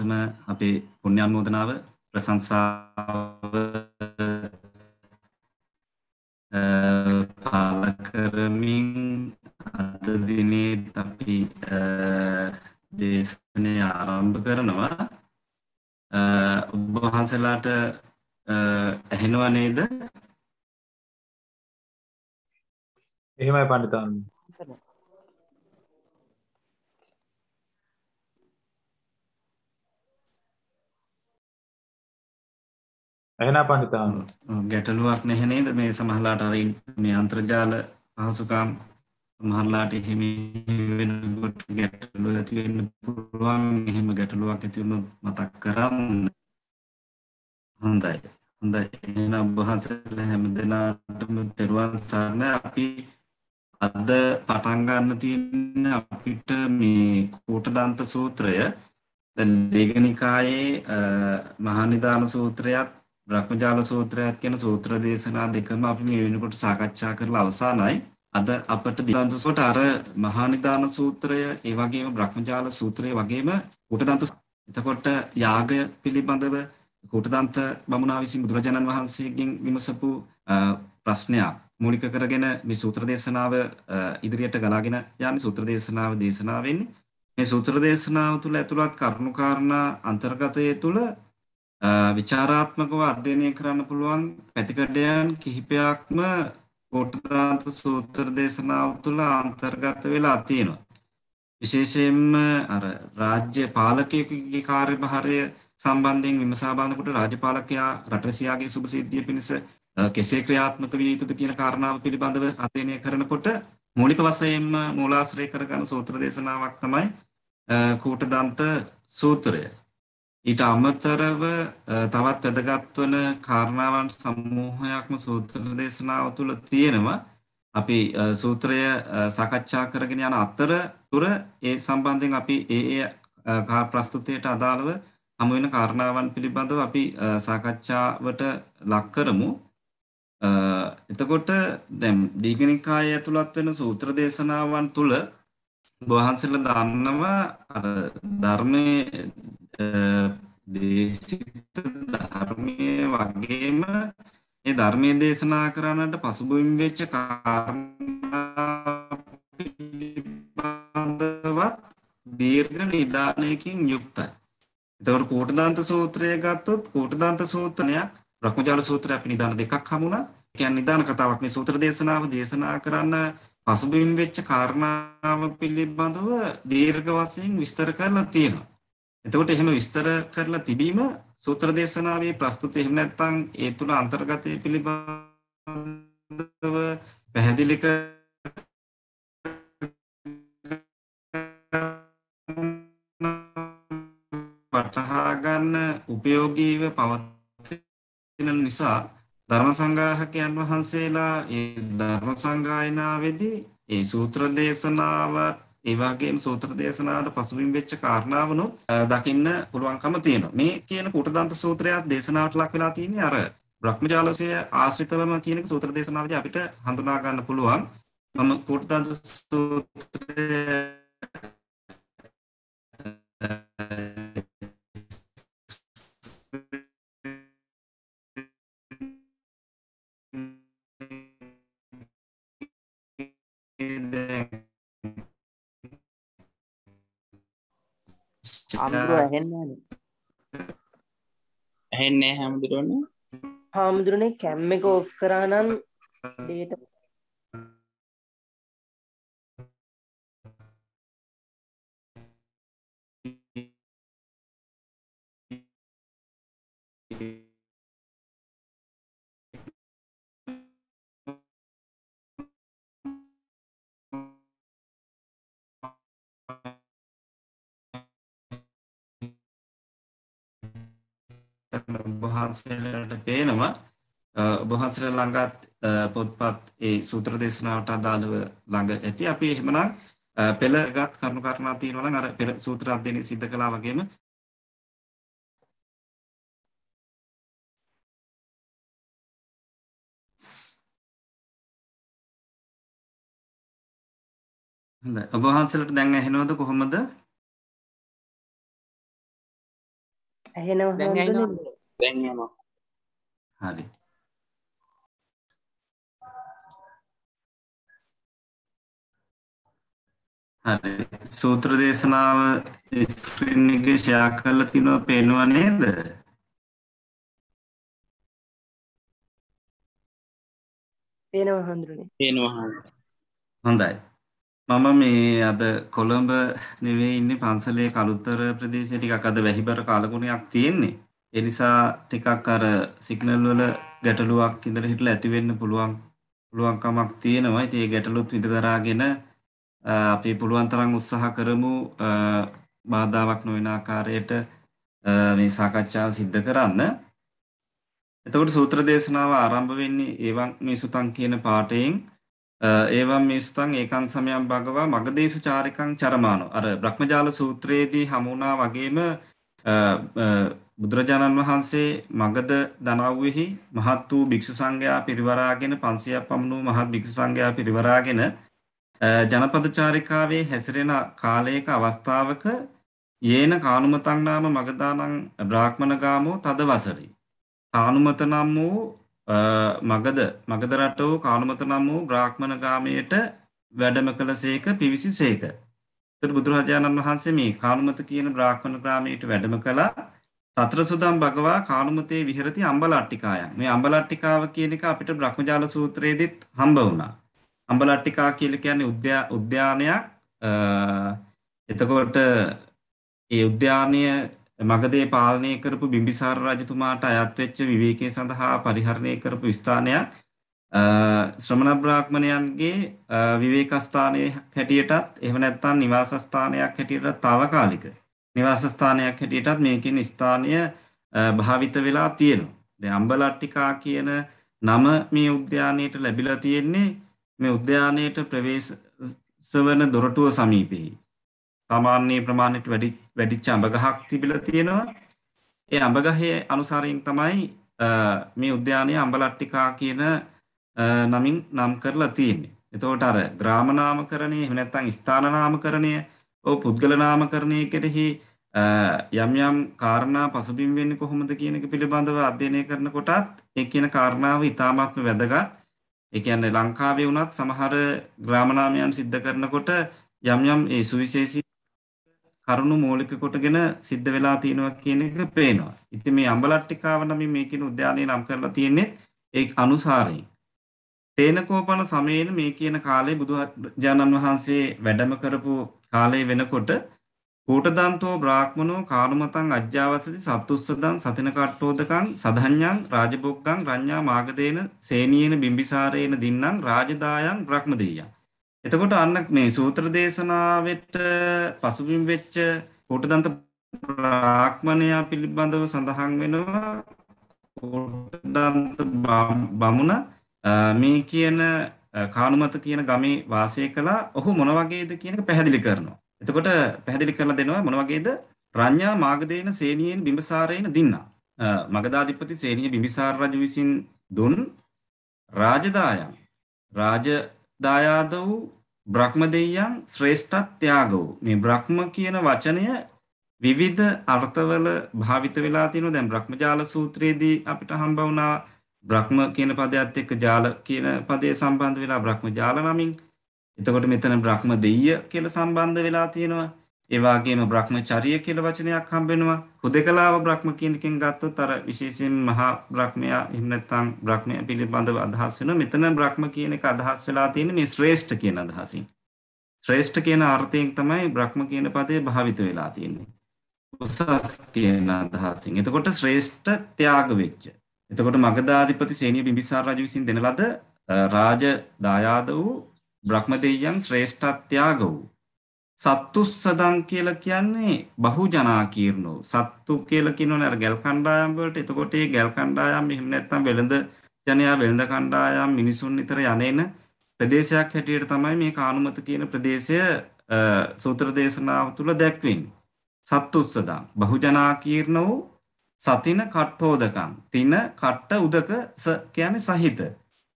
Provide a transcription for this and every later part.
දෙනාටම අපේ පුුණ්‍යන්මෝදනාව ප්‍රසංසාව පාල කරමින් අද දිනේ අපි දේශනය ආරම්භ කරනවා ඔබවහන්සලාට ඇහෙනවා නේද එහෙමයි පණ්ඩිතාන් ඇහෙන පණිතාව ගැටලුවක් නැහැනේද මේ සමහලාට අර මේ අන්තර්ජාල පහසුකම් මහරලාට එහෙම වෙනකොට ගැටලු ඇතිවෙන්න පුළුවන් එහෙම ගැටලුවක් ඇතිවුණු මතක් කරන්න හොඳයි හොඳයි එහෙන ඔබහන්සල හැම දෙනාටම තෙරුවන් සරණ අපි අද පටන් ගන්න තියෙන අපිට මේ කූටදන්ත සූත්‍රය දීගනිකායේ මහනිදාන සූත්‍රයත් බ්‍රහ්මජාල සූත්‍රයත් කියන සූත්‍ර දේශනා දෙකම අපි මේ වෙනකොට සාකච්ඡා කරලා අවසానයි. අද අපට දිගන්තසොට අර මහානිදාන සූත්‍රය, ඒ වගේම බ්‍රහ්මජාල සූත්‍රය වගේම කුටදන්ත එතකොට යාගය පිළිබඳව කුටදන්ත බමුණා විසින් බුදුරජාණන් වහන්සේගෙන් විමසපු ප්‍රශ්නයක් මූලික කරගෙන මේ සූත්‍ර දේශනාව ඉදිරියට ගලාගෙන යන්නේ සූත්‍ර දේශනාව දේශනා වෙන්නේ මේ සූත්‍ර දේශනාව තුළ ඇතුළත් කරුණු කාරණා අන්තර්ගතය තුළ විචාරාත්මකව අධ්‍යයනය කරන්න පුළුවන් පැතිකඩයන් කිහිපයක්ම කෝටදාන්ත සූත්‍ර දේශනාව තුළ අන්තර්ගත වෙලා තියෙනවා. විශේෂයෙන්ම අර රාජ්‍ය පාලකයෙකුගේ කාර්යභාරය සම්බන්ධයෙන් විමසා බලනකොට රාජපාලකයා රටවැසියාගේ සුභසිද්ධිය පිණිස කෙසේ ක්‍රියාත්මක විය යුතුද කියන කාරණාව පිළිබඳව අධ්‍යයනය කරනකොට මූලික වශයෙන්ම මූලාශ්‍රය කරගන්න සූත්‍ර දේශනාවක් තමයි කූටදන්ත සූත්‍රය. ඊට අමතරව තවත් වැදගත් වන කාරණාවන් සමූහයක්ම සූත්‍ර දේශනාව තුළ තියෙනවා. අපි සූත්‍රය සාකච්ඡා කරගෙන යන අතරතුර ඒ සම්බන්ධයෙන් අපි ඒ ඒ ප්‍රස්තුතියට අදාළව හමු වෙන කාරණාවන් පිළිබඳව අපි සාකච්ඡාවට ලක් කරමු. එතකොට දැන් දීඝනිකාය ඇතුළත් වෙන සූත්‍ර දේශනාවන් තුළ වහන්සේලා දන්නවා අර ධර්මයේ දේශිත ධර්මය වගේම ඒ ධර්මය දේශනා කරන්නට පසුබුම් වෙච්ච කාරණාවත් දීර්ඝ නිදානයකින් යුක්තයි. එතකොට කෝටදාන්ත සූත්‍රය ගත්තොත් කෝටදාන්ත සූත්‍රණයක් බ්‍රහ්මජාල සූත්‍රය අපි නිදාන දෙකක් හමුණා. ඒ කියන්නේ නිදාන කතාවක් මේ සූත්‍ර දේශනාව දේශනා කරන්න පසුබිම් වෙච්ච කාරණාව පිළිබඳව දීර්ඝ වශයෙන් විස්තර කරලා තියෙනවා. එතකොට එහෙම විස්තර කරලා තිබීම සූත්‍ර දේශනාවේ ප්‍රස්තුත එහෙම නැත්නම් ඒ තුල අන්තර්ගතය පිළිබඳව පැහැදිලි වටහා ගන්න උපයෝගීව පවතින නිසා ධර්ම සංගාහකයන් වහන්සේලා ඒ ධර්ම සංගායනාවේදී ඒ සූත්‍ර දේශනාවට ඒ වගේම සූත්‍ර දේශනාවට පසුබිම් වෙච්ච කාරණාවනොත් දකින්න පුළුවන්කම තියෙනවා. මේ කියන කුටදන්ත සූත්‍රයත් දේශනාවට ලක් වෙලා තියෙන්නේ අර බ්‍රහ්මජාලසය ආශ්‍රිතවම කියන එක සූත්‍ර දේශනාවදී අපිට හඳුනා ගන්න පුළුවන්. මම කුටදන්ත සූත්‍රය අම්බුර ඇහෙන්නේ ඇහෙන්නේ හැමදුරන්න හාමුදුරනේ කැම්ම එක ඔෆ් කරානම් ඩේට වහන්සේලට පේනවා ඔබ වහන්සේලා ළඟත් පොත්පත් ඒ සූත්‍ර දේශනාවට අදාළව ළඟ ඇති. අපි එහෙමනම් පෙළගත් කරුණු කාරණා තියෙනවා නම් අර පෙළ සූත්‍ර අධ්‍යයනය සිද්ධ කළා වගේම හොඳයි. ඔබ වහන්සේලට දැන් ඇහෙනවද කොහොමද? ඇහෙනව හොඳනේ. දැන්නවා හරි හරි සූත්‍ර දේශනාව ස්ක්‍රීන් එකේ ෂෙයා කරලා තිනවා පේනව නේද? පේනවා හඳුනේ. පේනවා හඳුනේ. හොඳයි. මම මේ අද කොළඹ නෙවෙයි ඉන්නේ පන්සලේ කළුතර ප්‍රදේශයේ ටිකක් අද වැහිබර කාලගුණයක් තියෙන්නේ. එනිසා ටිකක් අර සිගනල් වල ගැටලුවක් ඉදර හිටලා ඇතිවෙන්න පුළුවන් පුළුවන්කමක් තියෙනවා ඉතින් ඒ ගැටලුත් විඳදරාගෙන අපි පුළුවන් තරම් උත්සාහ කරමු බාධාවක් නොවන ආකාරයට මේ සාකච්ඡාව සිද්ධ කරන්න. එතකොට සූත්‍ර දේශනාව ආරම්භ වෙන්නේ එවන් මිසුතං කියන පාඨයෙන් ඒවම් මිස්තං ඒකන් සමයම් භගවා මගදේශු චාරිකං චරමානෝ අර බ්‍රහ්මජාල සූත්‍රයේදී හමුණා වගේම බුදුරජාණන් වහන්සේ මගද දනව්වෙහි මහත් වූ භික්ෂු සංඝයා පිරිවරාගෙන 500ක් පමණ වූ මහත් භික්ෂු සංඝයා පිරිවරාගෙන ජනපද චාරිකාවේ හැසිරෙන කාලයක අවස්ථාවක යේන කානුමතං නාම මගදානං බ්‍රාහ්මණගාමෝ තද වසරේ කානුමත නම් වූ මගද මගද රට වූ කානුමත නම් වූ බ්‍රාහ්මණගාමයට වැඩම කළසේක පිවිසිසේක. ඒතර බුදුරජාණන් වහන්සේ මේ කානුමත කියන බ්‍රාහ්මණ ගාමයට වැඩම කළා. සතර සුදම් භගවා කාලමතේ විහෙරති අම්බලට්ටිකායන්. මේ අම්බලට්ටිකාව කියන එක අපිට බ්‍රහ්මජාල සූත්‍රයේදීත් හම්බ වුණා. අම්බලට්ටිකා කියලා කියන්නේ උද්‍යානයක්. එතකොට ඒ උද්‍යානය මගදේ පාලනය කරපු බිම්බිසාර රජතුමාට අයත් වෙච්ච විවේකයේ සඳහා පරිහරණය කරපු ස්ථානයක් ශ්‍රමණ බ්‍රාහ්මණයන්ගේ විවේක ස්ථානයේ හැටියටත් එහෙම නැත්නම් නිවාස ස්ථානයක් හැටියට తాවකාලික නිවාස ස්ථානයක් හැටියටත් මේකෙන් ස්ථානය භාවිත වෙලා තියෙනවා. දැන් අම්බලට්ටිකා කියන නම මේ උද්‍යානයට ලැබිලා තියෙන්නේ මේ උද්‍යානයට ප්‍රවේශවන දොරටුව සමීපෙහි. සාමාන්‍ය ප්‍රමාණයට වැඩි වැඩිච්ච අඹ ගහක් තිබිලා තියෙනවා. ඒ අඹ ගහේ අනුසාරයෙන් තමයි මේ උද්‍යානය අම්බලට්ටිකා කියන නමින් නම් කරලා තියෙන්නේ. එතකොට අර ග්‍රාම නාමකරණය එහෙම නැත්නම් ස්ථාන නාමකරණය ඔව් පුද්ගල නාමකරණය කෙරෙහි යම් යම් කාරණා පසුබිම් වෙන්නේ කොහොමද කියන එක පිළිබඳව අධ්‍යයනය කරනකොටත් ඒ කියන කාරණාව ඉතාමත්ම වැදගත්. ඒ කියන්නේ ලංකාවේ වුණත් සමහර ග්‍රාම නාමයන් सिद्ध කරනකොට යම් යම් ඒ සුවිශේෂී කරුණු මූලික කොටගෙන සිද්ධ වෙලා තියෙනවා කියන එක පේනවා. ඉතින් මේ අඹලට්ටිකාව නම් මේ කියන උද්‍යානය නම් කරලා තියෙන්නේ ඒ අනුසාරයෙන්. තේනකෝපන සමයෙන් මේ කියන කාලේ බුදුජානන් වහන්සේ වැඩම කරපු කාලය වෙනකොට කූටදන්තෝ බ්‍රාහ්මණෝ කාරුමතං අජ්ජාවසති සත්තුස්සදං සතින කට්ටෝදකං සදඤ්ඤං රාජබොක්කං රඤ්ඤා මාගදේන සේනියේන බිම්බිසාරේන දින්නම් රාජදායන් බ්‍රහ්මදීයං එතකොට අන්න මේ සූත්‍ර දේශනාවට පසුබිම් වෙච්ච කොටදන්ත බ්‍රාහ්මණයා පිළිබඳව සඳහන් වෙනවා කොටදන්ත බමුණ මේ කියන කානුමත කියන ගමේ වාසය කළා ඔහු මොන වගේද කියන එක පැහැදිලි කරනවා. එතකොට පැහැදිලි කරලා දෙනවා මොන වගේද රඤ්ඤා මාගදේන සේනියෙන් බිම්බසාරේන දින්නා. මගදාධිපති සේනිය බිම්බිසාර රජු විසින් දුන් රාජදායන් රාජදායාද වූ බ්‍රහ්මදෙයයන් ශ්‍රේෂ්ඨත් ත්‍යාග වූ මේ බ්‍රහ්ම කියන වචනය විවිධ අර්ථවල භාවිත වෙලා තියෙනවා දැන් බ්‍රහ්මජාල සූත්‍රයේදී අපිට හම්බ වුණා බ්‍රහ්ම කියන පදයත් එක්ක ජාල කියන පදේ සම්බන්ධ වෙලා බ්‍රහ්ම ජාල නමින් එතකොට මෙතන බ්‍රහ්ම දෙය කියලා සම්බන්ධ වෙලා තියෙනවා. ඒ වගේම බ්‍රහ්මචර්ය කියලා වචනයක් හම්බෙනවා. හුදකලාව බ්‍රහ්ම කියන එකෙන් ගත්තොත් අර විශේෂයෙන් මහා බ්‍රහ්මයා එහෙම නැත්නම් බ්‍රහ්මය පිළිබඳව අදහස් වෙනවා. මෙතන බ්‍රහ්ම කියන එක අදහස් වෙලා තියෙන්නේ මේ ශ්‍රේෂ්ඨ කියන අදහසින්. ශ්‍රේෂ්ඨ කියන අර්ථයෙන් තමයි බ්‍රහ්ම කියන පදේ භාවිත වෙලා තියෙන්නේ. උසස් කියන අදහසින්. එතකොට ශ්‍රේෂ්ඨ ත්‍යාග වෙච්ච එතකොට මගධාධිපති සේනිය බිම්බිසාර රජු විසින් දෙන ලද රාජ දායාද වූ බ්‍රහ්මදෙයයන් ශ්‍රේෂ්ඨත්‍යාග වූ සත්තුස්සදන් කියලා කියන්නේ බහුජනාකීර්ණෝ සත්තු කියලා කියනවනේ අර ගැල් කණ්ඩායම් වලට එතකොට මේ ගැල් කණ්ඩායම් එහෙම නැත්නම් වෙළඳ ජනයා වෙළඳ කණ්ඩායම් මිනිසුන් විතර යන්නේන ප්‍රදේශයක් හැටියට තමයි මේ කානුමත කියන ප්‍රදේශය සූත්‍ර දේශනාව තුළ දැක්වෙන්නේ සත්තුස්සදන් බහුජනාකීර්ණ වූ සතින කට්ඨෝදකං තින කට්ට උදක ස කියන්නේ සහිත.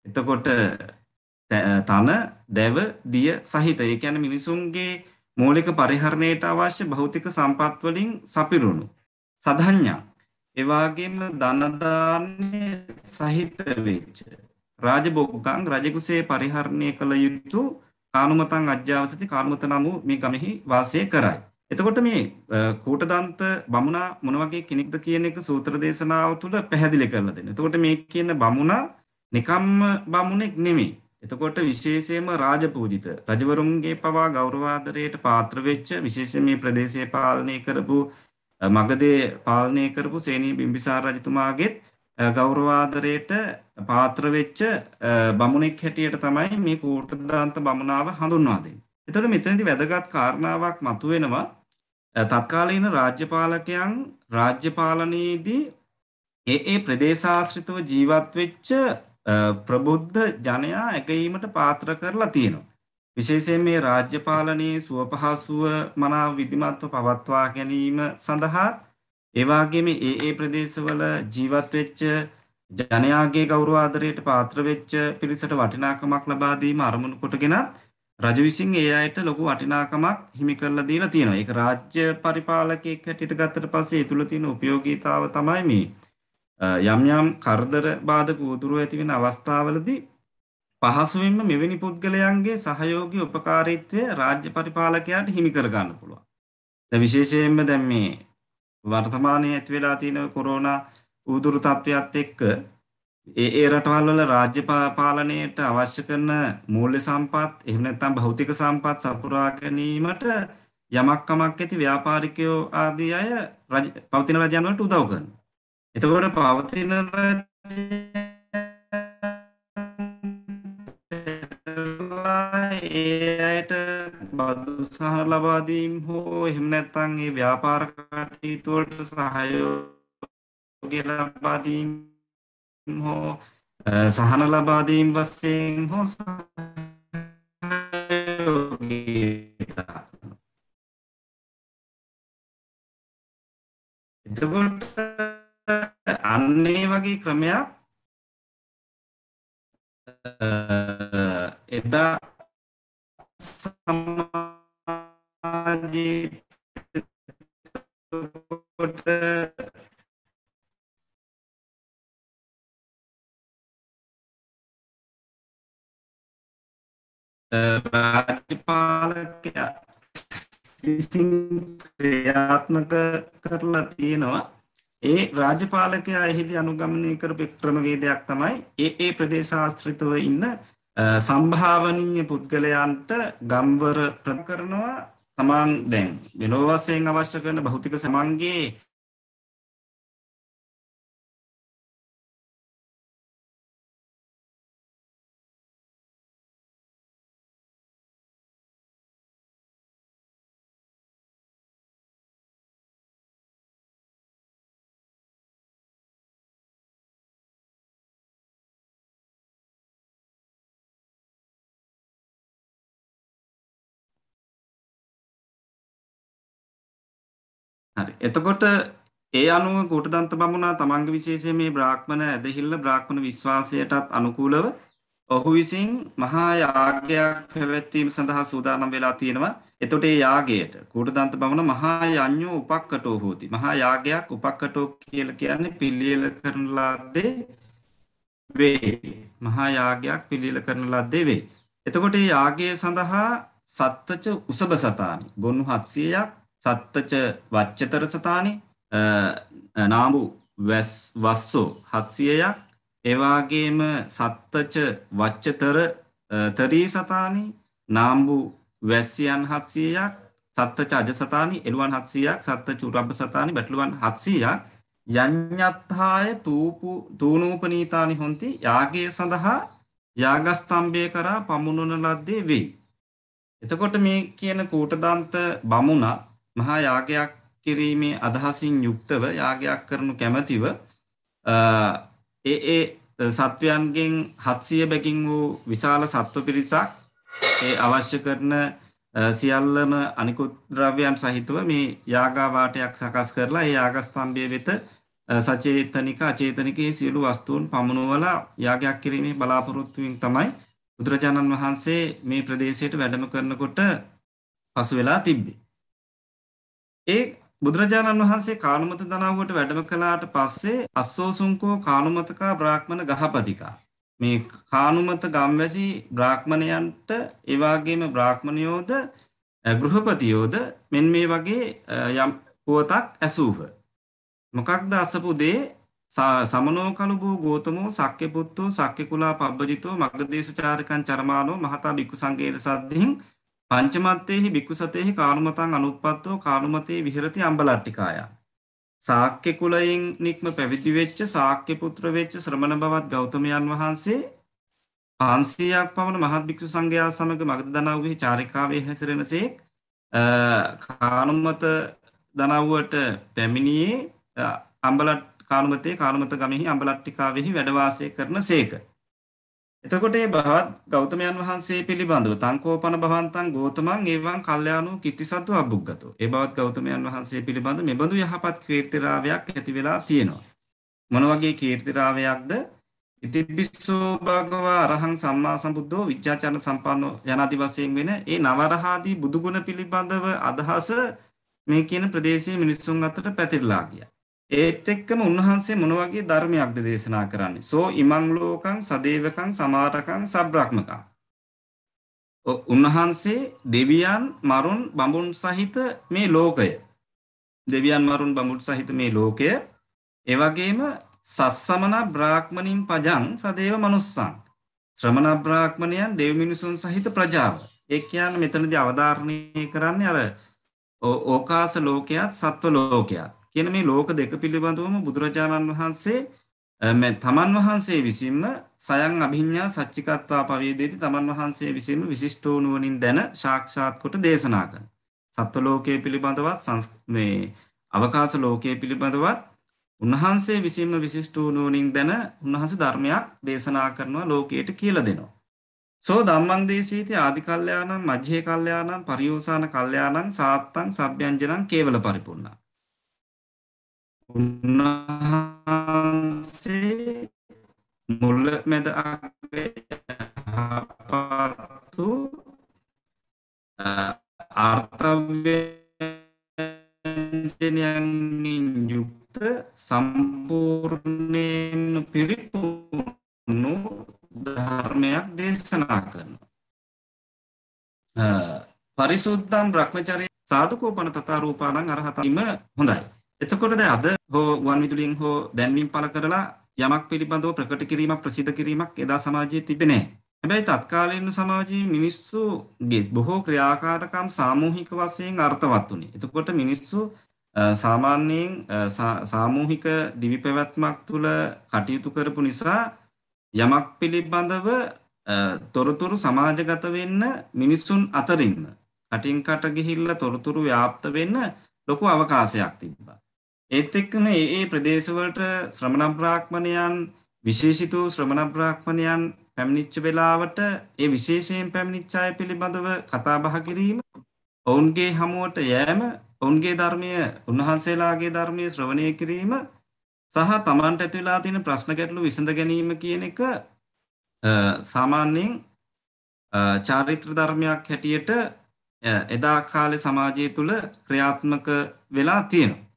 එතකොට තන දැව දිය සහිත. ඒ කියන්නේ මිනිසුන්ගේ මූලික පරිහරණයට අවශ්‍ය භෞතික සම්පත් වලින් සපිරුණු සධඤ්ඤා. ඒ වගේම සහිත වෙච්ච රාජභෝගකං රජෙකුසේ පරිහරණය කළ යුතු කානුමතං අජ්ජාවසති කානුමත නම් මේ ගමෙහි වාසය කරයි. එතකොට මේ කූටදන්ත බමුණා මොන වගේ කෙනෙක්ද කියන එක සූත්‍ර දේශනාව තුළ පැහැදිලි කරලා දෙනවා. එතකොට මේ කියන බමුණා නිකම්ම බමුණෙක් නෙමෙයි. එතකොට විශේෂයෙන්ම රාජපූජිත රජවරුන්ගේ පවා ගෞරවාදරයට පාත්‍ර වෙච්ච විශේෂයෙන් මේ ප්‍රදේශය පාලනය කරපු මගධේ පාලනය කරපු සේනී බිම්බිසාර රජතුමාගේත් ගෞරවාදරයට පාත්‍ර වෙච්ච බමුණෙක් හැටියට තමයි මේ කූටදාන්ත බමුණාව හඳුන්වා දෙන්නේ. එතකොට මෙතනදී වැදගත් කාරණාවක් මතුවෙනවා තත්කාලීන රාජ්‍යපාලකයන් රාජ්‍යපාලනයේදී ඒ ඒ ප්‍රදේශාශ්‍රිතව ජීවත් වෙච්ච ප්‍රබුද්ධ ජනයා එකීමට පාත්‍ර කරලා තියෙනවා. විශේෂයෙන් මේ රාජ්‍යපාලනයේ සුවපහසුව මනාව විධිමත්ව පවත්වා ගැනීම සඳහා ඒ වගේම ඒ ඒ ප්‍රදේශවල ජීවත් වෙච්ච ජනයාගේ ගෞරවාදරයට පාත්‍ර වෙච්ච පිරිසට වටිනාකමක් ලබා දීම අරමුණු කොටගෙනත් රජ විසින් ඒ අයට ලොකු වටිනාකමක් හිමි කරලා දීලා තියෙනවා. ඒක රාජ්‍ය පරිපාලකයෙක් හැටියට ගත්තට පස්සේ ඒ තුල තියෙන උපයෝගීතාව තමයි මේ යම් යම් කරදර බාධක උතුරු ඇති වෙන අවස්ථාවලදී පහසුවෙන්ම මෙවැනි පුද්ගලයන්ගේ සහයෝගී උපකාරීත්වය රාජ්‍ය පරිපාලකයාට හිමි කර ගන්න පුළුවන්. දැන් විශේෂයෙන්ම දැන් මේ වර්තමානයේ ඇති වෙලා තියෙන කොරෝනා උදුරු තත්ත්වයත් එක්ක ඒ ඒ රටවල් වල රාජ්‍ය පාලනයට අවශ්‍ය කරන මූල්‍ය සම්පත් එහෙම නැත්නම් භෞතික සම්පත් සපුරා ගැනීමට යමක් කමක් ඇති ව්‍යාපාරිකයෝ ආදී අය රජ පවතින රජයන් වලට උදව් කරනවා. එතකොට පවතින ඒ අයට බදු සහර ලබා දීම හෝ එහෙම නැත්නම් ඒ ව්‍යාපාර කටයුතු වලට සහයෝගය ලබා දීම හෝ සහන ලබාදීම් වස්සයෙන් හෝ එතකොට අන්නේ වගේ ක්‍රමයක් එදා සමාජීකොට රාජ්‍යපාලකයා විසින් ක්‍රියාත්මක කරලා තියෙනවා ඒ රාජපාලකයා එහිදී අනුගමනය කරපු ක්‍රමවේදයක් තමයි ඒ ඒ ප්‍රදේශාශ්‍රිතව ඉන්න සම්භාවනීය පුද්ගලයන්ට ගම්වර ප්‍ර කරනවා තමන් දැන් මෙලොව වශයෙන් අවශ්‍ය කරන භෞතික සමන්ගේ එතකොට ඒ අනුව ගෝඨදන්ත බමුණා තමන්ගේ විශේෂයෙන් මේ බ්‍රාහ්මණ ඇදහිල්ල බ්‍රාහ්මණ විශ්වාසයටත් අනුකූලව ඔහු විසින් මහා යාගයක් පැවැත්වීම සඳහා සූදානම් වෙලා තියෙනවා. එතකොට ඒ යාගයට ගෝඨදන්ත බමුණ මහා යඤ්ඤෝ උපක්කටෝ හෝති. මහා යාගයක් උපක්කටෝ කියලා කියන්නේ පිළියෙල කරන ලද්දේ වේ. මහා යාගයක් පිළියෙල කරන ලද්දේ වේ. එතකොට ඒ යාගය සඳහා සත්තච උසබසතානි ගොනු 700ක් සත්තච වච්චතරසතානේ නාඹු වස්සෝ හත්සියයක් එවාගේම සත්තච වච්චතර තරී සතානි නාම්බු වැස්සියන් හත්සියයක් සත්තච අජ සතානි එළුවන් හත්සියයක් සත්ත චුරබ සතානි බැටලුවන් හත්සියයක් යඥත්හාය තූපු තූනූපනීතානි හොන්ති යාගේ සඳහා යාගස්තම්භය කරා පමුණුන ලද්දේ වෙයි. එතකොට මේ කියන කූටදන්ත බමුණා මහා යාගයක් කිරීමේ අදහසින් යුක්තව යාගයක් කරනු කැමැතිව ඒ ඒ සත්වයන්ගෙන් හත්සිය බැකින් වූ විශාල සත්ව පිරිසක් ඒ අවශ්‍ය කරන සියල්ලම අනිකුත් ද්‍රව්‍යයන් සහිතව මේ යාගාවාටයක් සකස් කරලා ඒ යාගස්තම්භය වෙත සචේතනික අචේතනික සියලු වස්තුූන් පමණුවලා යාගයක් කිරීමේ බලාපොරොත්තුවෙන් තමයි බුදුරජාණන් වහන්සේ මේ ප්‍රදේශයට වැඩම කරනකොට පසු වෙලා තිබ්බේ. ඒ බුදුරජාණන් වහන්සේ කානුමත දනාවට වැඩම කළාට පස්සේ අස්සෝසුංකෝ කානුමතකා බ්‍රාහ්මණ ගහපතිකා මේ කානුමත ගම්වැසි බ්‍රාහ්මණයන්ට එවාගේම බ්‍රාහ්මණයෝද ගෘහපතියෝද මෙන් මේ වගේ යම් පුවතක් ඇසූහ. මොකක්ද අසපු දේ සමනෝ කළුබූ ගෝතමෝ සක්්‍ය පුත්තෝ සක්්‍ය කුලා පබ්බජිතෝ මගදේශ චාරිකන් චරමානෝ මහතා බික්කු සංගේද සද්ධහින් පංචමත්තේහි බික්කු සතේහි කානුමතං අනුප්පත්තෝ කානුමතේ විහෙරති අම්බලට්ටිකාය. සාක්‍ය කුලයෙන් නික්ම පැවිදි වෙච්ච සාක්‍ය පුත්‍ර වෙච්ච ශ්‍රමණ බවත් ගෞතමයන් වහන්සේ පන්සීයක් පමණ මහත් භික්‍ෂු සංඝයා සමඟ මගද දනව්වෙහි චාරිකාවේ හැසිරෙනසේක් කානුම්මත දනව්වට පැමිණියේ අම්බලට් කානුමතේ කානුමත ගමෙහි අම්බලට්ටිකාවෙහි වැඩවාසය කරන සේක. එතකොට මේ භවත් ගෞතමයන් වහන්සේ පිළිබඳව තංකෝපන භවන්තං ගෝතමං ඒවං කල්යාණෝ කිත්තිසත්තු අබ්බුග්ගතෝ. ඒ භවත් ගෞතමයන් වහන්සේ පිළිබඳ මෙබඳු යහපත් කීර්තිරාවයක් ඇති වෙලා තියෙනවා. මොන වගේ කීර්තිරාවයක්ද? ඉතිපිසෝ භගවා අරහං සම්මා සම්බුද්ධෝ විචාචාරණ සම්පන්නෝ යනාදි වශයෙන් වෙන ඒ නවරහාදී බුදුගුණ පිළිබඳව අදහස මේ කියන ප්‍රදේශයේ මිනිසුන් අතර පැතිරලා ගියා. ඒත් එක්කම උන්වහන්සේ මොන වගේ ධර්මයක්ද දේශනා කරන්නේ? සෝ ඉමං ලෝකං සදේවකං සමාරකං සබ්‍රක්මකං. උන්වහන්සේ දෙවියන් මරුන් බඹුන් සහිත මේ ලෝකය දෙවියන් මරුන් බඹුන් සහිත මේ ලෝකය එවගේම සස්සමන බ්‍රාහ්මණින් පජං සදේව මනුස්සං ශ්‍රමණ බ්‍රාහ්මණයන් දෙව් මිනිසුන් සහිත ප්‍රජාව ඒ කියන්නේ මෙතනදී අවධාරණය කරන්නේ අර ඕකාස ලෝකයක් සත්ව ලෝකයක් කියන මේ ලෝක දෙක පිළිබඳවම බුදුරජාණන් වහන්සේ තමන් වහන්සේ විසින්ම සයන් අභිඤ්ඥා සච්චිකත්වා පවේදේති තමන් වහන්සේ විසින්ම විශිෂ්ටෝනුවනින් දැන ශාක්ෂාත් කොට දේශනා කර. සත්ව ලෝකයේ පිළිබඳවත් මේ අවකාශ ලෝකයේ පිළිබඳවත් උන්වහන්සේ විසින්ම විශිෂ්ටූනුවනින් දැන උන්වහස ධර්මයක් දේශනා කරනවා ලෝකයට කියල දෙනවා. සෝ දම්මන්දේශීති ආධිකල්්‍යයානම් මජ්්‍යය කල්්‍යයානම් පරිියෝසාන කල්්‍යයානං සාත්තං සභ්‍යන්ජනං කේවල පරිපුන්නා. උන්වහන්සේ මුල මැද අගපත්තු අර්ථව්‍යන්ජනයන්ින් යුක්ත සම්පූර්ණයෙන් පිරිපුුණු ධර්මයක් දේශනා කරනවා. පරිසුද්දම් රක්මචරය සාධකෝපන තතාරූපානං අරහතීම හොඳයි. එතකොට දැන් අද හෝ ගුවන් විදුලියෙන් හෝ දැන්වීම් පළ කරලා යමක් පිළිබඳව ප්‍රකට කිරීමක් ප්‍රසිද්ධ කිරීමක් එදා සමාජයේ තිබෙන්නේ නැහැ. හැබැයි තත්කාලීන සමාජයේ මිනිස්සුගේ බොහෝ ක්‍රියාකාරකම් සාමූහික වශයෙන් අර්ථවත් වුණේ. එතකොට මිනිස්සු සාමාන්‍යයෙන් සාමූහික දිවි පැවැත්මක් තුළ කටයුතු කරපු නිසා යමක් පිළිබඳව තොරතුරු සමාජගත වෙන්න මිනිස්සුන් අතරින්ම කටින් කට ගිහිල්ලා තොරතුරු ව්‍යාප්ත වෙන්න ලොකු අවකාශයක් තිබ්බා. ඒත් එක්කම ඒ ප්‍රදේශවලට ශ්‍රමණ බ්‍රාහ්මණයන් විශේෂිත ශ්‍රමණ බ්‍රාහ්මණයන් පැමිණිච්ච වෙලාවට ඒ විශේෂයෙන් පැමිණිච්ච අය පිළිබඳව කතා බහ කිරීම ඔවුන්ගේ හමුවට යෑම ඔවුන්ගේ ධර්මය උන්වහන්සේලාගේ ධර්මය ශ්‍රවණය කිරීම සහ තමන්ට ඇතිවෙලා තියෙන ප්‍රශ්න ගැටලු විසඳ ගැනීම කියන එක සාමාන්‍යයෙන් චාරිත්‍ර ධර්මයක් හැටියට එදා කාලේ සමාජය තුළ ක්‍රියාත්මක වෙලා තියෙනවා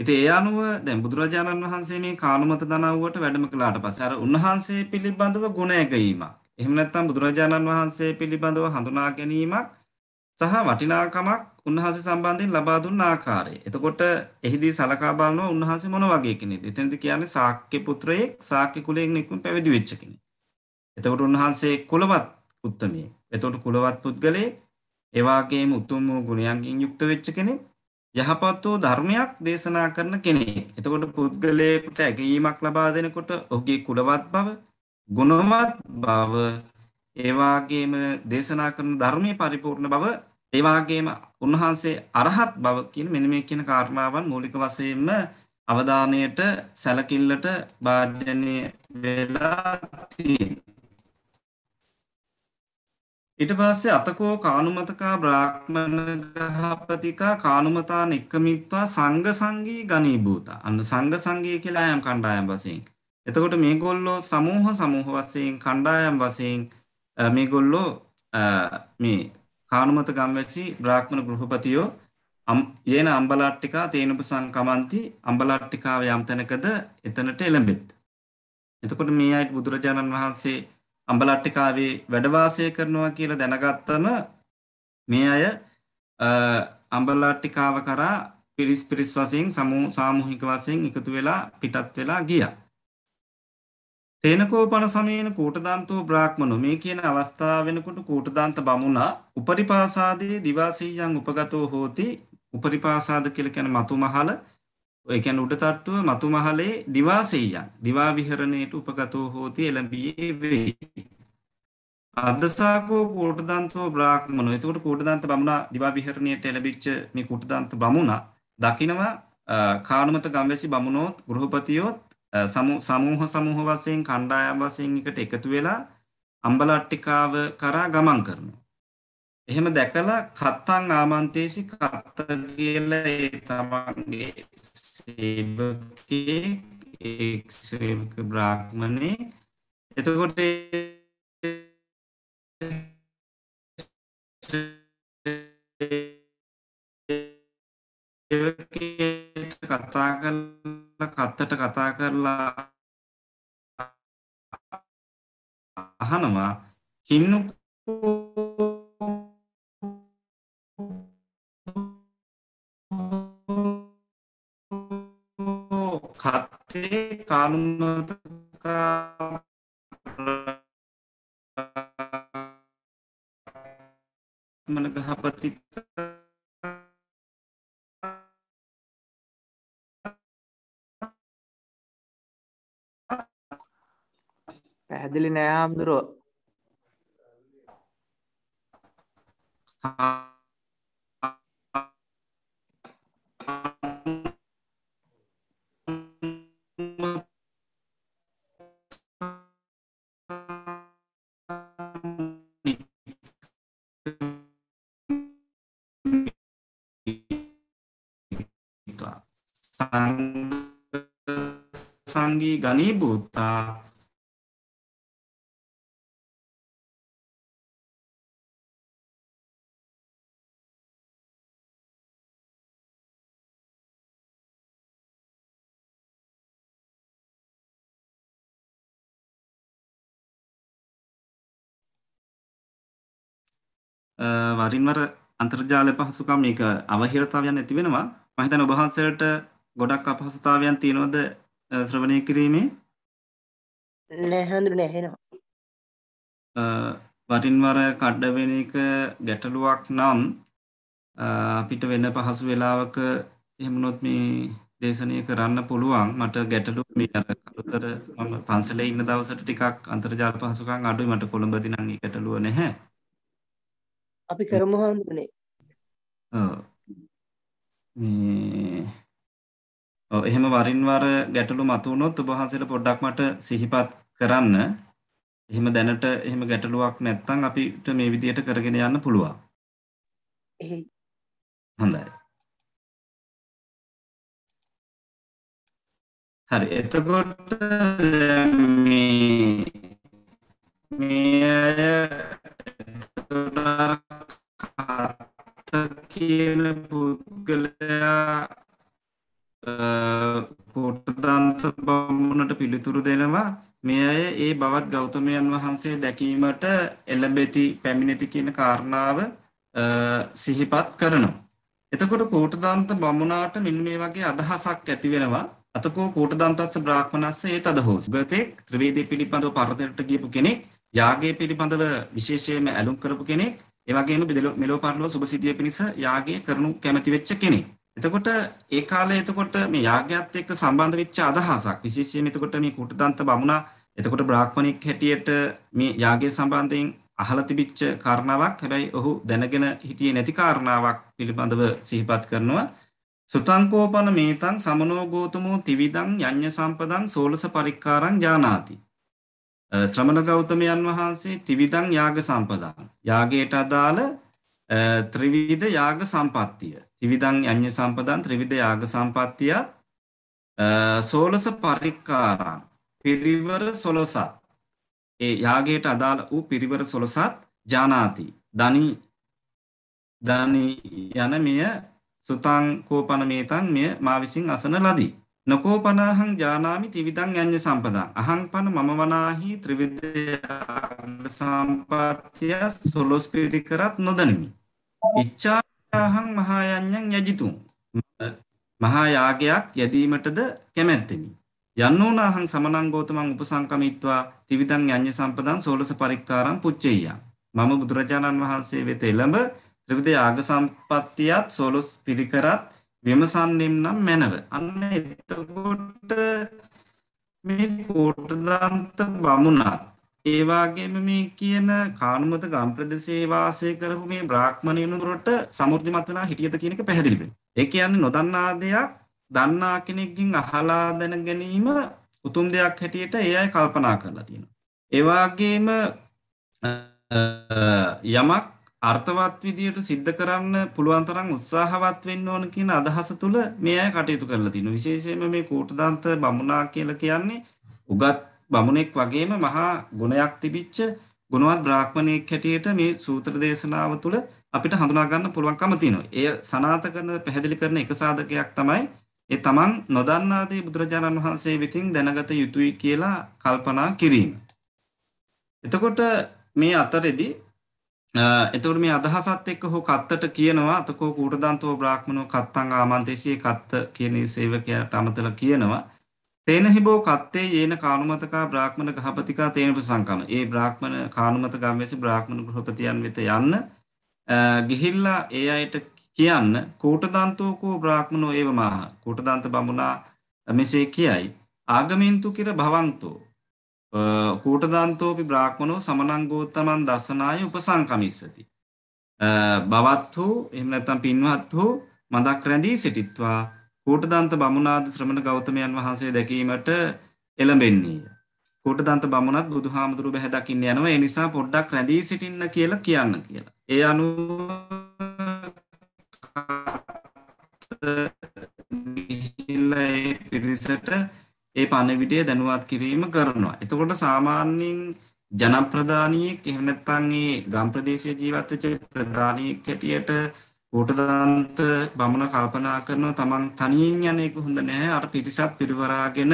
ඉතින් ඒ අනුව දැන් බුදුරජාණන් වහන්සේ මේ කානුමත දනව්වට වැඩම කළාට පස්සේ අර උන්වහන්සේ පිළිබඳව ගුණ ඇගීමක් එහෙම නැත්නම් බුදුරජාණන් වහන්සේ පිළිබඳව හඳුනා ගැනීමක් සහ වටිනාකමක් උන්වහන්සේ සම්බන්ධයෙන් ලබා දුන්න ආකාරය. එතකොට එහිදී සලකා බලනවා උන්වහන්සේ මොන වගේ කෙනෙක්ද? එතනද කියන්නේ ශාක්‍ය පුත්‍රයෙක් ශාක්‍ය කුලයෙන් නිකුත් පැවිදි වෙච්ච කෙනෙක්. එතකොට උන්වහන්සේ කුලවත් උත්තමයෙක්. එතකොට කුලවත් පුද්ගලයෙක් ඒ වගේම උතුම් වූ ගුණයන්කින් යුක්ත වෙච්ච කෙනෙක්. යහපත් වූ ධර්මයක් දේශනා කරන කෙනෙක්. එතකොට පුද්ගලයෙකුට ඇගීමක් ලබා දෙනකොට ඔහුගේ කුලවත් බව, ගුණවත් බව, ඒ වාගේම දේශනා කරන ධර්මයේ පරිපූර්ණ බව, ඒ වාගේම උන්වහන්සේ අරහත් බව කියන මෙන්න මේ කියන කාරණාවන් මූලික වශයෙන්ම අවධානයට සැලකිල්ලට භාජනය වෙලා තියෙනවා. ඊට පස්සේ අතකෝ කානුමතකා බ්‍රාහ්මණගහපතිකා කානුමතාන එක්කමිත්වා සංඝ සංගී ගණීභූතා. අන්න සංඝ සංගී කියලා යම් කණ්ඩායම් වශයෙන්. එතකොට මේගොල්ලෝ සමූහ සමූහ වශයෙන් කණ්ඩායම් වශයෙන් මේගොල්ලෝ මේ කානුමත ගම්වැසි බ්‍රාහ්මණ ගෘහපතියෝ යේන අම්බලාට්ටිකා තේනුප සංකමන්ති අම්බලාට්ටිකාව යම් තැනකද එතනට එළඹෙත්. එතකොට මේ අයට බුදුරජාණන් වහන්සේ අම්බලට්ටිකාවේ වැඩවාසය කරනවා කියලා දැනගත්තම මේ අය අම්බලට්ටිකාව කරා පිරිස් පිරිස් වසයෙන් සමූ සාමුහික වසයෙන් එකතු වෙලා පිටත් වෙලා ගිය. තේනකෝපන සමයන කූටදන්තෝ බ්‍රාහ්මණු මේ කියන අවස්ථාව වෙනකොට කූටදන්ත බමුණා උපරිපාසාදයේ දිවාසීයන් උපගතෝ හෝති උපරිපාසාද කියල කැන මතු මහල ඒ කියන්නේ උඩ තට්ටුව මතු මහලේ දිවාසෙයන් දිවා විහරණයට උපගතෝ හෝති එළඹියේ වේ. අදසාකෝ කූටදන්තෝ බ්‍රාහ්මනෝ. එතකොට කූටදන්ත බමුණා දිවා විහරණයට එළඹිච්ච මේ කූටදන්ත බමුණා දකිනවා කානුමත ගම්වැසි බමුණෝත් ගෘහපතියොත් සමූහ සමූහ වශයෙන් කණ්ඩායම් වශයෙන් එකට එකතු වෙලා අම්බලට්ටිකාව කරා ගමන් කරනවා. එහෙම දැකලා කත්තං ආමන්තේසි කත්ත කියලා ඒ තමන්ගේ සේවකේ එක් සේවක බ්‍රාහ්මණේ එතකොට කතා කරලා කත්තට කතා කරලා අහනවා කින්නකෝ පස්සේ කාලුමතකා මන ගහපති පැහැදිලි නෑ හාමුදුරුවෝ වී ගනීභූතා වරින්වර අන්තර්ජාල පහසුකම් එක අවහිරතාවයන් ඇති වෙනවා මහිතන ඔබහන්සේට ගොඩක් අපහසුතාවයන් තියෙනවද ශ්‍රවණය කිරීමේ නැහැඳුරු නැහෙනවා වටින්වර කඩ්ඩවෙන එක ගැටලුවක් නම් අපිට වෙන පහසු වෙලාවක එහෙමනොත් මේ දේශනය කරන්න පුළුවන් මට ගැටලු මේ අර අලුතර මම පන්සලේ ඉන්න දවසට ටිකක් අන්තර්ජාල පහසුකම් අඩුයි මට කොළඹදී නම් ඒ ගැටලුව නැහැ. අපි කරමු හඳුනේ. ඔව්. මේ ඔව් එහෙම වරින් වර ගැටලු මතුවුනොත් ඔබ වහන්සේලා පොඩ්ඩක් මට සිහිපත් කරන්න. එහෙම දැනට එහෙම ගැටලුවක් නැත්නම් අපිට මේ විදියට කරගෙන යන්න පුළුවන්. හොඳයි. හරි එතකොට මේ මේ අය කියන පුද්ගලයා කෝට්ටදන්ත බමුණට පිළිතුරු දෙනවා මේ අය ඒ බවත් ගෞතමයන් වහන්සේ දැකීමට එළඹෙති පැමිණෙති කියන කාරණාව සිහිපත් කරනවා. එතකොට කෝට්ටදන්ත බමුණාට මෙන්න මේ වගේ අදහසක් ඇති වෙනවා. අතකෝ කෝට්ටදන්තස්ස බ්‍රාහ්මනස්ස ඒ තදහෝස්. ගතෙක් ත්‍රිවේදී පිළිපඳව පරතරට ගියපු කෙනෙක්, යාගයේ පිළිපඳව විශේෂයෙන්ම ඇලුම් කරපු කෙනෙක්, ඒ වගේම මෙලෝ පරලෝ සුභ සිද්ධිය පිණිස යාගය කරනු කැමති වෙච්ච කෙනෙක්. එතකොට ඒ කාලේ එතකොට මේ යාගයත් එක්ක සම්බන්ධ වෙච්ච අදහසක් විශේෂයෙන් එතකොට මේ කුටදන්ත බමුණා එතකොට බ්‍රාහ්මණෙක් හැටියට මේ යාගයේ සම්බන්ධයෙන් අහලා තිබිච්ච කාරණාවක් හැබැයි ඔහු දැනගෙන හිටියේ නැති කාරණාවක් පිළිබඳව සිහිපත් කරනවා සුතංකෝපන මේතං සමනෝ ගෞතමෝ ත්‍රිවිධං යඤ්ඤ සම්පදං සෝලස පරික්කාරං ඥානාති ශ්‍රමණ ගෞතමයන් වහන්සේ ත්‍රිවිධං යාග සම්පදං යාගයට අදාළ ත්‍රිවිධ යාග සම්පත්තිය ත්‍රිවිධං අඤ්ඤ සම්පදන් ත්‍රිවිධ යාග සම්පත්තිය සෝලස පරික්කාරං පිරිවර සොලසත් ඒ යාගයට අදාළ වූ පිරිවර සොලසත් ජානාති දනි දනි යන මෙය සුතං කෝපනමේතං මෙය මා විසින් අසන ලදී නකෝපනාහං ජානාමි ත්‍රිවිධං අඤ්ඤ සම්පදං අහං පන මම වනාහි ත්‍රිවිධ යාග සම්පත්තිය සොලස් පිරිකරත් නොදනිමි ඉච්ඡා යහං මහායඥන් යජිතුම් මහා යාගයක් යෙදීමටද කැමැත්තෙමි. යන්නෝනාහං සමනංගෝතමං උපසංකමිත්වා තිවිධං යඤ්ඤ සම්පදං සෝලස පරික්කාරං පුච්චෙය්‍යා. මම බුදුරජාණන් වහන්සේ වෙත එළඹ ත්‍රිවිධ යාග සම්පත්තියත් සෝලස් පිරිකරත් විමසන්නෙම් නම් මැනව. අන්න එතකොට මේ කෝටදන්ත බමුණත් ඒවාගේම මේ කියන කානුමත ගම්ප්‍රදේශයේ වාසය කරපු මේ බ්‍රාහ්මණයනුරට සමෘද්ධිමත් වෙලා හිටියද කියන එක පැහැදිලි වෙනවා. ඒ කියන්නේ නොදන්නා දෙයක් දන්නා කෙනෙක්ගෙන් අහලා දැන ගැනීම උතුම් දෙයක් හැටියට ඒ අය කල්පනා කරලා තියෙනවා. ඒ වගේම යමක් අර්ථවත් විදියට සිද්ධ කරන්න පුළුවන් තරම් උත්සාහවත් වෙන්න ඕන කියන අදහස තුළ මේ අය කටයුතු කරලා තිනවා. විශේෂයෙන්ම මේ කෝටදාන්ත බමුණා කියලා කියන්නේ උගත් බමුණෙක් වගේම මහා ගුණයක් තිබිච්ච ගුණවත් බ්‍රාහ්මණයෙක් හැටියට මේ සූත්‍ර දේශනාව තුළ අපිට හඳුනා ගන්න පුළුවන්කම තියෙනවා. එය සනාථ කරන පැහැදිලි කරන එක සාධකයක් තමයි ඒ තමන් නොදන්නා දේ බුදුරජාණන් වහන්සේ විසින් දැනගත යුතුයි කියලා කල්පනා කිරීම. එතකොට මේ අතරෙදි එතකොට මේ අදහසත් එක්ක හෝ කත්තට කියනවා අතකෝ කූටදන්තෝ බ්‍රාහ්මනෝ කත්තං ආමන්තේසියේ කත්ත කියන සේවකයාට අමතලා කියනවා තේන හිබෝ කත්තේ යේන කානුමතකා බ්‍රාහ්මණ ගහපතිකා තේන ප්‍රසංකම. ඒ බ්‍රාහ්මණ කානුමත ගම්වැසි බ්‍රාහ්මණ ගෘහපතියන් වෙත යන්න ගිහිල්ලා ඒ අයට කියන්න කූටදන්තෝකෝ බ්‍රාහ්මණෝ ඒවමාහ. කූටදන්ත බමුණා මෙසේ කියයි. ආගමින්තු කිර භවන්තෝ කූටදන්තෝපි බ්‍රාහ්මණෝ සමනංගෝත්තමන් දස්සනාය උපසංකමිස්සති. බවත් හෝ එහෙම නැත්නම් පින්වත් හෝ මදක් රැඳී සිටිත්වා කූටදන්ත බමුණාද ශ්‍රමණ ගෞතමයන් වහන්සේ දැකීමට එළඹෙන්නේය. කූටදන්ත බමුණත් බුදුහාමුදුරු බැහැ දකින්න යනවා ඒ නිසා පොඩ්ඩක් රැඳී සිටින්න කියලා කියන්න කියලා. ඒ අනුව පිරිසට ඒ පණවිඩය දැනුවත් කිරීම කරනවා. එතකොට සාමාන්‍යයෙන් ජනප්‍රධානීෙක් එහෙම නැත්නම් ඒ ගම් ප්‍රදේශයේ ජීවත් වෙච්ච ප්‍රධානීෙක් හැටියට කෝටදන්ත බමුණ කල්පනා කරනවා තමන් තනියෙන් යන එක හොඳ නැහැ අර පිරිසක් පිරිවරාගෙන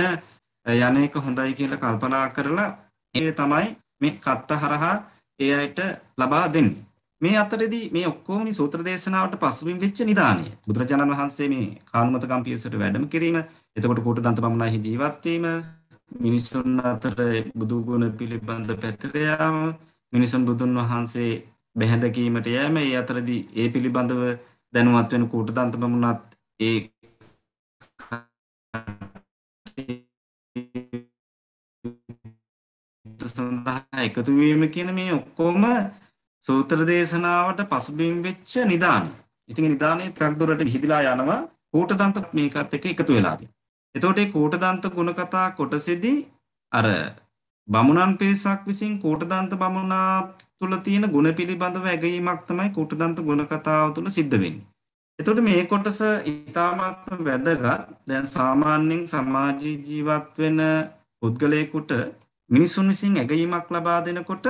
යන එක හොඳයි කියලා කල්පනා කරලා ඒ තමයි මේ කත්ත හරහා ඒ අයට ලබා දෙන්නේ මේ අතරෙදි මේ ඔක්කොම සූත්‍ර දේශනාවට පසුබිම් වෙච්ච නිදානය බුදුරජාණන් වහන්සේ මේ කානුමත කම්පියසට වැඩම කිරීම එතකොට කෝටදන්ත බමුණහි ජීවත් වීම මිනිසුන් අතර බුදු ගුණ පිළිබඳ පැතිර යාම මිනිසුන් බුදුන් වහන්සේ බැහැඳකීමට යෑම ඒ අතරදී ඒ පිළිබඳව දැනුවත් වෙන කූට දන්තබමුණත් ඒ සඳහා එකතුවීම කියන මේ ඔක්කොම සූත්‍ර දේශනාවට පසුබිම් වෙච්ච නිදාන. ඉතින් නිදානය ප්‍රක්දුරට හිදිලා යනවා කූට දන්ත මේකත් එක එකතු වෙලාද. එතෝට කූට දන්ත ගුණ කතා කොටසිදී අර බමුණන් පිරිසක් විසින් කෝටදන්ත බමුණා තුල තියෙන ಗುಣ පිළිබඳව ඇගීමක් තමයි කුටදන්ත ගුණ කතාව තුල සිද්ධ වෙන්නේ. එතකොට මේ කොටස ඊටාත්ම වැදගත්. දැන් සාමාන්‍යයෙන් සමාජ ජීවත් වෙන පුද්ගලයෙකුට මිනිසුන් විසින් ඇගීමක් ලබා දෙනකොට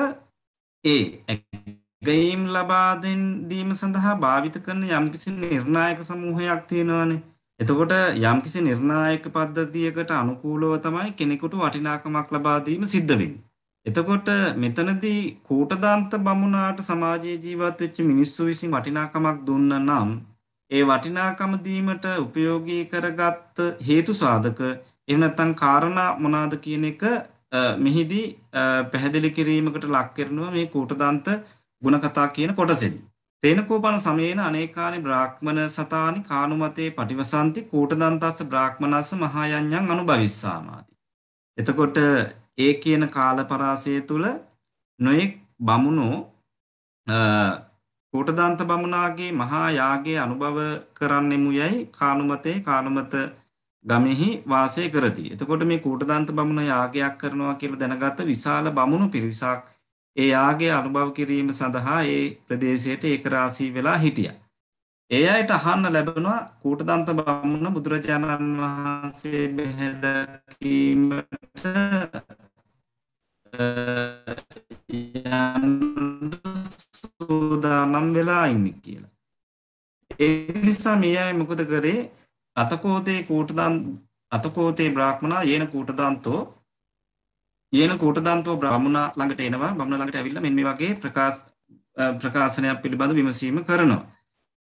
ඒ ඇගීම් ලබා දීම සඳහා භාවිත කරන යම්කිසි නිර්ණායක සමූහයක් තියෙනවානේ. එතකොට යම්කිසි නිර්ණායක පද්ධතියකට අනුකූලව තමයි කෙනෙකුට වටිනාකමක් ලබා දීම සිද්ධ වෙන්නේ. එතකොට මෙතනදී කූටදාන්ත බමුණාට සමාජයේ ජීවත් වෙච්ච මිනිස්සු විසින් වටිනාකමක් දුන්න නම් ඒ වටිනාකම දීමට උපයෝගී කරගත් හේතු සාධක එහෙම නැත්නම් කාරණා මොනවාද කියන එක මෙහිදී පැහැදිලි කිරීමකට ලක් කරනවා මේ කූටදාන්ත ගුණ කතා කියන කොටසෙදී. තේනකෝපන සමයේන අනේකානි බ්‍රාහ්මණ සතානි කානුමතේ පටිවසන්ති කූටදන්තස්ස බ්‍රාහ්මනස්ස මහායඤ්ඤං අනුභවිස්සාමාති. එතකොට ඒ කියන කාලපරාසය තුළ නොයෙක් බමුණෝ කෝටදන්ත බමුණාගේ මහා යාගේ අනුභව කරන්නෙමු යැයි කානුමතේ කානුමත ගමෙහි වාසය කරති. එතකොට මේ කෝටදන්ත බමුණ යාගයක් කරනවා කියලා දැනගත විශාල බමුණු පිරිසක් ඒ යාගේ අනුභව කිරීම සඳහා ඒ ප්‍රදේශයට ඒකරාශී වෙලා හිටිය. ඒ අයට අහන්න ලැබෙනවා කූටදන්ත බමුණ බුදුරජාණන් වහන්සේ බැහැදකීමට යන්න සූදානම් වෙලා ඉන්න කියලා. ඒ නිසා මේ අය මොකද කරේ අතකෝතේ කූටදන් අතකෝතේ බ්‍රාහ්මණා යේන කූටදන්තෝ යේන කූටදන්තෝ බ්‍රාහ්මණා ළඟට එනවා බමුණ ළඟට ඇවිල්ලා මෙන්න මේ වගේ ප්‍රකාශ ප්‍රකාශනයක් පිළිබඳ විමසීම කරනවා.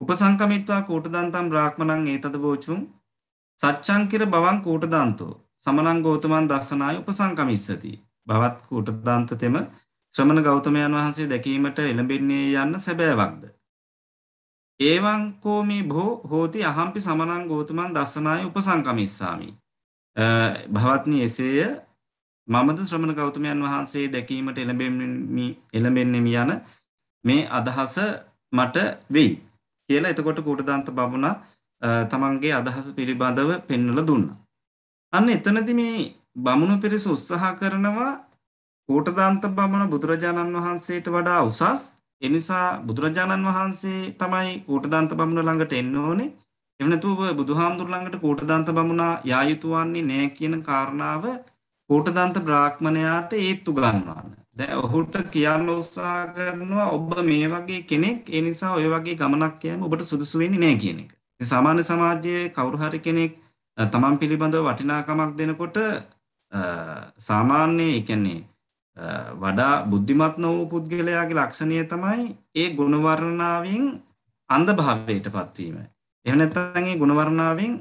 උපසංකමිත්වා කූටදන්තම් බ්‍රාහ්මණං ඒතද බෝචුම් සච්ඡංකිර බවං කූටදන්තෝ සමනං ගෞතමන් දස්සනාය උපසංකමිස්සති බවත් කුටදාන්තතෙම ශ්‍රමණ ගෞතමයන් වහන්සේ දැකීමට එළඹෙන්නේ යන්න සැබෑවක්ද. ඒවංකෝමි බෝ හෝති අහම්පි සමනං ගෝතුමන් දස්සනාය උපසංකමිස්සාමි. භවත්නි එසේය මමද ශ්‍රමණ ගෞතමයන් වහන්සේ දැකීමට එළඹෙන්නෙම යන මේ අදහස මට වෙයි. කියලා එතකොට කූටදන්ත බමුණ තමන්ගේ අදහස පිළිබඳව පෙන්නල දුන්න. අන්න එතනද මේ බමුණු පිරිස උත්සාහ කරනවා කෝටදාන්ත බමුණ බුදුරජාණන් වහන්සේට වඩා උසස් එනිසා බුදුරජාණන් වහන්සේ තමයි කෝටදාන්ත බමුණ ළඟට එන්න ඕනේ එවනතුව බුදුහාමුදුර ළඟට කෝටදාන්ත බමුණා යා යුතු වන්නේ නැහැ කියන කාරණාව කෝටදාන්ත බ්‍රාහ්මණයාට ඒත්තු ගන්නවා. දැන් ඔහුට කියන්න උත්සාහ කරනවා ඔබ මේ වගේ කෙනෙක් ඒ නිසා ඔය වගේ ගමනක් යෑම ඔබට සුදුසු වෙන්නේ නැහැ කියන එක. සාමාන්‍ය සමාජයේ කවුරු හරි කෙනෙක් තමන් පිළිබඳව වටිනාකමක් දෙනකොට සාමාන්‍ය එකන්නේ වඩා බුද්ධිමත් නොවූ පුද්ගලයාගේ ලක්ෂණය තමයි ඒ ගුණවරණාවෙන් අන්ද භාවයට පත්වීම. එහනැත්තගේ ගුණවරණාවෙන්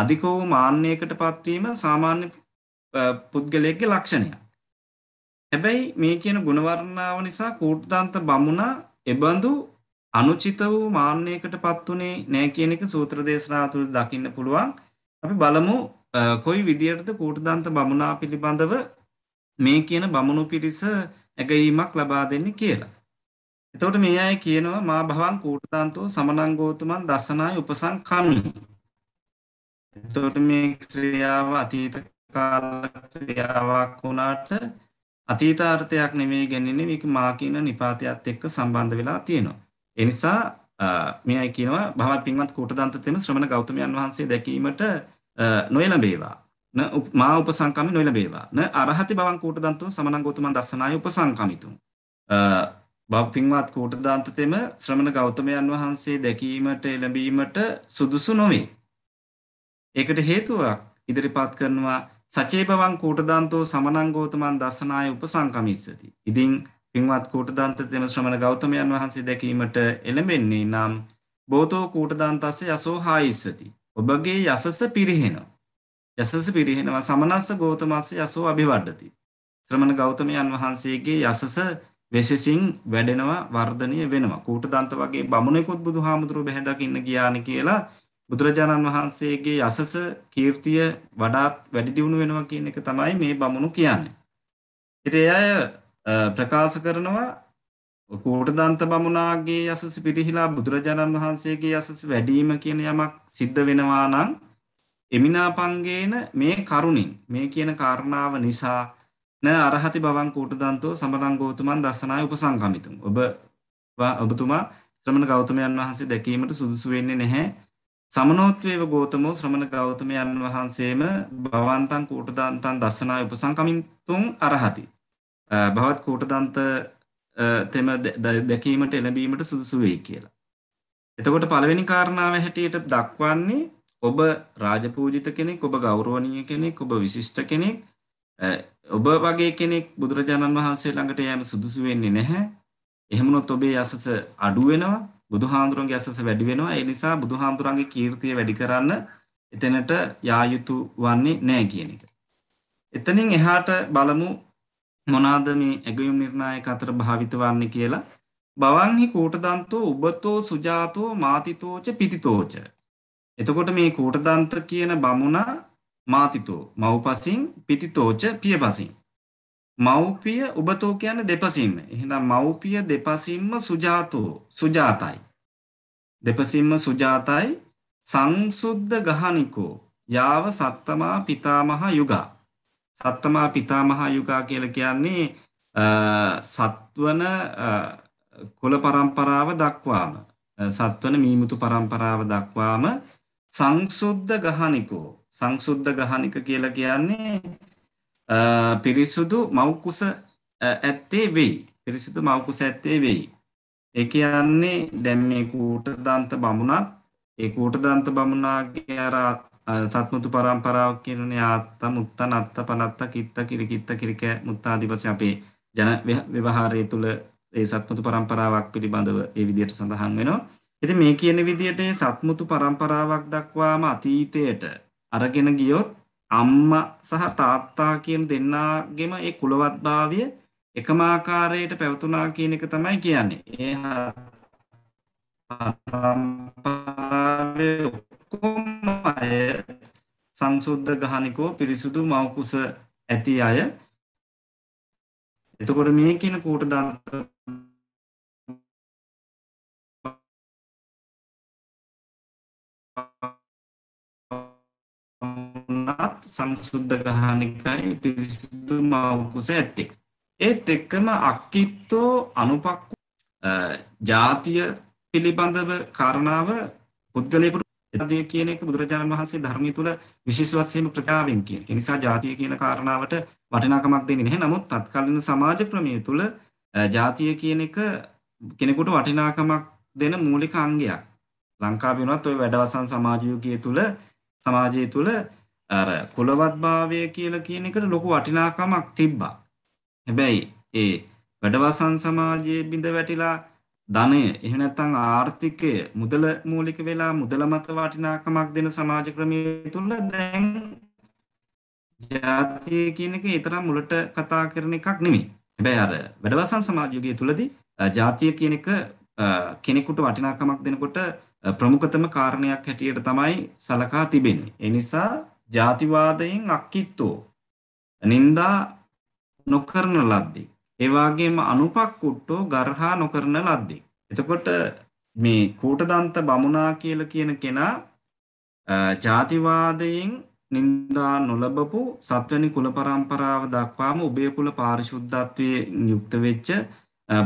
අධික වූ මාන්‍යයකට පත්වීම සාමාන්‍ය පුද්ගලයගේ ලක්ෂණය. හැබැයි මේ කියන ගුණවරණාව නිසා කූට්දන්ත බමුණ එබඳු අනුචිත වූ මාන්‍යයකට පත් වනේ නෑ කියන එක සූත්‍ර දේශනා තුළ දකින්න පුළුවන් අපි බලමු කොයි විදියටද කූටදන්ත බමුණා පිළිබඳව මේ කියන බමුණු පිරිස ඇගීමක් ලබා දෙන්න කියලා. එතවට මේ අය කියනවා මා භවන් කූටතන්තෝ සමනංගෝතුමන් දස්සනායි උපසං කමි. එතට මේ ක්‍රියාව අතීත ක්‍රියාවක් වුණාට අතීතාර්ථයක් නෙමේ ගැනෙන එක මාකීන නිපාතයත් එක්ක සම්බන්ධ වෙලා තියෙනවා. එනිසා මේ අයි කියනවා භවත් පින්වත් කූටදන්තතෙන ශ්‍රමණ ගෞතමයන් වහන්සේ දැකීමට නොයලබේවා මා උපසංකමි නොයලබේවා න අරහති බවන් කූට දන්තුන් සමනං ගෞතමන් දස්සනාය උපසංකමිතුන් බව පින්වත් කූටදාන්තතෙම ශ්‍රමණ ගෞතමයන් වහන්සේ දැකීමට එළඹීමට සුදුසු නොවේ. ඒකට හේතුවක් ඉදිරිපත් කරනවා සචේබවන් කූටදාන්තෝ සමනං ගෞතමන් දසනාය උපසංකමිස්සති. ඉතින් පින්වත් කූටදාන්තතෙම ශ්‍රමණ ගෞතමයන් වහන්සේ දැකීමට එළඹෙන්නේ නම් බෝතෝ කූටදාන්තස්සේ අසෝහායිස්සති. ඔබගේ යසස පිරිහෙනවා. යසස පිරිහෙනවා සමනස්ස ගෝතමස්ස යසෝ අභිවඩ්ඩති. ශ්‍රමණ ගෞතමයන් වහන්සේගේ යසස වෙසසින් වැඩෙනවා වර්ධනය වෙනවා. කූට දන්ත වගේ බමුණෙකුත් බුදුහාමුදුරුව බැහැදකින්න ගියානි කියලා බුදුරජාණන් වහන්සේගේ යසස කීර්තිය වඩාත් වැඩි දියුණු වෙනවා කියන එක තමයි මේ බමුණු කියන්නේ. ඉතින් අය ප්‍රකාශ කරනවා කෝටදන්ත බමුණාගේ යසස පිරිහිලා බුදුරජාණන් වහන්සේගේ යසස වැඩීම කියන යමක් සිද්ධ වෙනවා නම් එමිනාපංගේන මේ කරුණින් මේ කියන කාරණාව නිසා න අරහති බවන් කෝටදන්තෝ සමරං ගෞතමන් දස්සනාය උපසංගමිතුම් ඔබ ඔබතුමා ශ්‍රමණ ගෞතමයන් වහන්සේ දැකීමට සුදුසු වෙන්නේ නැහැ සමනෝත්වේව ගෝතමෝ ශ්‍රමණ ගෞතමයන් වහන්සේම භවන්තං කෝටදන්තං දස්සනාය උපසංගමිතුම් අරහති භවත් කෝටදන්ත තෙම දැකීමට එළඹීමට සුදුසු වෙයි කියලා. එතකොට පළවෙනි කාරණාව හැටියට දක්වන්නේ ඔබ රාජපූජිත කෙනෙක්, ඔබ ගෞරවනීය කෙනෙක්, ඔබ විශිෂ්ට කෙනෙක්, ඔබ වගේ කෙනෙක් බුදුරජාණන් වහන්සේ ළඟට යෑම සුදුසු වෙන්නේ නැහැ. එහෙමනොත් ඔබේ යසස අඩු වෙනවා, බුදුහාඳුරන්ගේ යසස වැඩි වෙනවා. ඒ නිසා බුදුහාඳුරන්ගේ කීර්තිය වැඩි කරන්න එතනට යා යුතු වන්නේ නැහැ කියන එක. එතනින් එහාට බලමු මොනාද මේ ඇගයුම් නිර්ණායක අතර භාවිත වන්නේ කියලා බවන්හි කූටදන්තෝ උබතෝ සුජාතෝ මාතිතෝච පිතිතෝච එතකොට මේ කූටදන්ත කියන බමුණා මාතිතෝ මව්පසින් පිතිතෝච පියපසින් මව්පිය ඔබතෝ කියන දෙපසින්ම එහෙනම් මව්පිය දෙපසින්ම සුජාතෝ සුජාතයි දෙපසින්ම සුජාතයි සංසුද්ධ ගහනිකෝ යාව සත්තමා පිතාමහ යුගා සත්තමා පිතාමහා යුගා කියලා කියන්නේ සත්වන කුල પરම්පරාව දක්වාම සත්වන මීමුතු પરම්පරාව දක්වාම සංසුද්ධ ගහනිකෝ සංසුද්ධ ගහනික කියලා කියන්නේ පිරිසුදු මෞකුස ඇත්තේ වෙයි පිරිසුදු මෞකුස ඇත්තේ වෙයි ඒ කියන්නේ දැන් මේ කූට දන්ත බමුණත් ඒ කූට දන්ත බමුණාගේ අර සත්මුතු පරම්පරාව කියනේ ආත්ත මුත්ත නත්ත පනත්ත කිත්ත කිරිකිත්ත කිරික මුත්තාදි වශයෙන් අපේ ජන ව්‍යවහාරය තුළ ඒ සත්මුතු පරම්පරාවක් පිළිබඳව ඒ විදිහට සඳහන් වෙනවා. ඉතින් මේ කියන විදිහට මේ සත්මුතු පරම්පරාවක් දක්වාම අතීතයට අරගෙන ගියොත් අම්මා සහ තාත්තා කියන දෙන්නාගේම ඒ කුලවත්භාවය එකම ආකාරයට පැවතුනා කියන එක තමයි කියන්නේ. ඒ පරම්පරාවේ ඔක්කොම අය සංසුද්ධ ගහනිකෝ පිරිසුදු මවකුස ඇති අය එතකොට මේ කියන කූට දන්ත සංසුද්ධ ගහනිකයි පිරිසිදු මවකුස ඇත්තෙක්. ඒත් එක්කම අක්කිත්තෝ අනුපක් ජාතිය පිළිබඳව කරණාව පුද්ගලයකුට එතනදී කියන එක බුදුරජාණන් වහන්සේ ධර්මයේ තුල විශේෂ වශයෙන් ප්‍රචාරයෙන් කියන එක නිසා ජාතිය කියන කාරණාවට වටිනාකමක් දෙන්නේ නැහැ. නමුත් තත්කාলীන සමාජ ක්‍රමයේ තුල ජාතිය කියන එක කෙනෙකුට වටිනාකමක් දෙන මූලික අංගයක්. ලංකාවේ වුණත් ওই වැඩවසන් සමාජයුගය තුල සමාජය තුල අර කුලවත්භාවය කියලා කියන එකට ලොකු වටිනාකමක් තිබ්බා. හැබැයි ඒ වැඩවසන් සමාජයේ බිඳ වැටිලා ධනය එහෙ නැත්නම් ආර්ථිකය මුදල මූලික වෙලා මුදල මත වටිනාකමක් දෙන සමාජ ක්‍රමය තුල දැන් ජාතිය කියන එක ඒ තරම් මුලට කතා කරන එකක් නෙමෙයි. හැබැයි අර වැඩවසම් සමාජ යුගය තුලදී ජාතිය කියන එක කෙනෙකුට වටිනාකමක් දෙනකොට ප්‍රමුඛතම කාරණයක් හැටියට තමයි සලකා තිබෙන්නේ. ඒ නිසා ජාතිවාදයෙන් අක්කිට්ටෝ නින්දා නොකරන ලද්දේ ඒ වගේම අනුපක්කුට්ටෝ ගර්හා නොකරන ලද්දේ. එතකොට මේ කූටදන්ත බමුණා කියලා කියන කෙනා ජාතිවාදයෙන් නින්දා නොලබපු සත්වනි කුල පරම්පරාව දක්වාම උබේ කුල පාරිශුද්ධත්වයෙන් යුක්ත වෙච්ච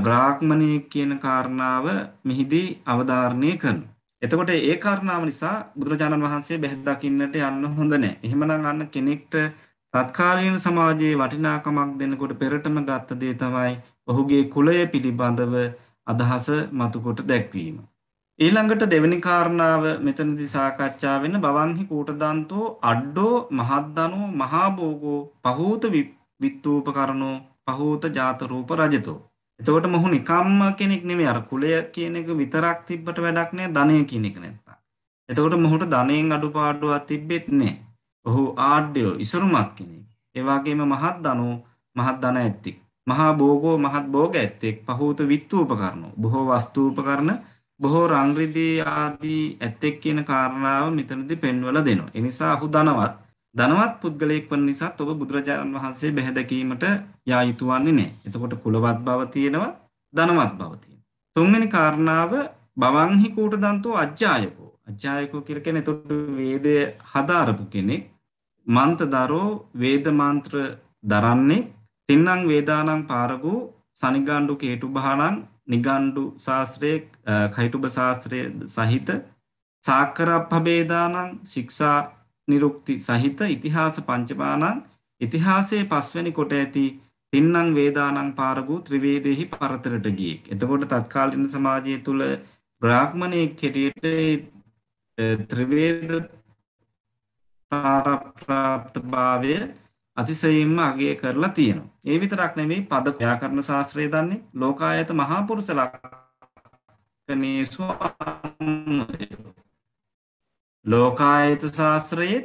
බ්‍රාහ්මණයෙක් කියන කාරණාව මෙහිදී අවධාරණය කරනවා. එතකොට ඒ කාරණාව නිසා බුදුරජාණන් වහන්සේ බැහැ දකින්නට යන්න හොඳ නැහැ. එහෙමනම් අන්න කෙනෙක්ට තත්කාලීන සමාජයේ වටිනාකමක් දෙනකොට පෙරටම ගත්ත දේ තමයි ඔහුගේ කුලය පිළිබඳව අදහස මතුකොට දැක්වීම. ඊළඟට දෙවැනි කාරණාව මෙතනදි සාකච්ඡා වෙන බවන්හි කූටදන්තෝ අඩ්ඩෝ මහද්දනෝ මහාභෝගෝ පහූත විත්තූපකරණෝ පහූත ජාතරූප රජතෝ. එතකොට මොහු නිකම්ම කෙනෙක් නෙමෙයි අර කුලය කියන එක විතරක් තිබ්බට වැඩක් නෑ ධනය කියන එක නැත්තම්. එතකොට මොහුට ධනයෙන් අඩුපාඩුවක් තිබ්බෙත් නෑ. ඔහු ආඩ්‍යෝ ඉසුරුමත් කෙනෙක්. ඒවාගේම මහත් දනු මහත් දන ඇත්තෙක්. මහා බෝගෝ මහත් බෝග ඇත්තෙක් පහූත විත්තුූපකරනු. බොහෝ වස්තූපකරන බොහෝ රංග්‍රදී ආදී ඇත්තෙක් කියන කාරණාව මෙතනදි පෙන්වල දෙනවා. එනිසා හු දනවත් දනවත් පුද්ගලයෙක් වන් නිසාත් ඔබ බුදුරජාණන් වහන්සේ බැහැදැකීමට යා යුතුවන්නේ නෑ. එතකොට කුලවත් බව තියෙනවා දනවත් බවතිය. තුන්වෙනි කාරණාව බවංහි කූට දන්තෝ අජ්‍යායකෝ අජ්ජායකෝ කියලා කියන්නේ එතකොට වේදය හදාරපු කෙනෙක් මන්තදරෝ වේද මන්ත්‍ර දරන්නේ තින්නම් වේදානම් පාරගු සනිගණ්ඩු කේටු බහණං නිගණ්ඩු ශාස්ත්‍රයේ කයිටුබ ශාස්ත්‍රය සහිත සාකරප්පබේදානම් ශික්ෂා නිරුක්ති සහිත ඉතිහාස පංචපානං ඉතිහාසයේ පස්වැනි කොට ඇති තින්නම් වේදානම් පාරගු ත්‍රිවේදෙහි පරතරට ගියෙක්. එතකොට තත්කාලීන සමාජය තුළ බ්‍රාහ්මණයෙක් හැටියට ත්‍රවේද තාරප්‍රාප්තභාවය අතිසයින්ම අගේ කරලා තියෙනවා. ඒ විතරක් නෙමෙයි පද ව්‍යාකරණ ශාස්ත්‍රය දන්නේ ලෝකායත මහා පුරුෂ ලක්ෂණේසු ලෝකායත ශාස්ත්‍රයේ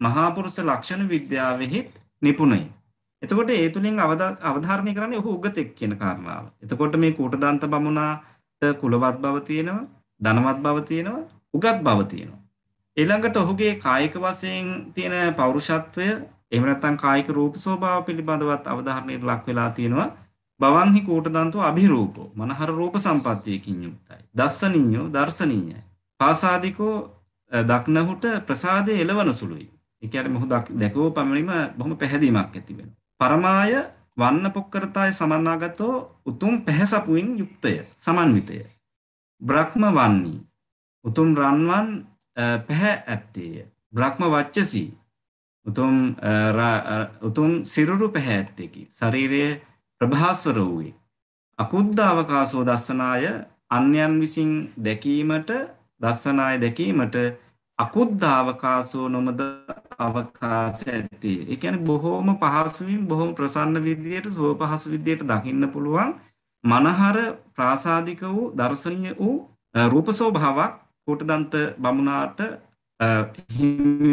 මහා පුරුෂ ලක්ෂණ විද්‍යාවෙහිත් නිපුණයි. එතකොට ඒ තුලින් අවධාරණය කරන්නේ ඔහු උගතෙක් කියන කාරණාව. එතකොට මේ කූටදන්ත බමුණාට කුලවත් බව තියෙනවා, ධනවත් බව තියෙනවා, උගත් බව තියෙනවා. ඊළඟට ඔහුගේ කායික වශයෙන් තියෙන පෞරුෂත්වය එහෙම නැත්නම් කායික රූප ස්වභාව පිළිබඳවත් අවධාරණයට ලක් වෙලා තියෙනවා. බවන්හි කූටදන්තෝ අභිරූපෝ මනහර රූප සම්පත්තියකින් යුක්තයි. දස්සනීයෝ දර්ශනීයයි. පාසාදිකෝ දක්නහුට ප්‍රසාදය එළවන සුළුයි. ඒ කියන්නේ මොහු දැකෝ පමණින්ම බොහොම පැහැදීමක් ඇති වෙනවා. පරමාය වන්න පොක්කරතාය සමන්නාගතෝ උතුම් පැහැසපුවින් යුක්තය සමන්විතය. බ්‍රහ්ම වන්නේ උතුම් රන්වන් පැහැ ඇත්තේය. බ්‍රහ්ම වච්චසී උතුම් උතුම් සිරුරු පැහැ ඇත්තෙකි. ශරීරය ප්‍රභාස්වර වූයේ. අකුද්ධ අවකාශෝ දස්සනාය අන්‍යන් විසින් දැකීමට දස්සනාය දැකීමට අකුද්ධාවකාසෝ නොමද අවකාශ ඇත්තේ. ඒ කියන්නේ බොහෝම පහසුවෙන් බොහොම ප්‍රසන්න විදියට සුව පහසු විදියට දකින්න පුළුවන් මනහර ප්‍රාසාදික වූ දර්ශනීය වූ රූප ස්වභාවයක් කූටදන්ත බමුණාට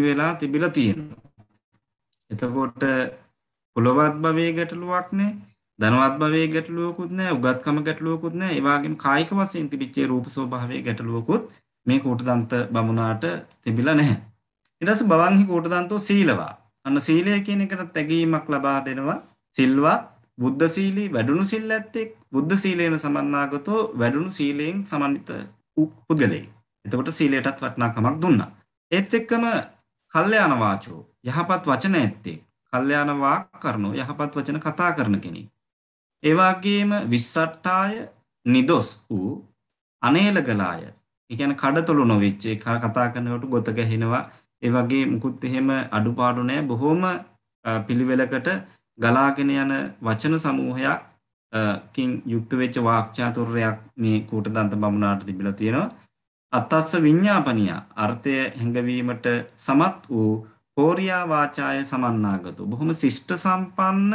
වෙලා තිබිලා තියෙනවා. එතකොට පුළොවත් භවය ගැටලුවක්නේ දනවත් භවය ගැටලුවකුත් නෑ උගත්කම ගැටලුවකුත් නෑ ඒවාගේ කායික වසයෙන් තිබිච්චේ රූප ස්වභාවය ගැටලුවකුත් මේ කූටදන්ත බමුණාට තිබිලා නැහැ. ඉටස බවන්හි කූටදන්තෝ සීලවා අන්න සීලය කියන එකට තැගීමක් ලබා දෙනවා සිල්වත් බුද්ධ සීලී වැඩුණු සිල් ඇත්තෙක් බුද්ධ සීලයන සමන්නාගතෝ වැඩුණු සීලයෙන් සමන්විත පුද්ගලෙක්. එතකොට සීලයටත් වටිනාකමක් දුන්නා. ඒත් එක්කම කල්යාණ වාචෝ යහපත් වචන ඇත්තේ. කල්යාණ වාක් කරනෝ යහපත් වචන කතා කරන කෙනෙක්. ඒ වගේම විස්සට්ටාය නිදොස් වූ අනේලගලාය. ඒ කියන්නේ කඩතොළු නොවෙච්ච ඒ කතා කරනකොට ගොත ගැහෙනවා. ඒ වගේ මුකුත් එහෙම අඩුපාඩු නැහැ. බොහොම පිළිවෙලකට ගලාගෙන යන වචන සමූහයක් කින් යුක්ත වෙච්ච වාක්‍යාතුරයක් මේ කූටදන්ත බමුණාට තිබිලා තියෙනවා. අත්තස්ස විඤ්ඤාපනීය අර්ථය හැඟවීමට සමත් වූ කෝරියා වාචාය සමන්නාගතෝ බොහොම ශිෂ්ට සම්පන්න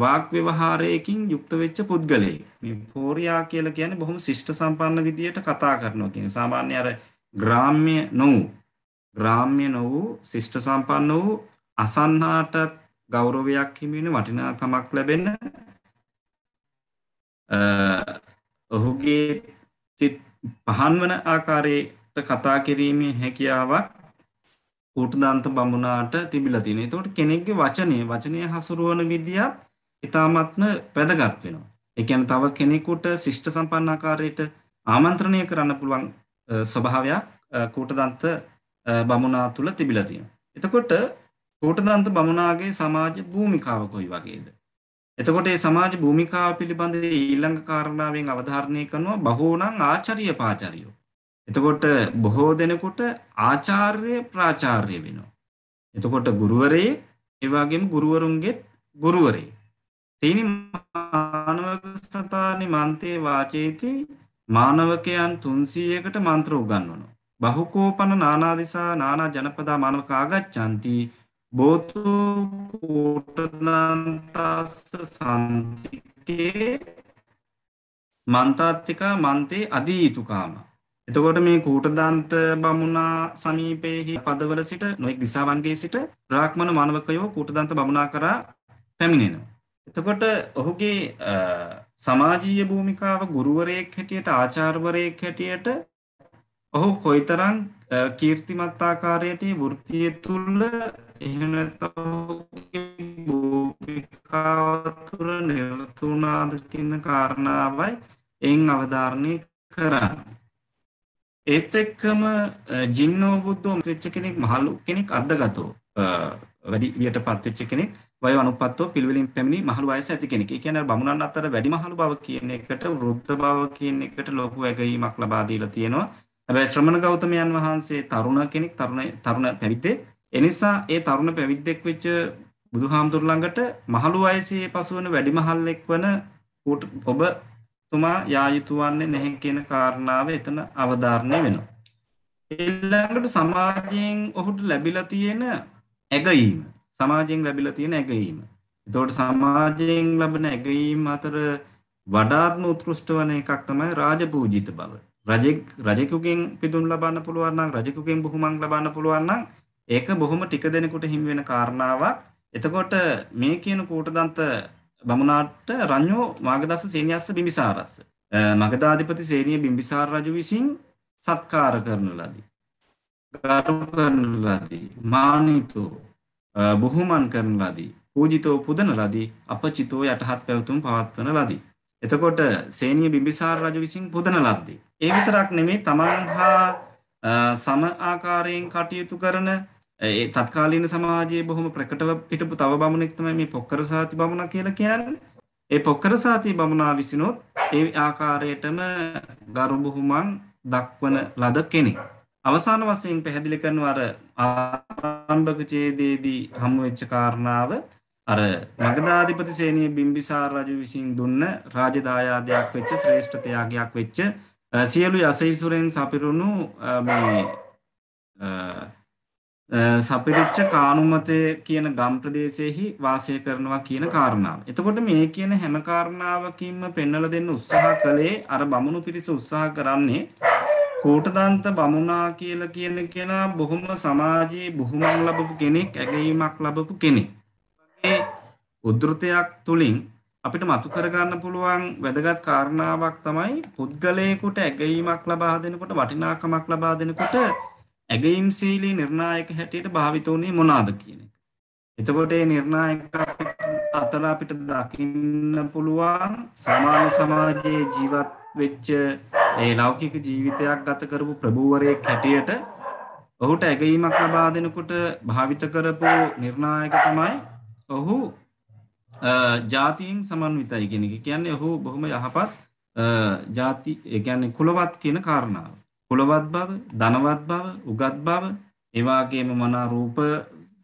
වාක් ව්‍යවහාරයකින් යුක්ත වෙච්ච පුද්ගලයෙක්. මේ පෝරියා කියලා කියන්නේ බොහොම ශිෂ්ට සම්පන්න විදියට කතා කරනවා කියන සාමාන්‍ය අර ග්‍රාම්‍ය නොවු ග්‍රාම්‍ය නොවු ශිෂ්ට සම්පන්න වූ අසන්නාට ගෞරවයක් හිමි වෙන වටිනාකමක් ලැබෙන ඔහුගේ සිත් පහන්වන ආකාරයට කතා කිරීමේ හැකියාවක් ඌටදන්ත බමුණාට තිබිලා තියෙනවා. ඒතකොට කෙනෙක්ගේ වචනේ වචනය හසුරුවන විදියත් ඊටාත්ම වැදගත් වෙනවා. ඒ කියන්නේ තව කෙනෙකුට ශිෂ්ට සම්පන්න ආකාරයට ආමන්ත්‍රණය කරන්න පුළුවන් ස්වභාවයක් කූටදන්ත බමුණා තුළ තිබිලා තියෙනවා. එතකොට කූටදන්ත බමුණාගේ සමාජ භූමිකාව කොයි වගේද? එතකොට මේ සමාජ භූමිකාව පිළිබඳ ඊළඟ කාරණාවෙන් අවධාරණය කරනවා බහෝණං ආචාර්ය පාචාරියෝ. එතකොට බොහෝ දෙනෙකුට ආචාර්ය ප්‍රාචාර්ය වෙනවා. එතකොට ගුරුවරේ ඒ වගේම ගුරුවරුන්ගෙත් ගුරුවරේ. තීනි මානවක සතානි මන්තේ වාචේති මානවකයන් 300කට මන්ත්‍ර උගන්වනවා. බහුකෝපන නානාදිසා නානා ජනපදා මානවක ආගච්ඡanti බෝතු කූටලන්තස්ස සන්තිකේ මන්තාත්තිකා මන්තේ අදීතුකාම. එතකොට මේ කූටදන්ත බමුණා සමීපයහි පදවල සිට නොෙක් දිසාවන්ගේ සිට රාක්මණ මනවකයෝ කූටදන්ත බමුණා කරා පැමිණෙනවා. එතකොට ඔහුගේ සමාජීය භූමිකාව ගුරුවරයෙක් හැටියට ආචාර්වරයෙක් හැටියට ඔහු කොයිතරං කීර්තිමත්තාකාරයට වෘතිය තුල්ල එහෙනැත්තගේ භූපිකාව තුර නිර්තුනාද කියන්න කාරණාවයි එන් අවධාරණය කරන්න. ඒත් එක්කම ජින්නෝ බුද්ධෝ වෙච්ච කෙනෙක් මහලු කෙනෙක් අදගතෝ වැඩි වියට පත්වෙච්ච කෙනෙක් වය අනුපත්තෝ පිළිවෙලින් පැමිණි මහලු අයස ඇති කෙනෙක්. ඒ කියන්නේ බමුණන් අතර වැඩි මහලු බව කියන එකට වෘද්ධ බව කියන එකට ලොකු ඇගීමක් ලබා දීලා තියෙනවා. හැබැයි ශ්‍රමණ ගෞතමයන් වහන්සේ තරුණ කෙනෙක් තරුණ තරුණ පැවිද්දේ එනිසා ඒ තරුණ පැවිද්දෙක් වෙච්ච බුදුහාමුදුර ළඟට මහලු වයසේ පසුවන වැඩිමහල්ලෙක් වන ඔබ තුමා යා යුතු වන්නේ නැහැ කියන කාරණාව එතන අවධාරණය වෙනවා. ඊළඟට සමාජයෙන් ඔහුට ලැබිලා තියෙන ඇගීම සමාජයෙන් ලැබිලා තියෙන ඇගීම. එතකොට සමාජයෙන් ලැබෙන ඇගීම අතර වඩාත්ම උත්කෘෂ්ඨ වන එකක් තමයි රාජපූජිත බව. රජෙක් රජෙකුගෙන් පිදුම් ලබන්න පුළුවන් නම් රජෙකුගෙන් බුහුමන් ලබන්න පුළුවන් නම් ඒක බොහොම ටික දෙනෙකුට හිමි වෙන කාරණාවක්. එතකොට මේ කියන කූටදන්ත බමුණාට රඤ්ඤෝ මාගදස්ස සේනියස්ස බිම්බිසාරස්ස. මගධාධිපති සේනිය බිම්බිසාර රජු විසින් සත්කාර කරන ලදී. ගරු කරන ලදී. මානිතෝ බොහොමන් කරන ලදී. පූජිතෝ පුදන ලදී. අපචිතෝ යටහත් පැවතුම් පවත්වන ලදී. එතකොට සේනිය බිම්බිසාර රජු විසින් පුදන ලද්දී. ඒ විතරක් නෙමේ තමන් හා සම ආකාරයෙන් කටයුතු කරන ඒ තත්කාලීන සමාජයේ බොහොම ප්‍රකටව හිටපු තව බමුණෙක් තමයි මේ පොක්කර සාති බමුණා කියලා කියන්නේ. ඒ පොක්කර සාති බමුණා විසිනොත් ඒ ආකාරයටම ගරු බුහුමන් දක්වන ලද කෙනෙක්. අවසාන වශයෙන් පැහැදිලි කරනවා අර ආරම්භක ඡේදයේදී හමු වෙච්ච කාරණාව අර මගධාධිපති සේනිය බිම්බිසාර රජු විසින් දුන්න රාජදායාදයක් වෙච්ච ශ්‍රේෂ්ඨ ත්‍යාගයක් වෙච්ච සියලු යසීසුරෙන් සපිරුණු මේ සපිරිච්ච කානුමතය කියන ගම් ප්‍රදේශයේහි වාසය කරනවා කියන කාරණාව. එතකොට මේ කියන හැම කාරණාවකින්ම පෙන්වලා දෙන්න උත්සාහ කළේ අර බමුණු පිරිස උත්සාහ කරන්නේ කෝටදාන්ත බමුණා කියලා කියන කෙනා බොහොම සමාජයේ බොහොමං ලැබපු කෙනෙක්, ඇගීමක් ලැබපු කෙනෙක්. ඒ උද්ෘතයක් තුලින් අපිට මතු කරගන්න පුළුවන් වැදගත් කාරණාවක් තමයි පුද්ගලයෙකුට ඇගීමක් ලබා දෙනකොට වටිනාකමක් ලබා දෙනකොට ඇගයිම් සීලී නිර්ණායක හැටියට භාවිතවනේ මොනාද කියන එක. එතකොට ඒ නිර්ණායක අතර අපිට දකින්න පුළුවන් සමාන සමාජයේ ජීවත් වෙච්ච ඒ ලෞකික ජීවිතයක් ගත කරපු ප්‍රභූවරයෙක් හැටියට ඔහුට ඇගීමක් ලබා දෙනකොට භාවිත කරපු නිර්ණායක තමයි ඔහු ජාතියෙන් සමන්විතයි කෙනෙක කියන්නේ ඔහු බොහොම යහපත් ජාති ගැන්නේ කුලවත් කියන කාරණාව. කුලවත් බව, ධනවත් බව, උගත් බව, ඒ වගේම මනා රූප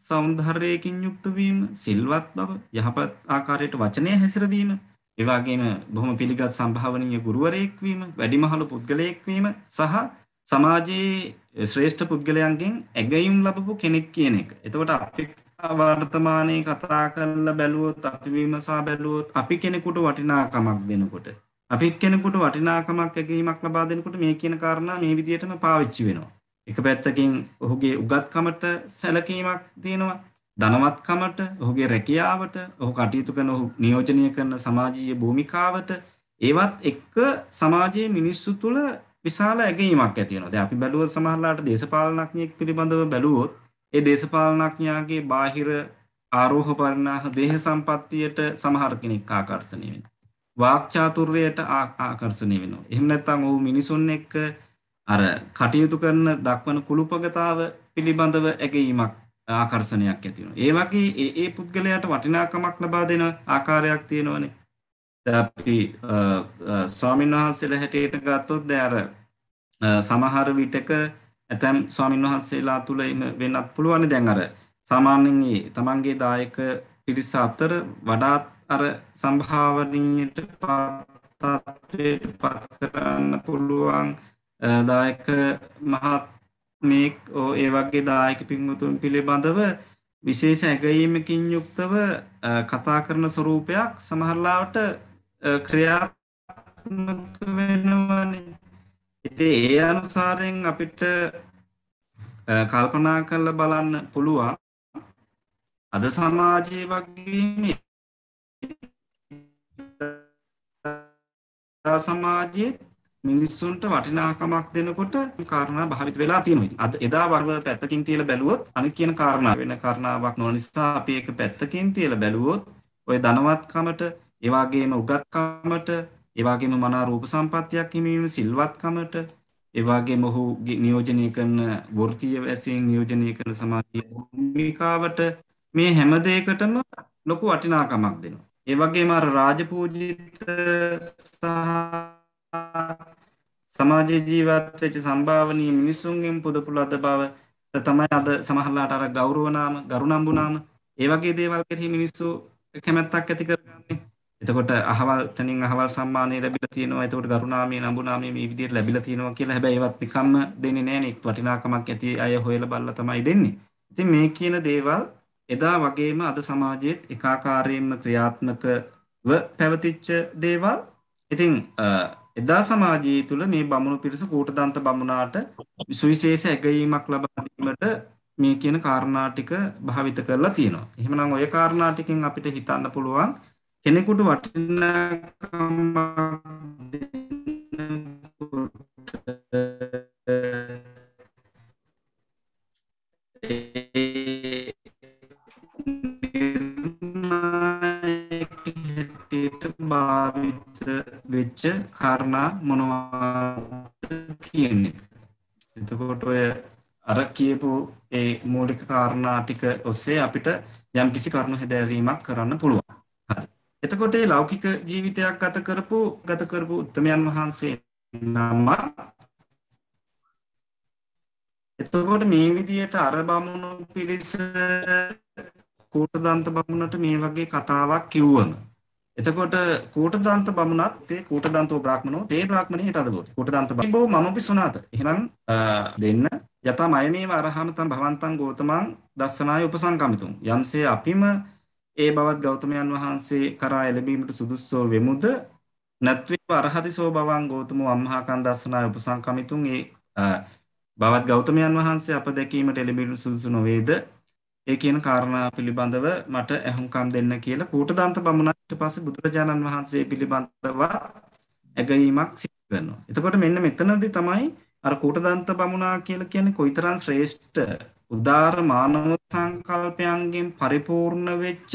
సౌందර්යයෙන් යුක්ත වීම, සිල්වත් බව, යහපත් ආකාරයට වචනය හැසිරවීම, ඒ වගේම බොහොම පිළිගත් සම්භාවනීය ගුරුවරයෙක් වීම, වැඩිමහල් පුද්ගලයෙක් වීම සහ සමාජයේ ශ්‍රේෂ්ඨ පුද්ගලයන්ගෙන් ඇගයුම් ලබපු කෙනෙක් කියන එක. එතකොට අපි වර්තමානයේ කතා කරලා බැලුවොත් අපි විමසා බැලුවොත් අපි කෙනෙකුට වටිනාකමක් දෙනකොට අපිත් කෙනෙකුට වටිනාකමක් ඇගීමක් ලබා දෙනකොට මේ කියන කාරණා මේ විදිහටම පාවිච්චි වෙනවා. එක පැත්තකින් ඔහුගේ උගත්කමට සැලකීමක් තියෙනවා. ධනවත්කමට, ඔහුගේ රැකියාවට, ඔහු කටයුතු කරන ඔහු නියෝජනය කරන සමාජීය භූමිකාවට ඒවත් එක්ක සමාජයේ මිනිස්සු තුළ විශාල ඇගීමක් ඇති වෙනවා. දැන් අපි බැලුවොත් සමහරලාට දේශපාලනඥයෙක් පිළිබඳව බැලුවොත් ඒ දේශපාලනඥයාගේ බාහිර ආරෝහ පරිණාහ දේහ සම්පත්තියට සමහර කෙනෙක් ආකර්ෂණය වෙනවා. වාක්චාතුර්වයට ආකර්ෂණය වෙනවා. එහෙම නැත්නම් ඔහු මිනිසුන් එක්ක අර කටයුතු කරන දක්වන කුළුපගතාව පිළිබඳව ඇගීමක් ආකර්ෂණයක් ඇති වෙනවා. ඒ වගේ ඒ ඒ පුද්ගලයාට වටිනාකමක් ලබා දෙන ආකාරයක් තියෙනවනේ. දැන් අපි ස්වාමීන් වහන්සේලා හැටියට ගත්තොත් දැන් අර සමහර විටක ඇතම් ස්වාමීන් වහන්සේලා තුල එම වෙන්නත් පුළුවන්. දැන් අර සාමාන්‍යයෙන් තමන්ගේ දායක පිරිස අතර වඩාත් අර සම්භාවනීයට පත්තාත්වයට පත් කරන්න පුළුවන් දායක මහත් මේක් ඕ ඒ වගේ දායක පින්වතුන් පිළිබඳව විශේෂ ඇගීමකින් යුක්තව කතා කරන ස්වරූපයක් සමහරලාට ක්‍රියාත්මක වෙනවන ඉති ඒ අනුසාරයෙන් අපිට කල්පනා කරල බලන්න පුළුවන් අද සමාජයේ වගේ සමාජයේ මිනිස්සුන්ට වටිනාකමක් දෙනකොට කාරණා භාවිත වෙලා තියෙනවා. අද එදා වර්ග පැත්තකින් තියලා බැලුවොත් අනිත් කියන කාරණා වෙන කාරණාවක් නොවන නිසා අපි ඒක පැත්තකින් තියලා බැලුවොත් ඔය ධනවත්කමට, ඒ වගේම උගත්කමට, ඒ වගේම මනා රූප සම්පත්තියක් හිමිවීම සිල්වත්කමට, ඒ වගේම ඔහු නියෝජනය කරන වෘත්තීය වශයෙන් නියෝජනය කරන සමාජීය භූමිකාවට මේ හැම දෙයකටම ලොකු වටිනාකමක් දෙනවා. ඒවගේ මර රාජපූජිත සහ සමාජ ජීවත්වෙච සම්භාවනී මිනිස්සුන්ගෙන් පුදපු ලද බව තමයි අද සමහල්ලාට අර ගෞරුවනාම ගරුනම්බුනාම ඒවගේ දේවල් කෙරහි මිනිස්සු කැමැත්තක් ඇති කරන්නේ එතකොට අහවල් තනින් අහවල් සම්මානය ලැබිලා තියෙනවා එතකොට ගරුනාමී නම්බුනාමී මේ විදිහට ලැබිලා තියෙනවා කියලා හැබැයි ඒවත් නිකම්ම දෙන්නේ නැහැ නේ වටිනාකමක් ඇති අය හොයලා බලලා තමයි දෙන්නේ ඉතින් මේ කියන දේවල් එදා වගේම අද සමාජයේත් එකාකාරයෙන්ම ක්‍රියාත්මකව පැවතිච්ච දේවල්. ඉතින් එදා සමාජය තුළ මේ බමුණු පිරිස කූටදන්ත බමුණාට සුවිශේෂ ඇගීමක් ලබා දීමට මේ කියන කාරණා ටික භාවිත කරලා තියෙනවා. එහෙමනම් ওই කාරණා ටිකෙන් අපිට හිතන්න පුළුවන් කෙනෙකුට වටිනාකම දෙන්නකොට හැටියට භාවිත වෙච්ච කාරණා මොනවද කියන එක. එතකොට ඔය අර කියපු ඒ මූලික කාරණා ටික ඔස්සේ අපිට යම්කිසි කරුණු හැදෑරීමක් කරන්න පුළුවන්. හරි. එතකොට මේ ලෞකික ජීවිතයක් ගත කරපු ගත කරපු උත්මයන් වහන්සේ නම එතකොට මේ විදියට අර බමුණු පිරිස කූටදන්ත බමුණට මේ වගේ කතාවක් කිව්වම එතකොට කූටදන්ත බමුණත් තේ කූටදන්තෝ බ්‍රාහ්මනෝ තේ බ්‍රාහ්මනේ හිතදබෝති කූටදන්ත බෝ මම පිසුනාත එහෙනම් දෙන්න යතා මයමේව අරහමතං භවන්තං ගෝතමං දස්සනාය උපසංකමිතුම් යම්සේ අපිම ඒ බවත් ගෞතමයන් වහන්සේ කරා එළඹීමට සුදුස්සෝ වෙමුද නැත්වේව අරහතිසෝ බවං ගෝතමෝ අම්හාකන් දස්සනාය උපසංකමිතුම් ඒ බවත් ගෞතමයන් වහන්සේ අප දැකීමට එළඹීමට සුදුසු නොවේද ඒ කියන කාරණා පිළිබඳව මට ඇහුම්කම් දෙන්න කියලා කූටදන්ත බමුණා ඊට පස්සේ බුදුරජාණන් වහන්සේ පිළිබඳව ඇගීමක් සිදු කරනවා. එතකොට මෙන්න මෙතනදී තමයි අර කූටදන්ත බමුණා කියලා කියන්නේ කොයිතරම් ශ්‍රේෂ්ඨ උදාර මානව සංකල්පයන්ගෙන් පරිපූර්ණ වෙච්ච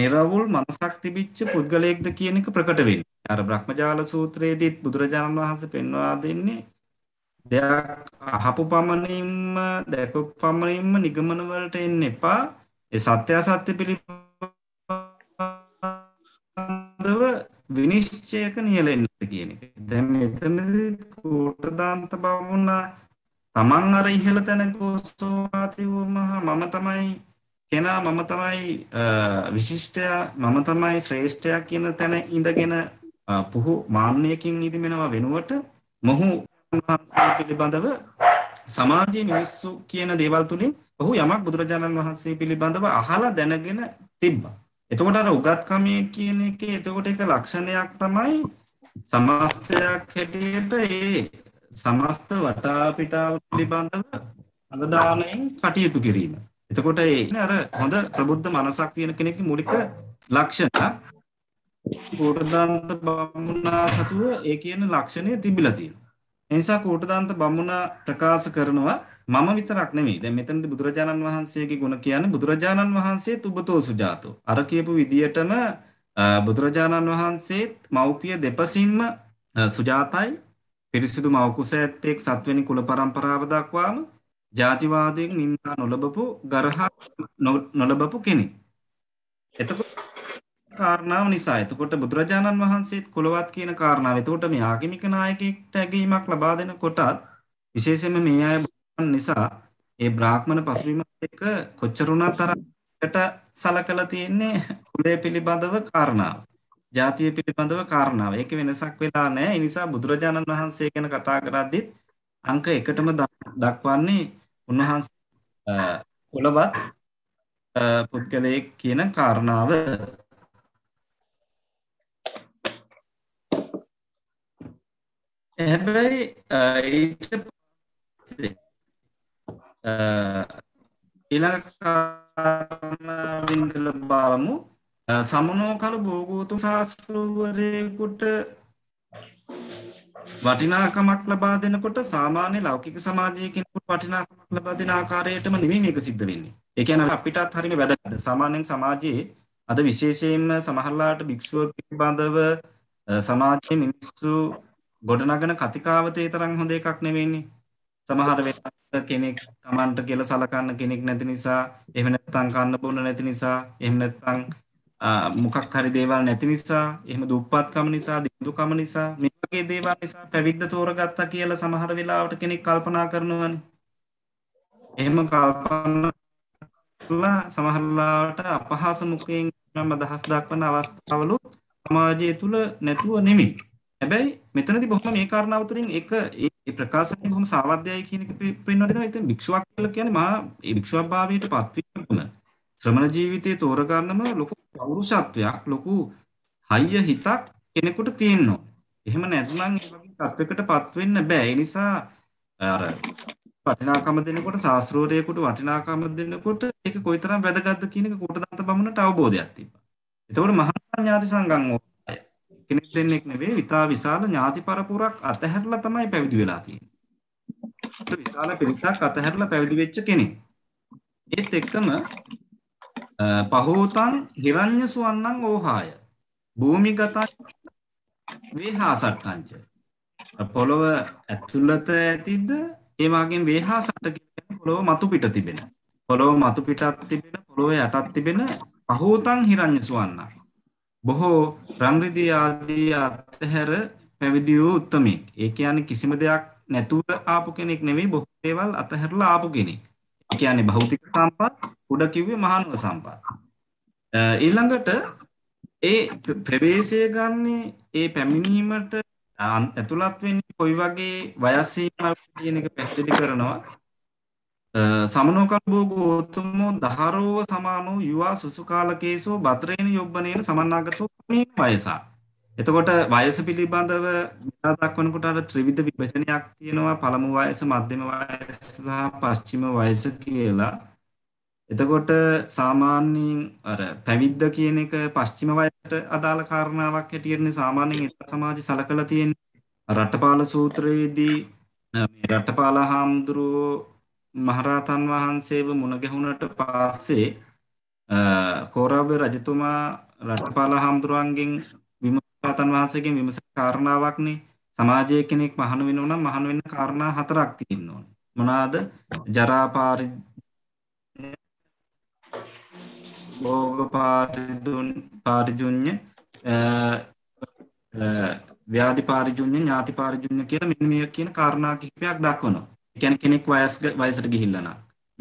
නිර්වුල් මනසක් තිබිච්ච පුද්ගලයෙක්ද කියන එක ප්‍රකට වෙන්නේ. අර බ්‍රහ්මජාල සූත්‍රයේදීත් බුදුරජාණන් වහන්සේ පෙන්වා දෙන්නේ දෙයක් අහපු පමණින්ම දැකු පමණින්ම නිගමන වලට එන්න එපා. ඒ සත්‍ය අසත්‍ය පිළිබඳව විනිශ්චයක නියැලෙන්නට කියන එක. දැන් මෙතනදී කෝටදාන්ත බවුණා තමන් අර ඉහළ තැන ගොස්සවාති වුමහා මම තමයි කෙනා මම තමයි විශිෂ්ටයා මම තමයි ශ්‍රේෂ්ඨයා කියන තැන ඉඳගෙන පුහු මාන්නයකින් ඉදිමෙනවා වෙනුවට මොහු වහන්සේ පිළිබඳව සමාජයේ මිනිස්සු කියන දේවල් තුලින් ඔහු යමක් බුදුරජාණන් වහන්සේ පිළිබඳව අහලා දැනගෙන තිබ්බා. එතකොට අර උගත්කමයේ කියන එකේ එතකොට එක ලක්ෂණයක් තමයි සමස්තයක් හැටියට ඒ සමස්ත වටා පිටාව පිළිබඳව අනුදානයෙන් කටයුතු කිරීම. එතකොට ඒ අර හොඳ ප්‍රබුද්ධ මනසක් තියෙන කෙනෙක්ගේ මූලික ලක්ෂණ කෝටදාන්ත බමුණා සතුව ඒ කියන ලක්ෂණය තිබිලා තියෙනවා. එනිසා කෝටදාන්ත බමුණ ප්‍රකාශ කරනවා මම විතරක් නෙමෙයි. දැන් මෙතනදී බුදුරජාණන් වහන්සේගේ ගුණ කියන්නේ බුදුරජාණන් වහන්සේ තුබතෝ සුජාතෝ. අර කියපු විදියටම බුදුරජාණන් වහන්සේත් මව්පිය දෙපසින්ම සුජාතයි පිරිසිදු මව්කුස ඇත්තෙක් සත්වෙනි කුල પરම්පරාව දක්වාම ජාතිවාදයෙන් නින්දා නොලබපු ගරහා නොලබපු කෙනෙක්. එතකොට කාරණාව නිසා එතකොට බුදුරජාණන් වහන්සේත් කුලවත් කියන කාරණාව. එතකොට මේ ආගමික නායකයෙක්ට ඇගීමක් ලබා දෙන කොටත් විශේෂයෙන්ම මේ අය නිසා ඒ බ්‍රාහ්මණ පසුබිමත් එක්ක කොච්චරුණා තරමට සලකලා තියෙන්නේ කුලය පිළිබඳව කාරණාව. ජාතිය පිළිබඳව කාරණාව. ඒක වෙනසක් වෙලා නැහැ. ඒ නිසා බුදුරජාණන් වහන්සේ ගැන කතා කරද්දිත් අංක එකටම දක්වන්නේ උන්වහන්සේ කුලවත් පුද්ගලයෙක් කියන කාරණාව හැබැයි ඊළඟවිදල බාලමු සමනෝකළු බෝගෝතු ශාස්තෘවරයකුට වටිනාකමක් ලබා දෙනකොට සාමාන්‍ය ලෞකික සමාජයකෙනකුට වටිනාකමක් ලබා දෙන ආකාරයටම නෙමෙයි මේක සිද්ධ වෙන්නේ. ඒ කියන්නේ අපිටත් හරියම වැදගත්. සාමාන්‍යයෙන් සමාජයේ අද විශේෂයෙන්ම සමහරලාට භික්ෂුව පිළිබඳව සමාජයේ මිනිස්සු ගොඩනගන කතිකාවතේ තරම් හොඳ එකක් නෙවෙයිනේ. සමහර වෙලාවට කෙනෙක් Tamanට කියලා සලකන්න කෙනෙක් නැති නිසා, එහෙම නැත්නම් කන්න බොන්න නැති නිසා, එහෙම නැත්නම් මොකක් හරි දේවල් නැති නිසා, එහෙම දුප්පත්කම නිසා, දින්දුකම නිසා මේ වගේ දේවල් නිසා පැවිද්ද තෝරගත්තා කියලා සමහර වෙලාවට කෙනෙක් කල්පනා කරනවනේ. එහෙම කල්පනා කරලා සමහරලාට අපහාස මුඛයෙන් නම් අදහස් දක්වන අවස්ථාවලු සමාජය තුල නැතුව නෙමෙයි. හැබැයි මෙතනදී බොහොම මේ කාරණාව තුළින් ඒක ඒ ප්‍රකාශනය බොහොම සාවද්‍යයි කියන එක පෙන්වා දෙනවා. ඉතින් භික්ෂුවක් කියලා කියන්නේ මහා ඒ භික්ෂුවක් භාවයට පත්වීමම ශ්‍රමණ ජීවිතයේ තෝරගන්නම ලොකු පෞරුෂත්වයක් ලොකු හයිය හිතක් කෙනෙකුට තියෙන්න ඕනේ. එහෙම නැත්නම් ඒ වගේ තත්වයකට පත්වෙන්න බෑ. ඒ නිසා අර වටිනාකම දෙනකොට සාස්ත්‍රෝරයේකට වටිනාකම දෙනකොට ඒක කොයිතරම් වැදගත්ද කියන එක කොට දන්ත බමුණට අවබෝධයක් තිබ්බා. ඒතකොට මහා ඥාති සංගම් ඕනේ. කෙනෙක් දෙන්නෙක් නෙවෙයි විතා විශාල ඥාති පරපුරක් අතහැරලා තමයි පැවිදි වෙලා තියෙන්නේ. විශාල පිරිසක් අතහැරලා පැවිදි වෙච්ච කෙනෙක්. ඒත් එක්කම පහෝතං හිරඤ්‍ය සුවන්නං ඕහාය. භූමිගතං වේහාසට්ටංච. පොළොව ඇතුළත ඇතිද ඒ වගේම වේහාසට්ට කියන්නේ පොළොව මතු පිට තිබෙන. පොළොව මතු පිටත් තිබෙන පොළොව යටත් තිබෙන පහෝතං හිරඤ්‍ය සුවන්නං බොහෝ රංරිදී ආදී අත්හැර පැවිදි වූ උත්තමෙක්. ඒ කියන්නේ කිසිම දෙයක් නැතුව ආපු කෙනෙක් නෙවෙයි බොහෝ දේවල් අතහැරලා ආපු කෙනෙක්. ඒ කියන්නේ භෞතික සම්පත්, උඩ කිව්වේ මහානව සම්පත්. ඊළඟට ඒ ප්‍රවේශය ගන්න ඒ පැමිණීමට ඇතුළත් වෙන්නේ කොයි වගේ වයස් සීමාවක් කියන එක පැහැදිලි කරනවා. සමනෝකල් භෝගෝතුමෝ දහරෝව සමානෝ යවා සුසුකාලකේසෝ බත්‍රයන යොබ්බනයට සමන්නාගතෝ මේ පයසා. එතකොට වයස පිළිබඳව දක්වනකොට අර ත්‍රිවිධ විභජනයක් තියෙනවා පළමු වයස මධ්‍යම වයස සහ පශ්චිම වයස කියලා. එතකොට සාමාන්‍යයෙන් අර පැවිද්ද කියන එක පශ්චිම වයසට අදාළ කාරණාවක් හැටියටනේ සාමාන්‍යයෙන් එත සමාජය සලකලා තියෙන්නේ. රටපාල සූත්‍රයේදී මේ රටපාල හාමුදුරුවෝ මහරහතන් වහන්සේව මුණගැහුණට පස්සේ කෝරාව රජතුමා රටපාල හාමුදුරුවන්ගෙන් විමරහතන් වහන්සේගෙන් විමස කාරණාවක්නේ සමාජය කෙනෙක් මහන වෙන නම් මහන වෙන්න කාරණා හතරක් තියෙන්න ඕනේ. මොනවාද? ජරා පාරි භෝග පාරිදුන් පාරිජුඤ්ඤ ව්‍යාධි පාරිජුඤ්ඤ ඥාති පාරිජුඤ්ඤ කියලා මෙන්න මේ කියන කාරණා කිහිපයක් දක්වනවා. කියන්නේ කෙනෙක් වයස් වයසට ගිහිල්ලා නම්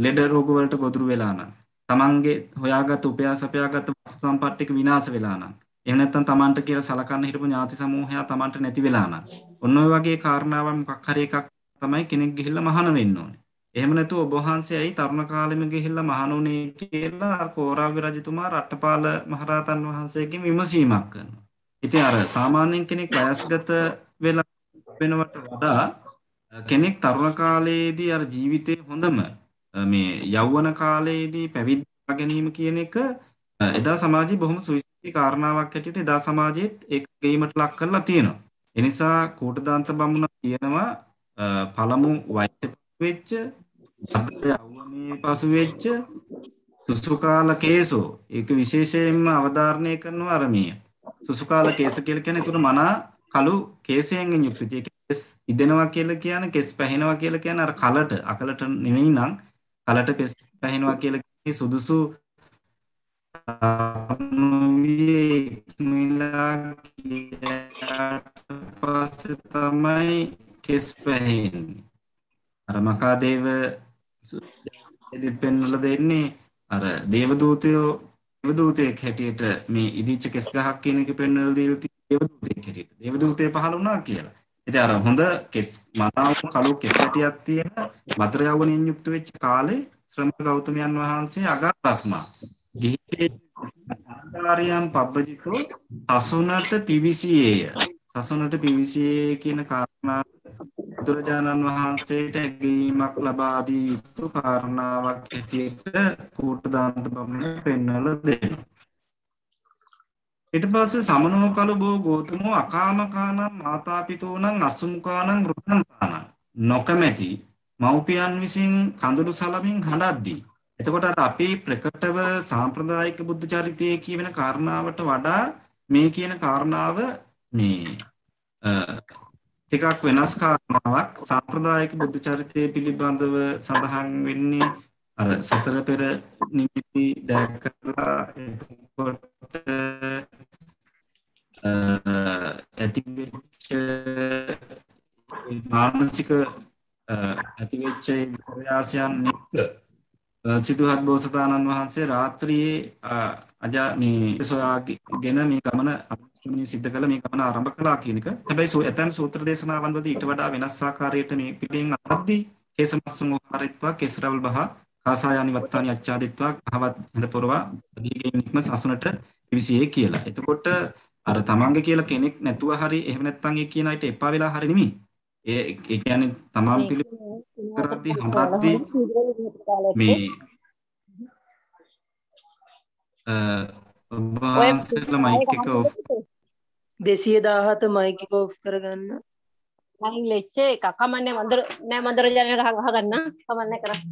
ලෙඩ රෝග වලට ගොදුරු වෙලා නම් තමන්ගේ හොයාගත් උපයාස අපයාගත් වස්තු සම්පත් ටික විනාශ වෙලා නම් එහෙම නැත්නම් තමන්ට කියලා සලකන්න හිටපු ඥාති සමූහයා තමන්ට නැති වෙලා නම් ඔන්න ඔය වගේ කාරණාවන් මොකක් හරි එකක් තමයි කෙනෙක් ගිහිල්ලා මහාන වෙන්න ඕනේ. එහෙම නැතුව ඔබ වහන්සේ ඇයි තරුණ කාලෙම ගිහිල්ලා මහාන උනේ කියලා කෝරාවි රජතුමා රට්ටපාල මහරහතන් වහන්සේගෙන් විමසීමක් කරනවා. ඉතින් අර සාමාන්‍යයෙන් කෙනෙක් වයස්ගත වෙලා වෙනවට වඩා කෙනෙක් තරුණ කාලයේදී අර ජීවිතේ හොඳම මේ යෞවන කාලයේදී පැවිද්දා ගැනීම කියන එක එදා සමාජයේ බොහොම සුවිශේෂී කාරණාවක් හැටියට එදා සමාජයේත් ඒක ගේීමට ලක් කරලා තියෙනවා. ඒ නිසා කෝටදාන්ත බමුණ කියනවා පළමු වයස වෙච්ච යෞවනයේ පසු වෙච්ච සුසුකාල කේසෝ ඒක විශේෂයෙන්ම අවධාරණය කරනවා අර මේ සුසුකාල කේස කියලා කියන්නේ ඒතර මනා කළු කේසයෙන් යුක්ත. ඒ කෙස් ඉදෙනවා කියලා කියන කෙස් පැහෙනවා කියලා කියන අර කලට අකලට නෙවෙයි නම් කලට කෙස් පැහෙනවා කියලා කියන්නේ සුදුසු මිලා පස්සේ තමයි කෙස් පැහෙන්නේ. අර මකාදේව පෙන්වලා දෙන්නේ අර දේවදූතයෝ දේවදූතයෙක් හැටියට මේ ඉදිච්ච කෙස් ගහක් කියන එක පෙන්වලා දීලා දේවදූතයෙක් හැටියට. දේවදූතය පහළ වුණා කියලා. ඉතින් අර හොඳ කෙස් මනාවම කළු කෙස් ඇටියක් තියෙන වතුර යවණින් යුක්ත වෙච්ච කාලේ ශ්‍රමණ ගෞතමයන් වහන්සේ අගාරස්මා ගිහිතේ ආකාරයන් පබ්බජිතෝ සසුනට පිවිසියේය. සසුනට පිවිසියේ කියන කාරණා බුදුරජාණන් වහන්සේට ඇගීමක් ලබා දී යුතු කාරණාවක් හැටියට කූටදාන්ත බමුණ පෙන්වලා දෙනවා. ඊට පස්සේ සමනෝ කලබෝ ගෝතමෝ අකාමකානම් මාතාපිතෝනම් අස්සුමුකානම් ගෘහන්තානම් නොකමැති මව්පියන් විසින් කඳුළු සලමින් හඬද්දී එතකොට අර අපේ ප්‍රකටව සාම්ප්‍රදායික බුද්ධ චරිතයේ කියවෙන කාරණාවට වඩා මේ කියන කාරණාව මේ ටිකක් වෙනස් කාරණාවක් සාම්ප්‍රදායික බුද්ධ චරිතය පිළිබඳව සඳහන් වෙන්නේ අර සතර පෙර නිමිති දැකලා එතකොට ඇතිවෙච්ච මානසික ඇතිවෙච්ච ප්‍රයාසයන් නික්ක සිදුහත් බෝසතාණන් වහන්සේ රාත්‍රියයේ අජා මේ සොයාගෙන මේ ගමන අමස්තුමින් සිද්ධ කළ මේ ගමන ආරම්භ කළා කියනක හැබැයි සෝ ඇතැන් සූත්‍ර දේශනාවන්වලදී ඊට වඩා වෙනස් ආකාරයට මේ පිටින් අද්දී කේසමස්සුන් උපාරිත්වා කේසරවල් බහ කාසායනි වත්තානි අච්ඡාදිත්වා හවත් හඳ පොරවා දීගෙන් නික්ම සසුනට විවිසියේ කියලා. එතකොට අර තමන්ගේ කියලා කෙනෙක් නැතුව හරි එහෙම නැත්නම් ඒ කියන අයට එපා වෙලා හරි නෙමෙයි. ඒ ඒ කියන්නේ තමන් පිළිබඳ කරද්දී හඳද්දී මේ අ වහන්සේලා මයික් එක ඔෆ් 217 මයික් එක ඔෆ් කරගන්න. මයින් ලෙච්චේ එකක් කමන්නේ මන්දර නෑ මන්දර ජනක අහගන්න කමන්නේ කරා.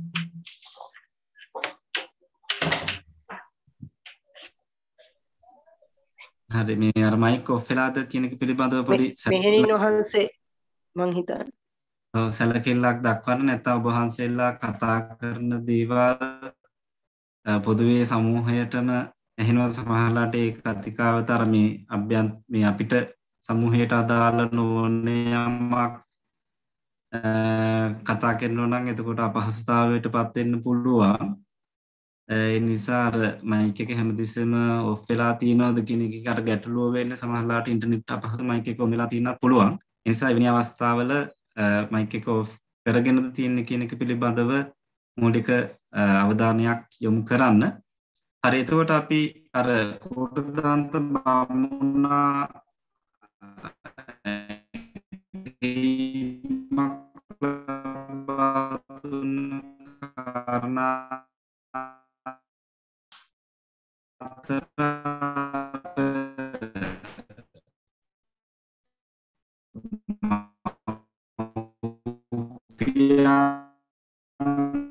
හරි මේ අර මයික් ඔෆ් වෙලාද කියන එක පිළිබඳව පොඩි මෙහෙණින් වහන්සේ මං හිතන්නේ සැලකිල්ලක් දක්වන්න නැත්නම් ඔබ වහන්සේලා කතා කරන දේවල් පොදුවේ සමූහයටම එහෙනවා සමහරලාට ඒ කතිකාවත අර මේ අභ්‍යන්ත මේ අපිට සමූහයට අදාළ නොවන යමක් කතා කරනවා නම් එතකොට අපහසුතාවයටපත් වෙන්න පුළුවන්. නිසා මයික එක හැමතිස්සම ඔෆෙලා තියනවද කෙනෙකට ගැටලුව වෙන්න සමහලාට ඉන්ටනෙට් අපහස මයික කොමලා තියන්න පුළුවන් නිසා විනි අවස්ථාවල මයික ඔ් කරගෙනද තියන්න කියනක පිළිබඳව මෝඩික අවධානයක් යොමු කරන්න හරි එතකොට අපි අර කෝටදාන්ත බාමුණා මක් කාරණා yang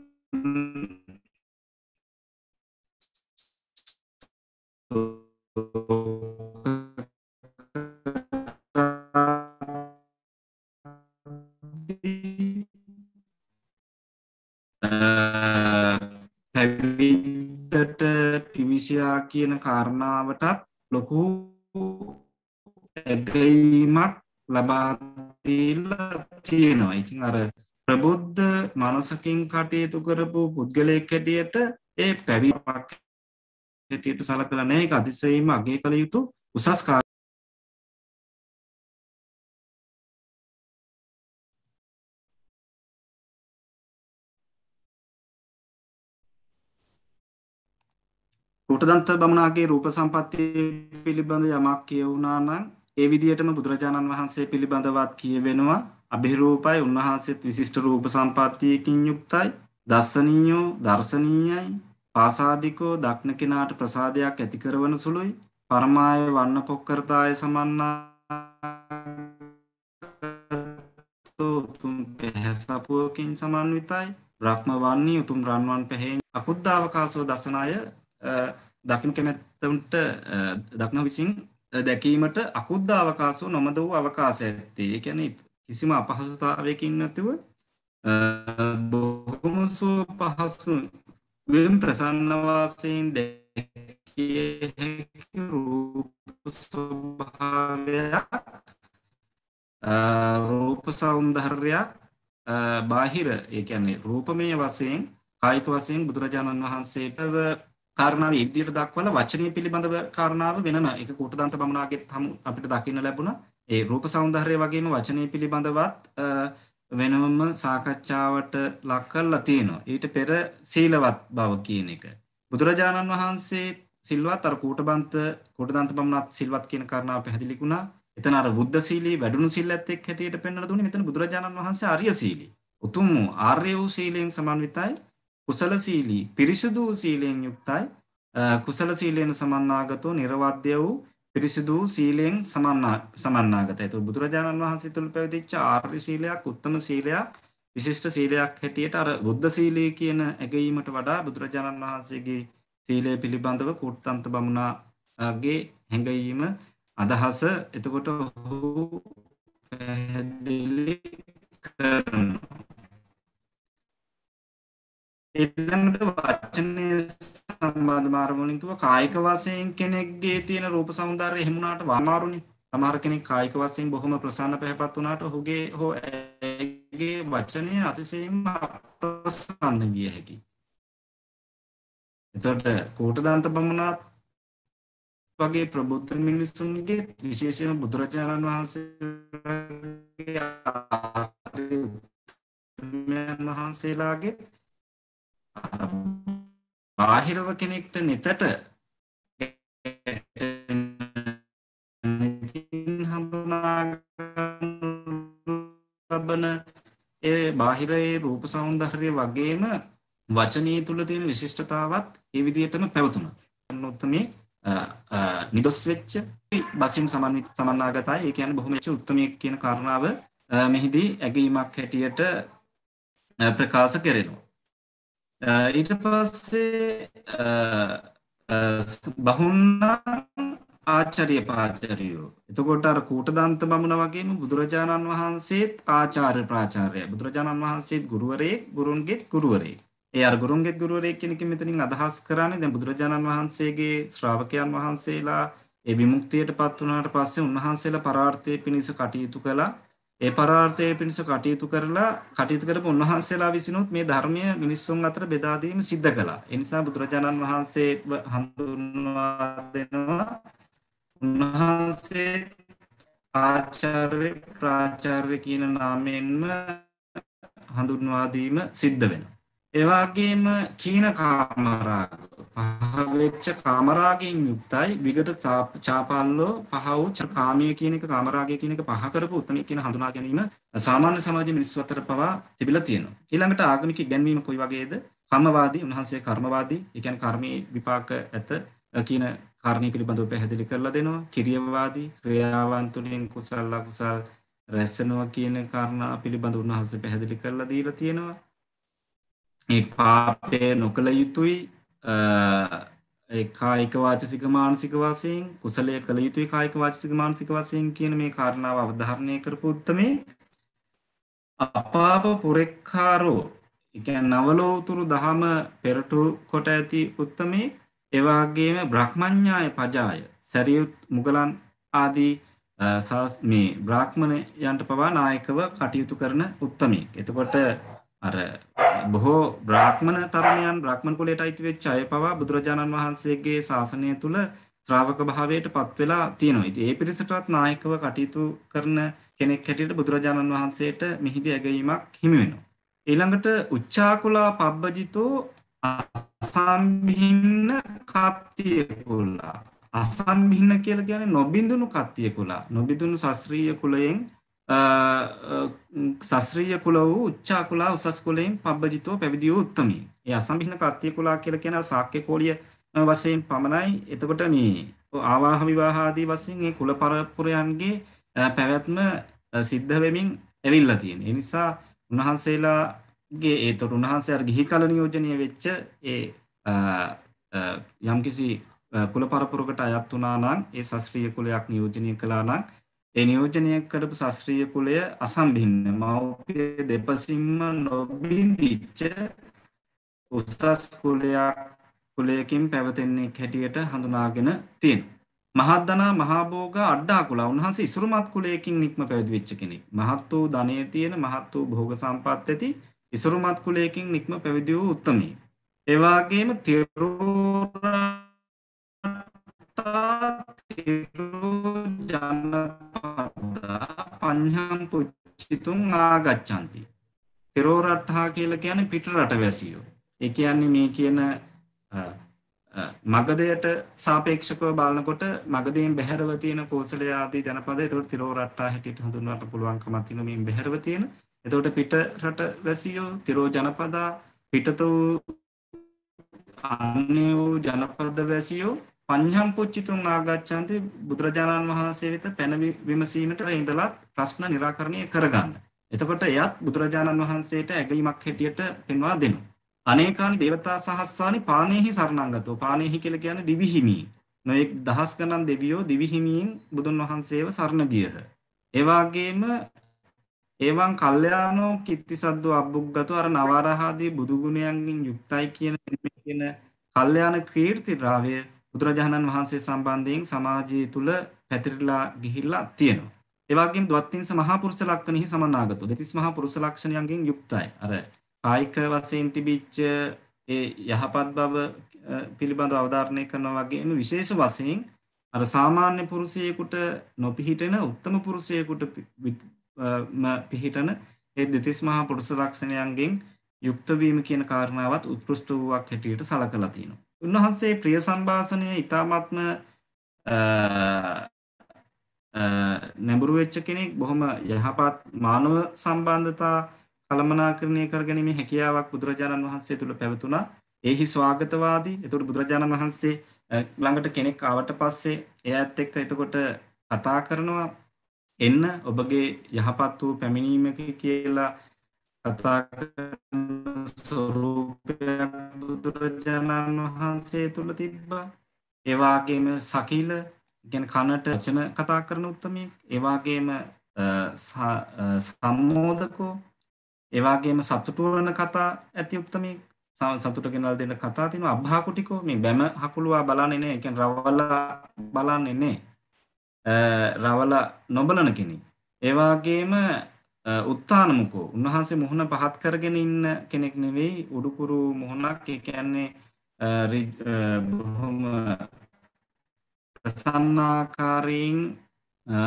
ඉන්දුනීසියා කියන කාරණාවටත් ලොකු ඇගීමක් ලබාදීලා තියෙනවා ඉතින් අර ප්‍රබුද්ධ මනසකින් කටයුතු කරපු පුද්ගලයක් හැටියට ඒ පැවිපක් හැටියට සලකලනෑ එක අතිසයීම අගේ කළ යුතු උසස් කාර කොටදන්ත බමුණාගේ රූප සම්පත්තිය පිළිබඳ යමක් කියවුණා නම් ඒ විදිහටම බුදුරජාණන් වහන්සේ පිළිබඳවත් කියවෙනවා අභිරූපයි උන්වහන්සේත් විශිෂ්ට රූප සම්පත්තියකින් යුක්තයි දස්සනීයෝ දර්ශනීයයි පාසාදිකෝ දක්න කෙනාට ප්‍රසාදයක් ඇති කරවන සුළුයි පරමාය වන්න පොක්කරතාය සමන්නා උතුම් පැහැසපුවකින් සමන්විතයි බ්‍රහ්ම වන්නේ උතුම් රන්වන් පැහෙන් අකුද්දාවකාශෝ දසනාය දකිනු කැමැත්තන්ට දක්න විසින් දැකීමට අකුද්ද අවකාශෝ නොමද වූ අවකාශ ඇත්තේ. ඒ කියන්නේ කිසිම අපහසුතාවයකින් නැතිව බොහොම පහසු වෙම් ප්‍රසන්න වාසයෙන් දැකිය හැකි රූප ස්වභාවයක් රූප සෞන්දර්යයක් බාහිර ඒ කියන්නේ රූපමය වශයෙන් කායික වශයෙන් බුදුරජාණන් වහන්සේටව කාරණාව ඒ විදිහට දක්වලා වචනය පිළිබඳව කාරණාව වෙනම ඒක කෝටදන්ත බමුණාගෙත් හමු අපිට දකින්න ලැබුණා. ඒ රූප సౌందර්යය වගේම වචනය පිළිබඳවත් වෙනම සාකච්ඡාවට ලක් කරලා තියෙනවා. ඊට පෙර සීලවත් බව කියන එක. බුදුරජාණන් වහන්සේ සිල්වත් අර කෝටබන්ත කෝටදන්ත බමුණාත් සිල්වත් කියන කාරණාව පැහැදිලි වුණා. එතන අර බුද්ධ සීලී වැඩුණු සිල්ලත් එක් හැටියට පෙන්වලා දුන්නේ. මෙතන බුදුරජාණන් වහන්සේ ආර්ය සීලී. උතුම් වූ ආර්ය වූ සීලයෙන් සමන්විතයි කුසලශීලී පිරිසිදු සීලයෙන් යුක්තයි කුසල සීලයෙන් සමන්නාගතෝ නිර්වද්‍ය වූ පිරිසිදු සීලයෙන් සමන්නාගතයි. ඒතකොට බුදුරජාණන් වහන්සේ තුළ පැවතිච්ච ආර්ය සීලයක් උත්තම සීලයක් විශිෂ්ට සීලයක් හැටියට අර බුද්ධ සීලය කියන ඇගීමට වඩා බුදුරජාණන් වහන්සේගේ සීලය පිළිබඳව කුට්ටන්ත බමුණාගේ හැඟීම අදහස එතකොට ඔහු පැහැදිලි කරනවා. ඊළඟට වචනය සම්බන්ධ මාරුණින් කිව්වා කායික වශයෙන් කෙනෙක්ගේ තියෙන රූප సౌందර්යය එහෙම වුණාට මාරුණින් සමහර කෙනෙක් කායික වශයෙන් බොහොම ප්‍රසන්න පැහැපත් වුණාට ඔහුගේ හෝ ඇගේ වචනය අතිශයින්ම අප්‍රසන්න විය හැකියි. එතකොට කෝටදාන්ත බමුණාත් වගේ ප්‍රබුද්ධ මිනිසුන්ගේ විශේෂයෙන්ම බුදුරජාණන් වහන්සේගේ වහන්සේලාගේ බාහිරව කෙනෙක්ට නෙතට ලබන ඒ බාහිරයේ රූප සෞන්දර්ය වගේම වචනය තුළ තියෙන විශිෂ්ටතාවත් ඒ විදිහටම පැවතුණා. උත්තමේ නිදොස් වෙච්ච බසින් සමන්විත සමන්නාගතයි. ඒ කියන්නේ බොහොම උත්තමයේ කියන කාරණාව මෙහිදී ඇගීමක් හැටියට ප්‍රකාශ කෙරෙනවා. Äh, ඊට පස්සේ äh, äh, බහුන්නා ආචරය පාචරයෝ. එතකොට අර කූටදන්ත බමුණ වගේම බුදුරජාණන් වහන්සේත් ආචාර්ය ප්‍රාචාරය බුදුරජාණන් වහන්සේත් ගුරුවරේ ගුරුන්ගෙත් ගුරුවරේ. ඒ අර ගුරුන්ගෙත් ගුරුවරේ කෙනෙක මෙතනින් අදහස් කරන්නේ දැන් බුදුරජාණන් වහන්සේගේ ශ්‍රාවකයන් වහන්සේලා ඒ විමුක්තියට පත් වුණාට පස්සේ උන්වහන්සේලා පරාර්ථය පිණිස කටයුතු කළා. ඒ පරාර්ථය පිණිස කටයුතු කරලා කටයුතු කරපු උන්වහන්සේලා විසිනුත් මේ ධර්මය මිනිස්සුන් අතර බෙදා දීම සිද්ධ කළා. ඒ නිසා බුදුරජාණන් වහන්සේ හඳුන්වා දෙනවා උන්වහන්සේ ආචාර්ය ප්‍රාචාර්ය කියන නාමයෙන්ම හඳුන්වා දීම සිද්ධ වෙනවා. ඒ වගේම කීන කාමරාග පහවෙච්ච කාමරාගයෙන් යුක්තයි විගත චාපල්ලෝ පහ වූ කාමයේ කියන එක කාමරාගය කියන එක පහ කරපු උත්නේ කියන හඳුනා ගැනීම සාමාන්‍ය සමාජයේ මිනිස්සු අතර පවා තිබිලා තියෙනවා. ඊළඟට ආගමික ඉගැන්වීම කොයි වගේද? කම්මවාදී, උන්වහන්සේ කර්මවාදී, ඒ කියන්නේ කර්මයේ විපාක ඇත කියන කාරණේ පිළිබඳව පැහැදිලි කරලා දෙනවා. කිරියවාදී, ක්‍රියාවන් තුළින් කුසල අකුසල රැස් වෙනවා කියන කාරණා පිළිබඳව උන්වහන්සේ පැහැදිලි කරලා දීලා තියෙනවා. මේ පාපය නොකළ යුතුයි කායික වාචසික මානසික වශයෙන් කුසලය කළ යුතුයි කායික වාචසික මානසික වශයෙන් කියන මේ කාරණාව අවධාරණය කරපු උත්තමේ අපාප පුරෙක්කාරෝ කියන්නේ නවලෝ උතුරු දහම පෙරටු කොට ඇති උත්තමේ එවාගේම බ්‍රහ්මඤ්ඤාය පජාය සරියුත් මුගලන් ආදී මේ බ්‍රාහ්මණයන්ට පවා නායකව කටයුතු කරන උත්තමේ. එතකොට අර බොහෝ බ්‍රාහ්මණ තරුණයන් බ්‍රාහ්මණ කුලයට අයිති වෙච්ච අය පවා බුදුරජාණන් වහන්සේගේ ශාසනය තුල ශ්‍රාවක භාවයට පත් වෙලා තියෙනවා. ඉතින් ඒ පිරිසටත් නායකව කටයුතු කරන කෙනෙක් හැටියට බුදුරජාණන් වහන්සේට මිහිදී ඇගීමක් හිමි වෙනවා. ඊළඟට උච්චාකුලා පබ්බජිතෝ අසම්භින්න කත්තිය කුලා. අසම්භින්න කියලා කියන්නේ නොබිඳුණු කත්තිය කුලා. නොබිඳුණු ශාස්ත්‍රීය කුලයෙන් සස්්‍රීය කුල වූ උච්චා කුලා උසස් කොලයෙන් පබ්බජිතව පැවිදි වූ උත්තමී එය අසම්භින කත්තිය කුලා කියල කෙන සාක්‍ය කෝලිය වශයෙන් පමණයි එතකොට මේ ආවාහ විවාහාදී වසින් කුල පරපුරයන්ගේ පැවැත්ම සිද්ධ වෙමින් ඇවිල්ලා තියෙන එනිසා උන්වහන්සේලාගේ ඒතොට උන්හන්සේ ගිහි කල නියෝජනය වෙච්ච ඒ යම්කිසි කුල පරපුරකට අයත් වනා නම් ඒ සස්්‍රිය කුලයක් නියෝජනය කලා නම් ඒ නියෝජනය කරපු ශාස්ත්‍රීය කුලය අසම්භින්න මව්පිය දෙපසින්ම නොබිඳිච්ච උසස් කුලයක් කුලයකින් පැවතෙන්නේ හැටියට හඳුනාගෙන තියෙන. මහත්දනා මහාභෝග අඩ්ඩා කුලා උන්හන්සේ ඉසුරුමත් කුලයකින් නික්ම පැවිදි වෙච්ච කෙනෙක්. මහත් වූ ධනය තියෙන මහත් වූ භෝග සම්පත් ඇති ඉසුරුමත් කුලයකින් නික්ම පැවිදි වූ උත්තමයෙක්. ඒ වගේම තිරෝරා තිරෝ ජනපදා පඤ්ඤං පුච්චිතුං ආගච්ඡanti. තිරෝ රට්ඨා කියලා කියන්නේ පිට රට වැසියෝ. ඒ කියන්නේ මේ කියන මගදයට සාපේක්ෂකව බලනකොට මගදයෙන් බැහැරව තියෙන කෝසල ආදී ජනපද ඒතකොට තිරෝ රට්ටා හැටියට හඳුන්වන්න පුළුවන්කමක් තියෙන මේ බැහැරව තියෙන. එතකොට පිට රට වැසියෝ තිරෝ ජනපදා පිටත වූ අන්‍ය වූ ජනපද වැසියෝ පඤ්ඤම් පුච්චිතුම් ආගච්ඡanti බුදුරජාණන් වහන්සේ වෙත පැන විමසීමට ඉඳලා ප්‍රශ්න निराකරණය කරගන්න. එතකොට එයත් බුදුරජාණන් වහන්සේට ඇගීමක් හැටියට පෙන්වා දෙනවා. අනේකානි දේවතා සහස්සානි පාණේහි සරණංගතෝ පාණේහි කියලා කියන්නේ දිවිහිමි. නොඑක් දහස් ගණන් දෙවියෝ දිවිහිමියින් බුදුන් වහන්සේව සරණ ගියහ. ඒ වගේම ඒවන් කල්යානෝ කිත්තිසද්දෝ අබ්බුග්ගතෝ අර නවරහාදී බුදු ගුණයන්ගෙන් යුක්තයි කියන කියන කල්යාණ කීර්ති රාවය බුදුරජාණන් වහන්සේ සම්බන්ධයෙන් සමාජය තුල පැතිරලා ගිහිල්ලා තියෙනවා. ඒ වගේම ද්වත්තිංස මහා පුරුෂ ලක්ෂණෙහි සමන්නාගතෝ. දෙතිස් මහා පුරුෂ ලක්ෂණයන්ගෙන් යුක්තයි. අර කායික වශයෙන් තිබිච්ච ඒ යහපත් බව පිළිබඳව අවධාරණය කරනවා වගේම විශේෂ වශයෙන් අර සාමාන්‍ය පුරුෂයෙකුට නොපිහිටෙන උත්තම පුරුෂයෙකුට පිහිටන ඒ දෙතිස් මහා පුරුෂ ලක්ෂණයන්ගෙන් යුක්ත වීම කියන කාරණාවත් උත්කෘෂ්ට වූවක් හැටියට සලකලා තියෙනවා. උන්වහන්සේ ප්‍රිය සම්භාසනය ඉතාමත්ම නැඹුරු වෙච්ච කෙනෙක් බොහොම යහපත් මානව සම්බන්ධතා කළමනාකරණය කරගැනීමේ හැකියාවක් බුදුරජාණන් වහන්සේ තුළ පැවතුණා. එහි ස්වාගතවාදී. එතකොට බුදුරජාණන් වහන්සේ ළඟට කෙනෙක් ආවට පස්සේ එයාත් එක්ක එතකොට කතා කරනවා එන්න ඔබගේ යහපත් වූ පැමිණීමක කියලා කතා ස්වරූපයක් බුදුරජාණන් වහන්සේ තුළ තිබ්බා ඒවාගේම සකිල ගැන කනට චන කතා කරන උත්තමය ඒවාගේම සම්මෝදකෝ ඒවාගේම සතුටුවන කතා ඇති උත්තමය සතුට ගෙනල් දෙන්න කතා තින අභාකුටිකෝ මේ බැම හකුළුවා බලාන්නන එකෙන් රවල්ලා බලන්නන්නේ රවල නොබලන කෙනෙ ඒවාගේම උත්තානමුකෝ උන්වහන්සේ මුහුණ පහත් කරගෙන ඉන්න කෙනෙක් නෙවෙයි උඩුකුරු මුහුණක් ඒ කියන්නේ බොහොම ප්‍රසන්නාකාරයෙන්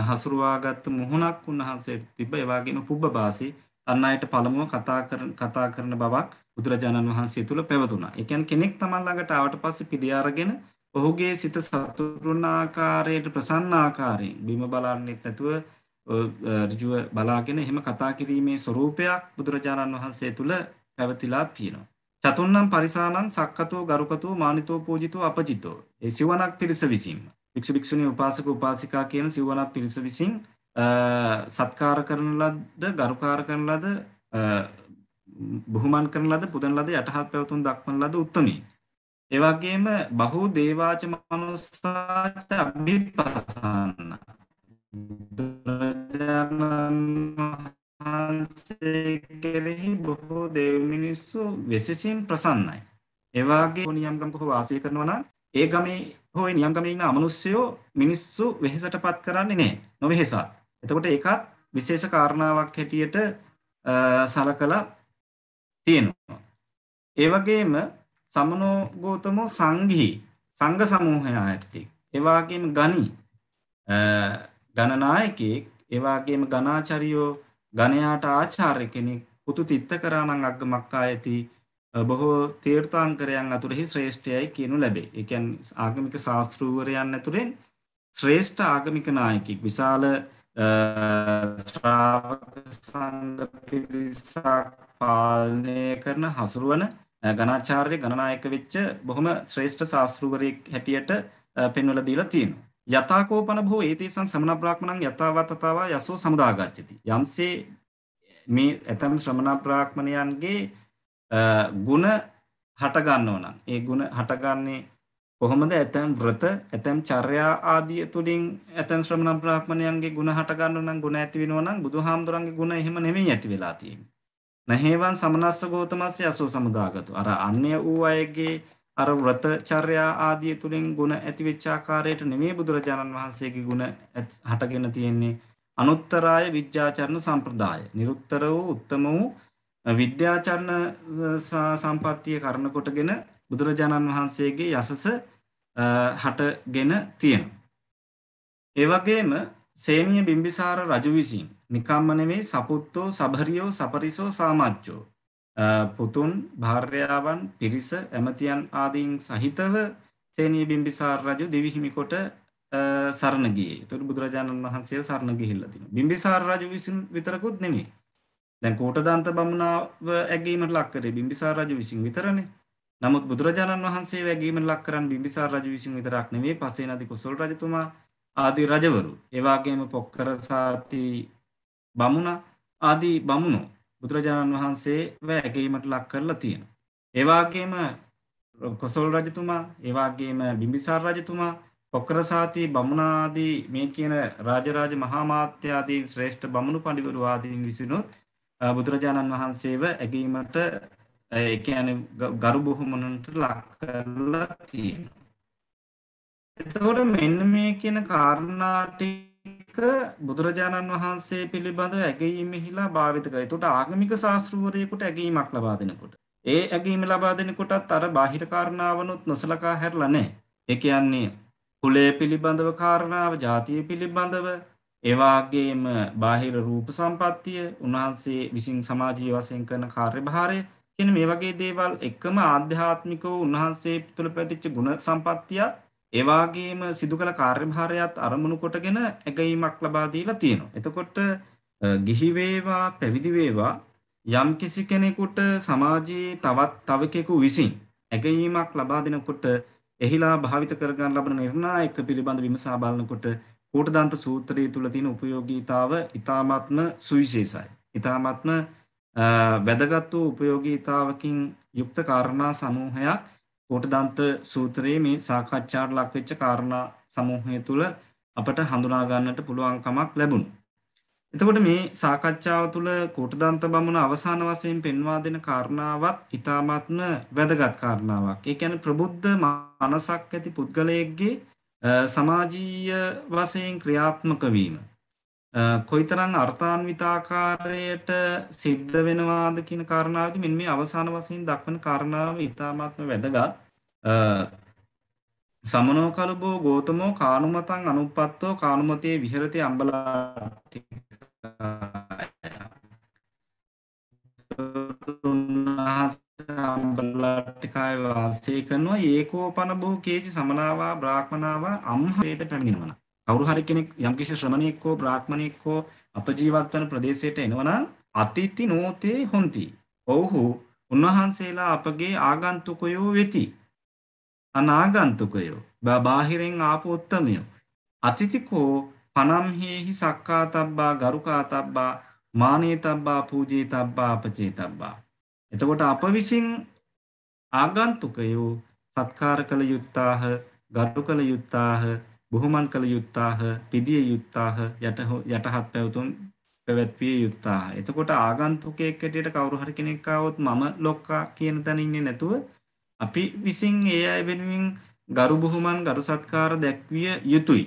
හසුරුවාගත්ත මුහුණක් උන්වහන්සේට තිබ්බ ඒ වගේම පුබ්බබාසී අන් අයට පළමුව කතා කරන කතා කරන බවක් බුදුරජාණන් වහන්සේ තුල පැවතුණා. ඒ කියන්නේ කෙනෙක් තමන් ළඟට ආවට පස්සේ පිළිඅරගෙන ඔහුගේ සිත සතුටුන ආකාරයට ප්‍රසන්න ආකාරයෙන් බිම බලන්නෙත් නැතුව ඍජුව බලාගෙන එහෙම කතා කිරීමේ ස්වરૂපයක් බුදුරජාණන් වහන්සේ තුල පැවතිලා තියෙනවා. චතුන්නම් පරිසානං සක්කතෝ ගරුකතෝ මානිතෝ පූජිතෝ අපජිතෝ. ඒ සිවණක් පිරිස විසින් වික්ෂු වික්ෂුණී උපාසක උපාසිකා කියන සිවණක් පිරිස විසින් සත්කාර කරන ලද්ද ගරුකාර කරන ලද්ද බුහුමන් කරන ලද පුදන ලද යටහත් පැවතුම් දක්වන ලද උත්තමී. ඒ වගේම බහූ දේවාච මනුස්සාට අභිපසන්න බුදුරජාණන් වහන්සේ කෙරෙහි බොහෝ දෙව් මිනිස්සු වෙසසින් ප්‍රසන්නයි. ඒ වගේ නියම් ගමක වාසය කරනවා නම් ඒ ගමේ හෝ නියම් ගමේ ඉන්න අමනුෂ්‍යයෝ මිනිස්සු වෙහෙසටපත් කරන්නේ නැහැ. නොවෙහෙසත්. එතකොට ඒකත් විශේෂ කාරණාවක් හැටියට සලකලා තියෙනවා. ඒ වගේම සමනෝ ගෝතමෝ සංඝී සංඝ සමූහය ඇත්තේ. ඒ වගේම ගනි ගණනායකෙක් ඒවාගේම ගනාචරියෝ ගණයාට ආචාර්ය කෙනෙක් පුතු තිත්තකරාණං අග්ග මක්කා ඇති බොහෝ තීර්ථාංකරයන් අතුරෙහි ශ්‍රේෂ්ඨයයි කියනු ලැබේ. ඒ කියන්නේ ආගමික ශාස්ත්‍රූවරයන් ඇතුළෙන් ශ්‍රේෂ්ඨ ආගමික නායකෙක් විශාල ශ්‍රාවක සංඝ පිරිසක් පාලනය කරන හසුරුවන ගණාචාර්ය ගණනායක වෙච්ච බොහොම ශ්‍රේෂ්ඨ ශාස්ත්‍රූවරයෙක් හැටියට පෙන්වලා දීලා තියෙනවා. යථාකෝපන භෝ ඒතේසං සමන බ්‍රාහ්මණං යථාවතතාවා යසෝ සමුදාගච්ඡති. යම්සේ මේ ඇතම් ශ්‍රමණ බ්‍රාහ්මණයන්ගේ ගුණ හට ගන්නව නම් ඒ ගුණ හටගන්නේ කොහොමද ඇතැම් ව්‍රත ඇතැම් චර්යා ආදිය තුළින් ඇතැම් ශ්‍රමණ බ්‍රාහ්මණයන්ගේ ගුණ හටගන්න නම් ගුණ ඇති වෙනවා නම් බුදුහාමුදුරන්ගේ ගුණ එහෙම නෙමෙයි ඇති වෙලා තියෙන්නේ. නහේවන් සමනස්ස ගෝතමස්ස යසෝ සමුදාගතු. අර අන්‍ය වූ අයගේ අර ව්‍රතචර්යා ආදිය තුළින් ගුණ ඇති වෙච්චාකාරයට නෙමේ බුදුරජාණන් වහන්සේගේ ගුණ හටගෙන තියෙන්නේ අනුත්තරාය විද්‍යාචරණ සම්ප්‍රදාය. නිරුත්තර වූ උත්තම වූ විද්‍යාචරණ සම්පත්තිය කරන කොටගෙන බුදුරජාණන් වහන්සේගේ යසස හටගෙන තියෙන. ඒ වගේම සේමිය බිම්බිසාර රජු විසින් නිකම්ම නෙමේ සපුත්තෝ සබරියෝ සපරිසෝ සාමාජ්‍යෝ පුතුන් භාර්යාවන් පිරිස ඇමතියන් ආදීන් සහිතව සේනී බිම්බිසාර රජු දෙවිහිමිකොට සරණ ගියේ. ඒතකොට බුදුරජාණන් වහන්සේව සරණ ගිහිල්ලා තිනවා. බිම්බිසාර රජු විසින් විතරකුත් නෙමෙයි. දැන් කෝටදාන්ත බමුණාව ඇගීමට ලක් කරේ බිම්බිසාර රජු විසින් විතරනේ. නමුත් බුදුරජාණන් වහන්සේව ඇගීමට ලක් කරන් බිම්බිසාර රජු විසින් විතරක් නෙමෙයි පසේනදී කුසල රජතුමා ආදී රජවරු. ඒ වගේම පොක්කරසාති බමුණ ආදී බමුණෝ බුදුරජාණන් වහන්සේ වැෑගීමට ලක් කරලා තියෙන. ඒවාගේම කොසොල් රජතුමා ඒවාගේම බිම්බිසාර රජතුමා පොක්කරසාති බමුණාදී මේ කියන රාජරාජ මහාමාත්‍යාදී ශ්‍රේෂ්ඨ බමුණු පඩිවරු ආදීන් විසිනුත් බුදුරජාණන් වහන්සේව ඇගීමට එකන ගරු බොහොමනන්ට ලක්කරලා තියෙන. එතකොට මෙන්න මේ කියන කාරණාටේ එක බුදුරජාණන් වහන්සේ පිළිබඳව ඇගීමෙහිලා භාවිත කරයි. ඒකට ආගමික ශාස්ත්‍රවරයෙකුට ඇගීමක් ලබා දෙනකොට. ඒ ඇගීම ලබා දෙනකොටත් අර බාහිර කාරණාවනුත් නොසලකා හැරලා නැහැ. ඒ කියන්නේ කුලය පිළිබඳව කාරණාව, ජාතිය පිළිබඳව, ඒ වාගේම බාහිර රූප සම්පත්තිය, උන්වහන්සේ විසින් සමාජීය වශයෙන් කරන කාර්යභාරය කියන මේ වගේ දේවල් එකම ආධ්‍යාත්මිකව උන්වහන්සේ තුළ පැතිච්ච ගුණ සම්පත්තියත් ඒ වාගේම සිදු කළ කාර්යභාරයත් අරමුණු කොටගෙන ඇගීමක් ලබා දීලා තියෙනවා. එතකොට ගිහි වේවා පැවිදි වේවා යම් කිසි කෙනෙකුට සමාජයේ තවත් තව කෙනෙකු විසින් ඇගීමක් ලබා දෙනකොට එහිලා භාවිත කරගන්න ලබන නිර්ණායක පිළිබඳ විමසා බලනකොට කූටදන්ත සූත්‍රය තුළ තියෙන උපයෝගීතාව ඉතාමත්ම සුවිශේෂයි. ඉතාමත්ම වැදගත් වූ උපයෝගීතාවකින් යුක්ත කාරණා සමූහයක් කෝටදන්ත සූත්‍රයේ මේ සාකච්ඡාට ලක්වෙච්ච කාරණා සමූහය තුළ අපට හඳුනා ගන්නට පුළුවන්කමක් ලැබුණා. එතකොට මේ සාකච්ඡාව තුළ කෝටදන්ත බමුණ අවසාන වශයෙන් පෙන්වා දෙන කාරණාවත් ඊ타මත්ම වැදගත් කාරණාවක්. ඒ කියන්නේ ප්‍රබුද්ධ මනසක් ඇති පුද්ගලයෙක්ගේ සමාජීය වශයෙන් ක්‍රියාත්මක වීම කොයිතරම් අර්ථාන්විතාකාරයට සිද්ධ වෙනවාද කියන කාරණාවදී මෙන්න මේ අවසාන වශයෙන් දක්වන කාරණාව ඉතාමත්ම වැදගත්. සමනෝ කලබෝ ගෝතමෝ කානුමතං අනුපත්තෝ කානුමතේ විහෙරතේ අම්බලාටි අම්බලාටිකාය වාසය කරනවා ඒකෝපන බෝ කේචි සමනාවා බ්‍රාහ්මනාවා අම්හයට පැමිණෙනවා කවුරු හරි කෙනෙක් යම්කිසි ශ්‍රමණයෙක් හෝ බ්‍රාහ්මණයෙක් හෝ අප ජීවත් වන ප්‍රදේශයට එනවනම් අතිති නෝතේ හොಂತಿ. ඔව්හු උන්වහන්සේලා අපගේ ආගන්තුකයෝ වෙති. අනාගන්තුකයෝ බාහිරෙන් ආපු උත්තමයෝ අතිතිකෝ පනම්හිහි සක්කාතබ්බා ගරුකාතබ්බා මානේතබ්බා පූජේතබ්බා අපචේතබ්බා එතකොට අප විසින් ආගන්තුකයෝ සත්කාර කළ යුත්තාහ ගරු කළ යුත්තාහ බොහොමන් කළ යුත්තාහ පිදිය යුත්තාහ යට යටහත් පැවතුම් පැවැත්විය යුත්තා. එතකොට ආගන්තුකයෙක් හැටියට කවුරු හරි කෙනෙක් ආවොත් මම ලොක්කා කියන තැන ඉන්නේ නැතුව අපි විසින් ඒ අය වෙනුවෙන් ගරු බුහුමන් ගරු සත්කාර දැක්විය යුතුයි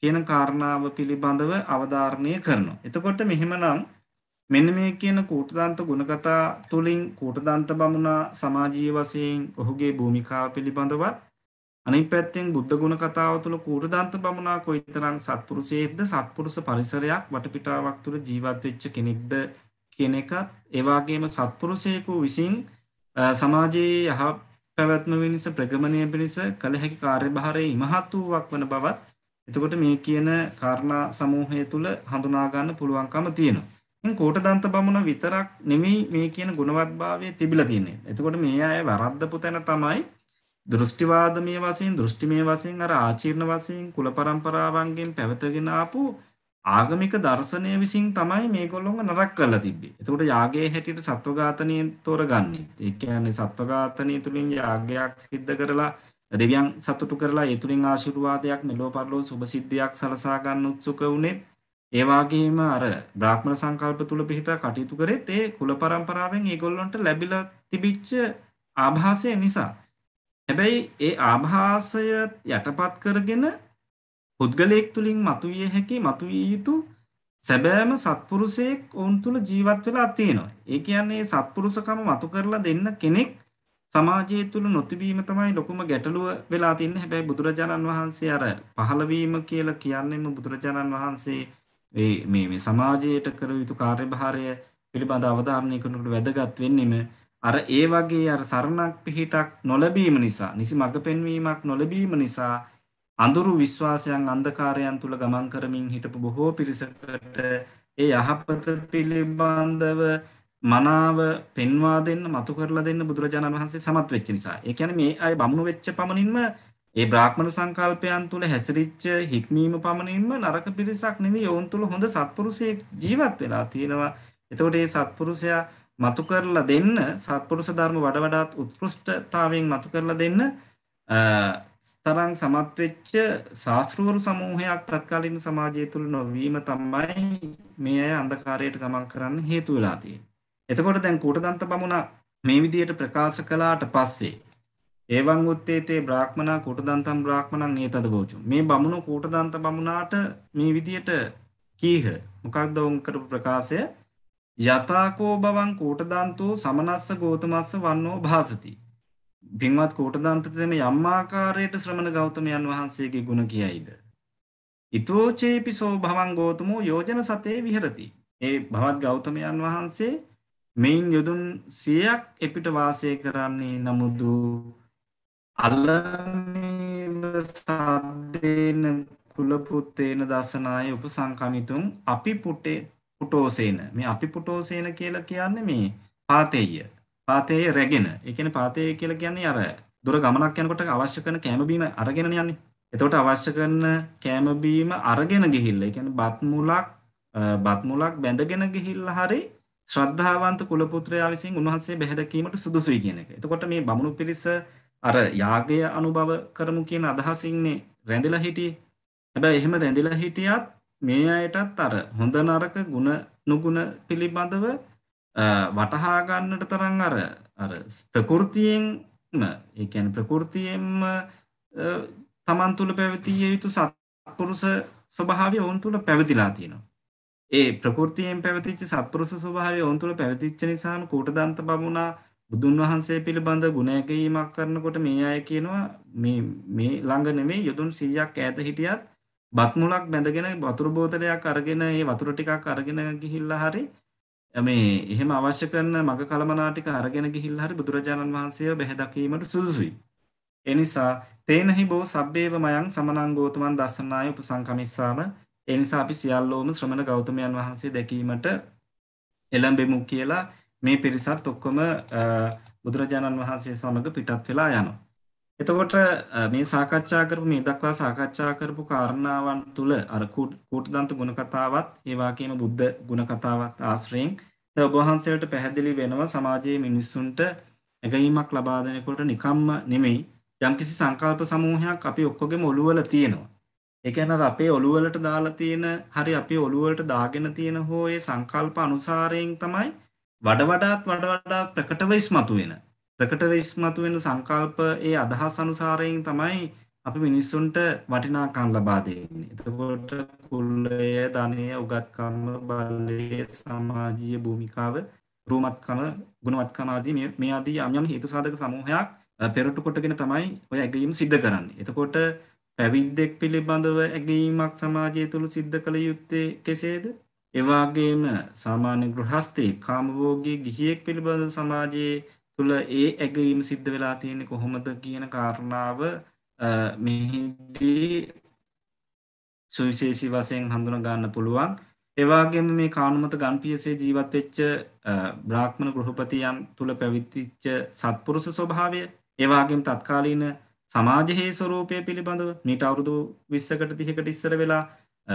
කියන කාරණාව පිළිබඳව අවධාරණය කරනවා. එතකොට මෙහෙමනම් මෙන්න මේ කියන කූටදන්ත ගුණකතා තුලින් කූටදන්ත බමුණා සමාජීය වශයෙන් ඔහුගේ භූමිකාව පිළිබඳවත් අනිත් පැත්තෙන් බුද්ධ ගුණ කතාව තුළ කූරදන්ත බමුණා කොයිතරම් සත්පුරුෂයෙක්ද සත්පුරුෂ පරිසරයක් වටපිටාවක් තුළ ජීවත් වෙච්ච කෙනෙක්ද කියන එකත් ඒ වගේම සත්පුරුෂයෙකු විසින් සමාජයේ යහ පැවැත්ම වෙනස ප්‍රගමණය පිණිස කළ හැකි කාර්යභාරයේ ඉමහත් වූවක් වන බවත් එතකොට මේ කියන කාරණා සමූහය තුළ හඳුනා ගන්න පුළුවන්කම තියෙනවා. කෝටදන්ත බමුණ විතරක් නෙමෙයි මේ කියන ගුණවත්භාවය තිබිලා තියෙන්නේ. එතකොට මේ අය වරද්දපු තැන තමයි දෘෂ්ටිවාදමය වශයෙන් දෘෂ්ටිමය වශයෙන් අර ආචීර්ණ වශයෙන් කුල පරම්පරාවන්ගෙන් පැවතගෙන ආපු ආගමික දර්ශනය විසින් තමයි මේගොල්ලොන්ව නරක කරලා තිබ්බේ. එතකොට යාගයේ හැටියට සත්වඝාතනය තෝරගන්නේ. ඒ කියන්නේ සත්වඝාතනය තුලින් යාගයක් සිද්ධ කරලා දෙවියන් සතුටු කරලා ඒ තුලින් ආශිර්වාදයක් මෙලෝ පරලෝ සුභසිද්ධියක් සලසා ගන්න උත්සුක වුණෙත් ඒ වගේම අර බ්‍රාහ්මණ සංකල්ප තුල පිහිට කටයුතු කරෙත් ඒ කුල પરම්පරාවෙන් ඒගොල්ලන්ට ලැබිලා තිබිච්ච ආభాසය නිසා. හැබැයි ඒ ආභාසය යටපත් කරගෙන පුද්ගලයෙක් තුළින් මතුවිය හැකි මතුවිය යුතු සැබෑම සත්පුරුසයෙක් ඔවුන් තුළ ජීවත් වෙලා තියෙනවා. ඒ කියන්නේ සත්පුරුෂකම මතු කරලා දෙන්න කෙනෙක් සමාජය තුළ නොතිබීම තමයි ලොකුම ගැටලුව වෙලා තින්න හැබැයි බුදුරජාණන් වහන්සේ අර පහළවීම කියල කියන්නෙම බුදුරජාණන් වහන්සේ මේ සමාජයට කර යුතු කාර්යභාරය පිළිබඳ අවධාරණය කරනට වැදගත් වෙන්නෙම අර ඒ වගේ අර සරණක් පිහිටක් නොලැබීම නිසා නිසි මඟ පෙන්වීමක් නොලැබීම නිසා අඳුරු විශ්වාසයන් අන්ධකාරයන් තුල ගමන් කරමින් හිටපු බොහෝ පිරිසකට ඒ යහපත පිළිබඳව මනාව පෙන්වා දෙන්න මතු කරලා දෙන්න බුදුරජාණන් වහන්සේ සමත් වෙච්ච නිසා. ඒ කියන්නේ මේ අය බමුණු වෙච්ච පමණින්ම ඒ බ්‍රාහ්මණ සංකල්පයන් තුල හැසිරිච්ච හික්මීම පමණින්ම නරක පිරිසක් නෙවෙයි. ඔවුන් තුල හොඳ සත්පුරුෂයෙක් ජීවත් වෙලා තියෙනවා. එතකොට මේ සත්පුරුෂයා මතු කරලා දෙන්න සත්පුරුෂ ධර්ම වඩ වඩාත් උත්කෘෂ්ඨතාවයෙන් මතු කරලා දෙන්න තරං සමත්වෙච්ච ශාස්ත්‍රවරු සමූහයක් තත්කාලින සමාජය තුළ නොවීම තම්මයි මේ අය අන්දකාරයට ගමන් කරන්න හේතු වෙලාතිය. එතකොට දැන් කූටදන්ත බමුණ මේ විදියට ප්‍රකාශ කලාට පස්සේ ඒවන් උත්තේතේ බ්‍රාහ්මණ කූටදන්තම් බ්‍රාහ්මණන් ඒ තද බෝචු මේ බමුණු කූටදන්ත බමුණාට මේ විදියට කීහ මොකක් දවුන් කරපු ප්‍රකාශය යතාකෝ බවන් කූටදන්තෝ සමනස්ස ගෝතමස්ස වන්නෝ භාසති. පින්වත් කෝටදන්තතම යම්මාකාරයට ශ්‍රමණ ගෞතමයන් වහන්සේගේ ගුණ කියයිද. ඉතෝචේපි සෝ භවන් ගෝතමෝ යෝජන සතේ විහරති. ඒ භවත් ගෞතමයන් වහන්සේ මෙයින් යොදුන් සියයක් එපිට වාසය කරන්නේ නමුදු අල්ල සදන කුලපුත්තේන දසනාය උප සංකමිතුම් අපි පුටේ පුටෝසේන මේ අපි පුටෝසේන කියලා කියන්නේ මේ පාතේය පාතේය රැගෙන ඒ කියන්නේ පාතේය කියලා කියන්නේ අර දුර ගමනක් යනකොට අවශ්‍ය කරන කැම බීම අරගෙන යන්නේ එතකොට අවශ්‍ය කරන කැම බීම අරගෙන ගිහිල්ලා ඒ කියන්නේ බත් මුලක් බත් මුලක් බැඳගෙන ගිහිල්ලා හරි ශ්‍රද්ධාවන්ත කුලපුත්‍රයා විසින් උන්වහන්සේ බැහැදකීමට සුදුසුයි කියන එක. එතකොට මේ බමුණු පිරිස අර යාගය අනුභව කරමු කියන අදහසින්නේ රැඳිලා හිටියේ. හැබැයි එහෙම රැඳිලා හිටියත් මේ අයටත් අර හොඳ නරක ගුණ නුගුණ පිළිබඳව වටහා ගන්නට තරම් අර අර ප්‍රകൃතියෙන්ම ඒ කියන්නේ ප්‍රകൃතියෙන්ම තමන් තුල පැවතිය යුතු සත්පුරුෂ ස්වභාවය ඔවුන් තුල පැවතිලා තියෙනවා. ඒ ප්‍රകൃතියෙන් පැවතිච්ච සත්පුරුෂ ස්වභාවය ඔවුන් තුල පැවතිච්ච නිසාම කෝටදන්ත බමුණා බුදුන් වහන්සේ පිළිබඳ ගුණයකීමක් කරනකොට මේ අය කියනවා මේ මේ ළඟ නෙමෙයි යොදුන් 100ක් ඈත හිටියත් බත් මුලක් බැඳගෙන වතුර බෝතලයක් අරගෙන ඒ වතුර ටිකක් අරගෙන ගිහිල්ලා හරි මේ එහෙම අවශ්‍ය කරන මග කලමනා ටික අරගෙන ගිහිල්ලා හරි බුදුරජාණන් වහන්සේව බැහැ දකීමට සුදුසුයි. එනිසා තේනහි බෝ සබ්බේව මයන් සමනං ගෝතමන් දස්සනාය උපසංකමිස්සාම ඒ නිසා අපි සියල්ලෝම ශ්‍රමණ ගෞතමයන් වහන්සේ දැකීමට එළඹෙමු කියලා මේ පිරිසත් ඔක්කොම බුදුරජාණන් වහන්සේ සමග පිටත් වෙලා යනවා. එතකොට මේ සාකච්ඡා කරපු මේ දක්වා සාකච්ඡා කරපු කාරණාවන් තුල අර කූටදන්ත ගුණ කතාවත් ඒ වගේම බුද්ධ ගුණ කතාවත් ආශ්‍රයෙන් ඔබ වහන්සේට පැහැදිලි වෙනවා සමාජයේ මිනිස්සුන්ට ඇගීමක් ලබා දෙනකොට නිකම්ම නෙමෙයි යම්කිසි සංකල්ප සමූහයක් අපි ඔක්කොගෙම ඔළුවල තියෙනවා. ඒ කියන්නේ අපේ ඔළුවලට දාලා තියෙන හරි අපේ ඔළුවලට දාගෙන තියෙන හෝ ඒ සංකල්ප අනුසාරයෙන් තමයි වඩ වඩාත් වඩ වඩාත් ප්‍රකටව ඉස්මතු වෙන්නේ. ප්‍රකට වෙස්මතු වෙන සංකල්ප ඒ අදහස් අනුසාරයෙන් තමයි අපි මිනිස්සුන්ට වටිනාකම් ලබා දෙන්නේ. එතකොට කුල්ලය, ධනය, උගත්කම, බලය, සමාජීය භූමිකාව, රූමත්කම, ගුණවත්කම ආදී මේ ආදී යම් යම් හේතු සාධක සමූහයක් පෙරටු කොටගෙන තමයි ඔය ඇගීම සිද්ධ කරන්නේ. එතකොට පැවිද්දෙක් පිළිබඳව ඇගීමක් සමාජය තුළ සිද්ධ කළ යුත්තේ කෙසේද? එවාගේම සාමාන්‍ය ගෘහස්තේ කාමභෝගී ගිහියෙක් පිළිබඳ සමාජයේ තුළ ඒ ඇගීම සිද්ධ වෙලා තියෙන්නේ කොහොමද කියන කාරණාව මෙහිදී සුවිශේෂී වසයෙන් හඳුන ගන්න පුළුවන් ඒවාගේම මේ කානුමත ගන්පියසේ ජීවත් වෙච්ච බ්‍රාහ්මණ ගෘහපතියන් තුළ පැවිතිච්ච සත්පුරුෂ ස්වභාවය ඒවාගේම තත්කාලීන සමාජයේ ස්වරූපය පිළිබඳව මීට අවුරුදු විස්සකට තිහකට ඉස්සර වෙලා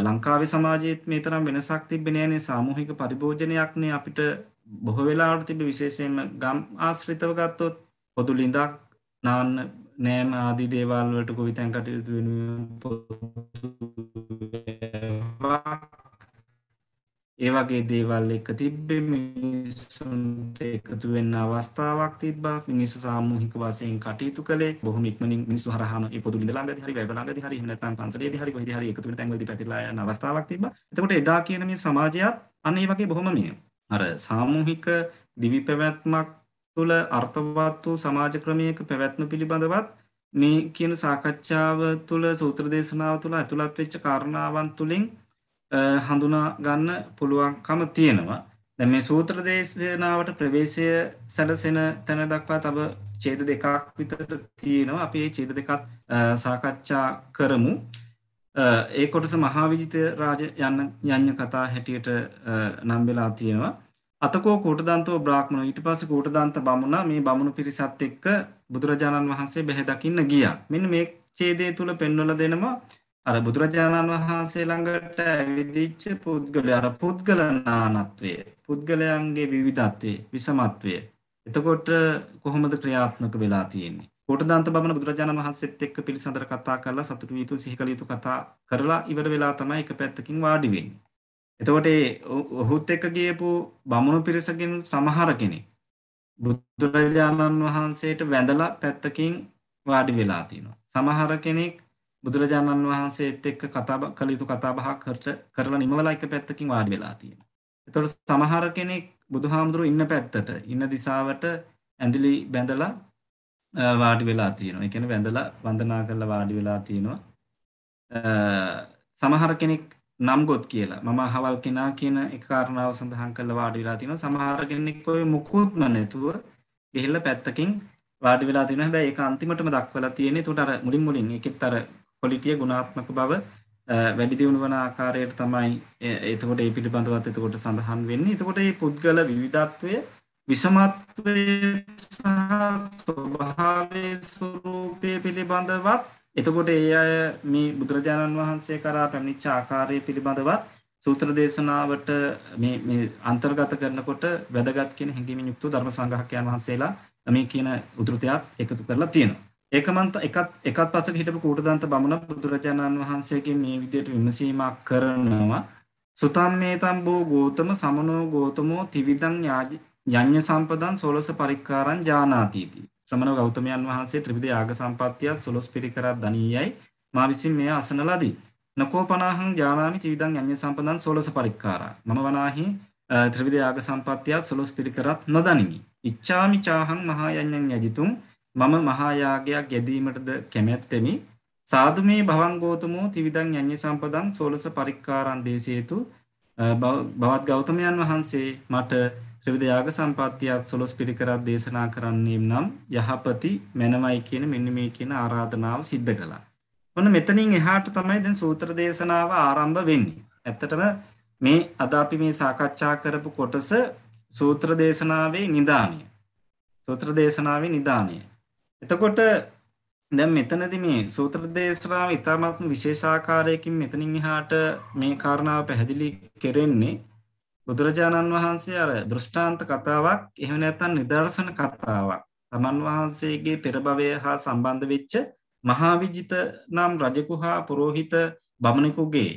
ලංකාවේ සමාජයේත් මේ තරම් වෙනසක් තිබෙන්නේ නැහැ නේ සාමූහික පරිභෝජනයක්නේ අපිට බොහෝ වෙලාවට තිබ විශේෂයෙන්ම ගම් ආශ්‍රිතව ගත්තොත් පොදු ලිඳක් නාන්න නෑම ආදී දේවල්වලට කොවිතැන් කටයුතු වෙනුවෙන් ඒ වගේ දේවල් එක තිබ්බ මිනිස්සුන්ට එකතු වෙන්න අවස්ථාවක් තිබ්බා මිනිස්සු සාමූහික වශයෙන් කටයුතු කළේ බොහොම ඉක්මනින් මිනිස්සු හරහාම ඒ පොදු ලිඳලාඟදී හරි වැවලාඟදී හරි එහෙම නැත්නම් පන්සලේදී හරි කොහෙදී හරි එකතු වෙන තැන්වලදී පැතිරලා යන අවස්ථාවක් තිබ්බා. එතකොට එදා කියන මේ සමාජයත් අන්න ඒ වගේ බොහොම මේ අර සාමූහික දිවි පැවැත්මක් තුළ අර්ථවත් වූ සමාජ ක්‍රමයක පැවැත්ම පිළිබඳවත් මේ කියන සාකච්ඡාව තුළ සූත්‍ර දේශනාව තුළ ඇතුළත් වෙච්ච කාරණාවන් තුළින් හඳුනා ගන්න පුළුවන්කම තියෙනවා. දැන් මේ සූත්‍ර දේශනාවට ප්‍රවේශය සැලසෙන තැන දක්වා තව ඡේද දෙකක් විතර තියෙනවා. අපි මේ ඡේද දෙකත් සාකච්ඡා කරමු. ඒ කොටස මහාවිජිත රාජ යන්න යඤ්ඤ කතා හැටියට නම් වෙලා තියෙනවා. අතකෝ කෝටදන්තෝ බ්‍රාහ්මණෝ ඊට පස්සේ කෝටදන්ත බමුණා මේ බමුණු පිරිසත් එක්ක බුදුරජාණන් වහන්සේ බැහැ දකින්න ගියා. මෙන්න මේ ඡේදය තුල පෙන්වලා දෙනවා අර බුදුරජාණන් වහන්සේ ළඟට ඇවිදිච්ච පුද්ගලයා අර පුද්ගලනානත්වය, පුද්ගලයන්ගේ විවිධත්වය, විසමත්වය. එතකොට කොහොමද ක්‍රියාත්මක වෙලා තියෙන්නේ? කෝටදාන්ත බමන බුදුරජාණන් වහන්සේත් එක්ක පිළිසඳර කතා කරලා සතුටු විය යුතු සිහි කළ යුතු කතා කරලා ඉවර වෙලා තමයි එක පැත්තකින් වාඩි වෙන්නේ. එතකොට ඔහුත් එක්ක ගියපු බමුණු පිරිසකින් සමහර කෙනෙක් බුදුරජාණන් වහන්සේට වැඳලා පැත්තකින් වාඩි වෙලා තිනවා. සමහර කෙනෙක් බුදුරජාණන් වහන්සේත් එක්ක කතා කළ යුතු කතා බහ කරලා නිමවලා එක පැත්තකින් වාඩි වෙලා තියෙනවා. එතකොට සමහර කෙනෙක් බුදුහාමුදුරුවෝ ඉන්න පැත්තට ඉන්න දිශාවට ඇඳිලි බැඳලා වාඩි වෙලා තියෙනවා. ඒ කියන්නේ වැඳලා වන්දනා කරලා වාඩි වෙලා තියෙනවා. සමහර කෙනෙක් නම් ගොත් කියලා මම අහවල් කෙනා කියන එක කාරණාව සඳහන් කරලා වාඩි වෙලා තියෙනවා. සමහර කෙනෙක් ඔය මුකුත්ම නැතුව ගිහිල්ලා පැත්තකින් වාඩි වෙලා තියෙනවා. හැබැයි ඒක අන්තිමටම දක්වලා තියෙන්නේ. ඒකට අර මුලින් මුලින් ඒකෙත් අර ක්වොලිටිය ගුණාත්මක බව වැඩි දියුණු වන ආකාරයට තමයි එතකොට ඒ පිළිබඳවත් එතකොට සඳහන් වෙන්නේ. එතකොට මේ පුද්ගල විවිධත්වය විසමත්වය සහ ස්වභාවය ස්වරූපය පිළිබඳවත් එතකොට ඒ අය මේ බුදුරජාණන් වහන්සේ කරා පැමිණිච්ච ආකාරය පිළිබඳවත් සූත්‍ර දේශනාවට අන්තර්ගත කරනකොට වැදගත් කියෙන හැඟිමින් යුක්තු ධර්ම සංගහකයන් වහන්සේලා මේ කියන උතුෘතයක් එකතු කරලා තියෙනවා. ඒකමන්ත එකත් පසක හිටපු කූටදන්ත බමුණ බුදුරජාණන් වහන්සේගේ මේ විදියට විමසීමක් කරනවා. සුතම් මේතම් බෝ ගෝතම සමනෝ ගෝතමෝ තිවිදං යාජි යඤ්ඤ සම්පදන් සෝලස පරික්කාරං ඥානාතිති. ශ්‍රමණ ගෞතමයන් වහන්සේ ත්‍රිවිධ යාග සම්පත්තිය සොලොස් පිරිකරක් දනීයයි මා විසින් මෙය අසන ලදී. නකෝපනාහං ඥානාමි ත්‍රිවිධං යඤ්ඤ සම්පදන් සෝලස පරික්කාරා. මම වනාහි ත්‍රිවිධ යාග සම්පත්තිය සොලොස් පිරිකරත් නොදනිමි. ඉච්ඡාමි චාහං මහා යඤ්ඤං යජිතුම් මම මහා යාගයක් යෙදීමටද කැමැත්තෙමි. සාදු මේ භවං ගෝතමෝ ත්‍රිවිධං යඤ්ඤ සම්පදන් සෝලස පරික්කාරං දේසේතු බවත් ගෞතමයන් වහන්සේ මට ත්‍රිවිධ යාග සම්පත්තියත් සොළොස් පිරිකරක් දේශනා කරන්නේම් නම් යහපති මැනවයි කියන මෙන්න මේ කියන ආරාධනාව සිද්ධ කළා. ඔන්න මෙතනින් එහාට තමයි දැන් සූත්‍ර දේශනාව ආරම්භ වෙන්නේ. ඇත්තටම මේ අද අපි මේ සාකච්ඡා කරපු කොටස සූත්‍ර දේශනාවේ නිදානය. සූත්‍ර දේශනාවේ නිදානය. එතකොට දැන් මෙතනදි මේ සූත්‍ර දේශනාව ඉතාමත් විශේෂාකාරයකින් මෙතනින් එහාට මේ කාරණාව පැහැදිලි කෙරෙන්නේ බුදුරජාණන් වහන්සේ අර දෘෂ්ටාන්ත කතාවක් එහෙම නැත්නම් නිදර්ශන කතාවක් තමන් වහන්සේගේ පෙරභවය හා සම්බන්ධ වෙච්ච මහාවිජිත නම් රජකු හා පුරෝහිත බමණෙකුගේ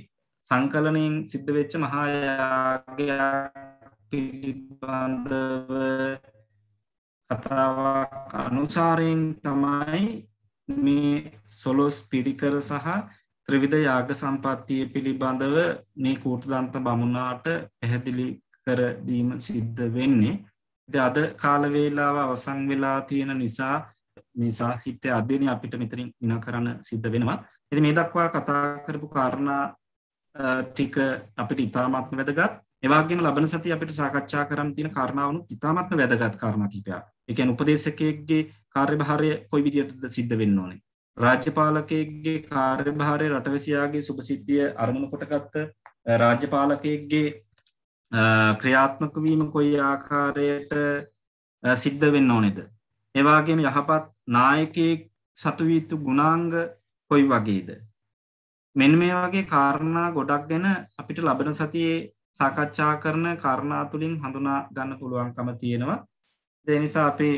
සංකලනයෙන් සිද්ධ වෙච්ච මහායාගයක් පිළිබඳව කතාවක් අනුසාරයෙන් තමයි මේ සොලොස් පිරිකර සහ ත්‍රවිධ යාග සම්පත්තිය පිළිබඳව මේ කූටදන්ත බමුණාට පැහැදිලි කරදීම සිද්ධ වෙන්නේ. ද අද කාලවේලාව අවසං වෙලා තියෙන නිසා මේ සාහිත්‍ය අධ්‍යයනය අපිට මෙතරින් ඉනා කරන්න සිද්ධ වෙනවා. ඇති මේ දක්වා කතා කරපු කාරණා ටික අපිට ඉතාමත්ම වැදගත් ඒවාගේම ලබන සති අපිට සාකච්ඡා කරම් තින කාරණාවනු ඉතාමත්ම වැදගත් කාරණ කිපයක් එකන් උපදේශකයක්ගේ කාර්ය භාරය කොයි විදියට සිද්ධ වෙන්න ඕනේ රාජ්‍යපාලකයෙක්ගේ කාර්යභාරය රටවැසියාගේ සුභසිද්ධිය අරමුණ කොටගත්ත රාජ්‍යපාලකයෙක්ගේ ක්‍රියාත්මක වීම කොයි ආකාරයට සිද්ධ වෙන්න ඕනෙද. ඒවාගේම යහපත් නායකයෙක් සතුවීතු ගුණාංග කොයි වගේද. මෙන් මේ වගේ කාරණා ගොඩක් ගැන අපිට ලබන සතියේ සාකච්ඡා කරන කරණා තුළින් හඳුනා ගන්න පුළුවන්කම තියෙනවා දෙනිසා අපි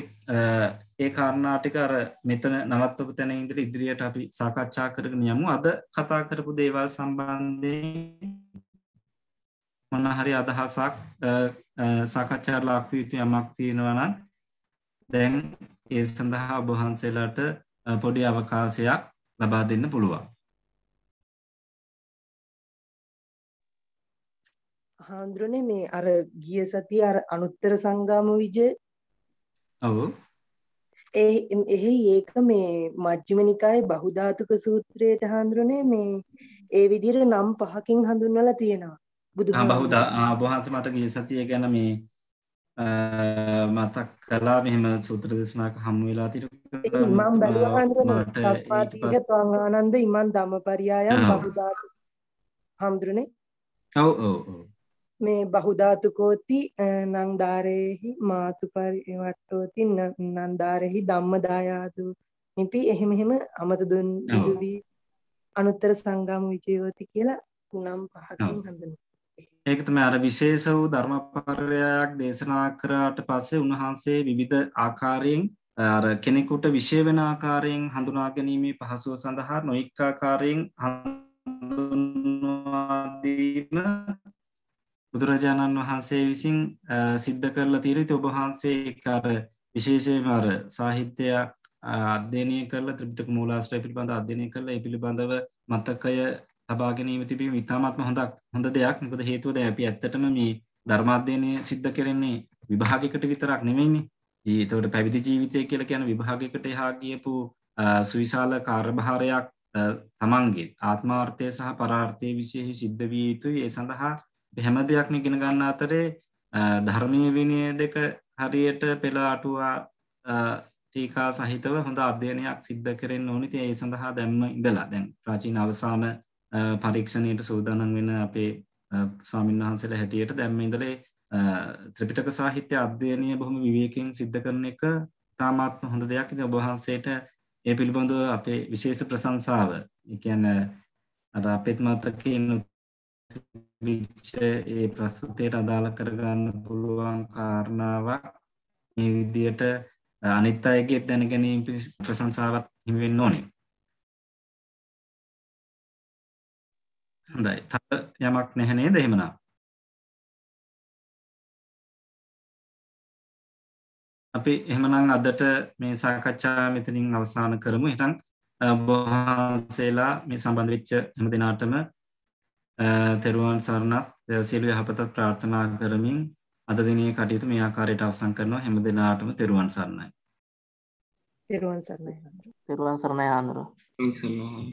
ඒ කාරණාටික අර මෙතන නවත්වපු තැන ඉදිරි ඉදිරියට අපි සාකච්ඡා කරගෙන යමු අද කතා කරපු දේවල් සම්බන්ධයෙන් මොනහරි අදහසක් සාකච්ඡා ලාක්ව යුතු යමක් තියෙනවනම් දැන් ඒ සඳහා ඔබහන්සේලාට පොඩි අවකාශයක් ලබා දෙන්න පුළුවන් හාන්දුරනේ මේ අර ගිය සති අර අනුත්තර සංගාම විජය ඔව් එහි ඒක මේ මජ්ජිම නිකායේ බහුධාතුක සූත්‍රයට හඳුරුනේ මේ ඒ විදිහට නම් පහකින් හඳුන්වලා තියෙනවා බුදුහාම බහුදා වහන්සේ මට ගිය සතිය ගැන මේ මතක් කළා මෙහෙම සූත්‍ර දේශනාවක හමු වෙලා තිබුණා මම බැලුවා හඳුරුනේ තස්පාටික ත්වංගානන්ද ඉමන් ධම්මපරියායන් බහුධාතු හඳුරුනේ ඔව් ඔව් ඔව් මේ බහුධාතුකෝති නංදාරයෙහි මාතු පරිවට්ටෝති නන්දාරෙහි ධම්මදායාදු මිපි එහෙම එහෙම අමත දුන් දුවී අනුත්තර සංගාම විජයෝති කියලා තුනම් පහකින් හඳුනන ඒක තමයි අර විශේෂ වූ ධර්මපරයක් දේශනා කරාට පස්සේ උන්වහන්සේ විවිධ ආකාරයෙන් අර කෙනෙකුට විශේෂ වෙන ආකාරයෙන් හඳුනා ගැනීමේ පහසුව සඳහා නොඑක ආකාරයෙන් හඳුන්වා දීම බුදුරජාණන් වහන්සේ විසින් සිද්ධ කරලා තිරි ඔබහන්සේ කාර විශේෂයම අර සාහිත්‍යය අධ්‍යනය කරල ත්‍රිපිටක මූලාස්ට්‍ර පිළිබඳ අධ්‍යනය කරල පිළිබඳව මතකය තබාගැනීම තිබීම ඉතාමත්ම හොඳක් හොඳ දෙයක් මොකද හේතුවද අපි ඇත්තටම මේ ධර්මාධ්‍යනය සිද්ධ කරන්නේ විභාගකට විතරක් නෙමෙයිනි ජීතවට පැවිදි ජීවිතය කියල කියන විභාගකට හා කියපු සුවිශාල කාර්භාරයක් තමන්ගේ ආත්මාර්ථය සහ පරාර්ථය විශයෙහි සිද්ධ විය යුතුයි ඒ සඳහා හැම දෙයක්ම ඉගෙන ගන්න අතරේ ධර්මය විනය දෙක හරියට පෙළ අටුවා ටීකා සහිතව හොඳ අධ්‍යයනයක් සිද්ධ කරෙන් ඕනි තිය ඒ සඳහා දැම්ම ඉඳලා දැන් ප්‍රාචීන අවසාන පරීක්ෂණයට සූදානම් වෙන අපේ ස්වාමීන් වහන්සේලා හැටියට දැම්ම ඉඳලේ ත්‍රිපිටක සාහිත්‍ය අධ්‍යයනය බොහොම විවේකයෙන් සිද්ධ කරන එක තාමත්ම හොඳ දෙයක් ඉතින් ඔබ වහන්සේට ඒ පිළිබඳව අපේ විශේෂ ප්‍රශංසාව ඒ කියන්නේ අර අපිත් මතකේ විච්ච ඒ ප්‍රස්තුතයට අදාළ කරගන්න පුළුවන් කාරණාවක් මේ විදියට අනිත් අයගේ දැනගැනීම ප්‍රසංසාවත් හිමිවෙන්න ඕනේ. හොඳයි. තව යමක් නැහැ නේද එහෙමනම්? අපි එහෙමනම් අදට මේ සාකච්ඡාව මෙතනින් අවසන් කරමු. එහෙනම් ඔබ වහන්සේලා මේ සම්බන්ධ වෙච්ච හැම දිනාටම තෙරුවන් සරණත් දෙවසිලු යහපතත් ප්‍රාර්ථනා කරමින් අද දිනේ කටයුතු මේ ආකාරයට අවසන් කරනවා හැම දිනාටම තෙරුවන් සරණයි. තෙරුවන් සරණයි. තෙරුවන් සරණයි ආන්දර. තෙරුවන් සරණයි.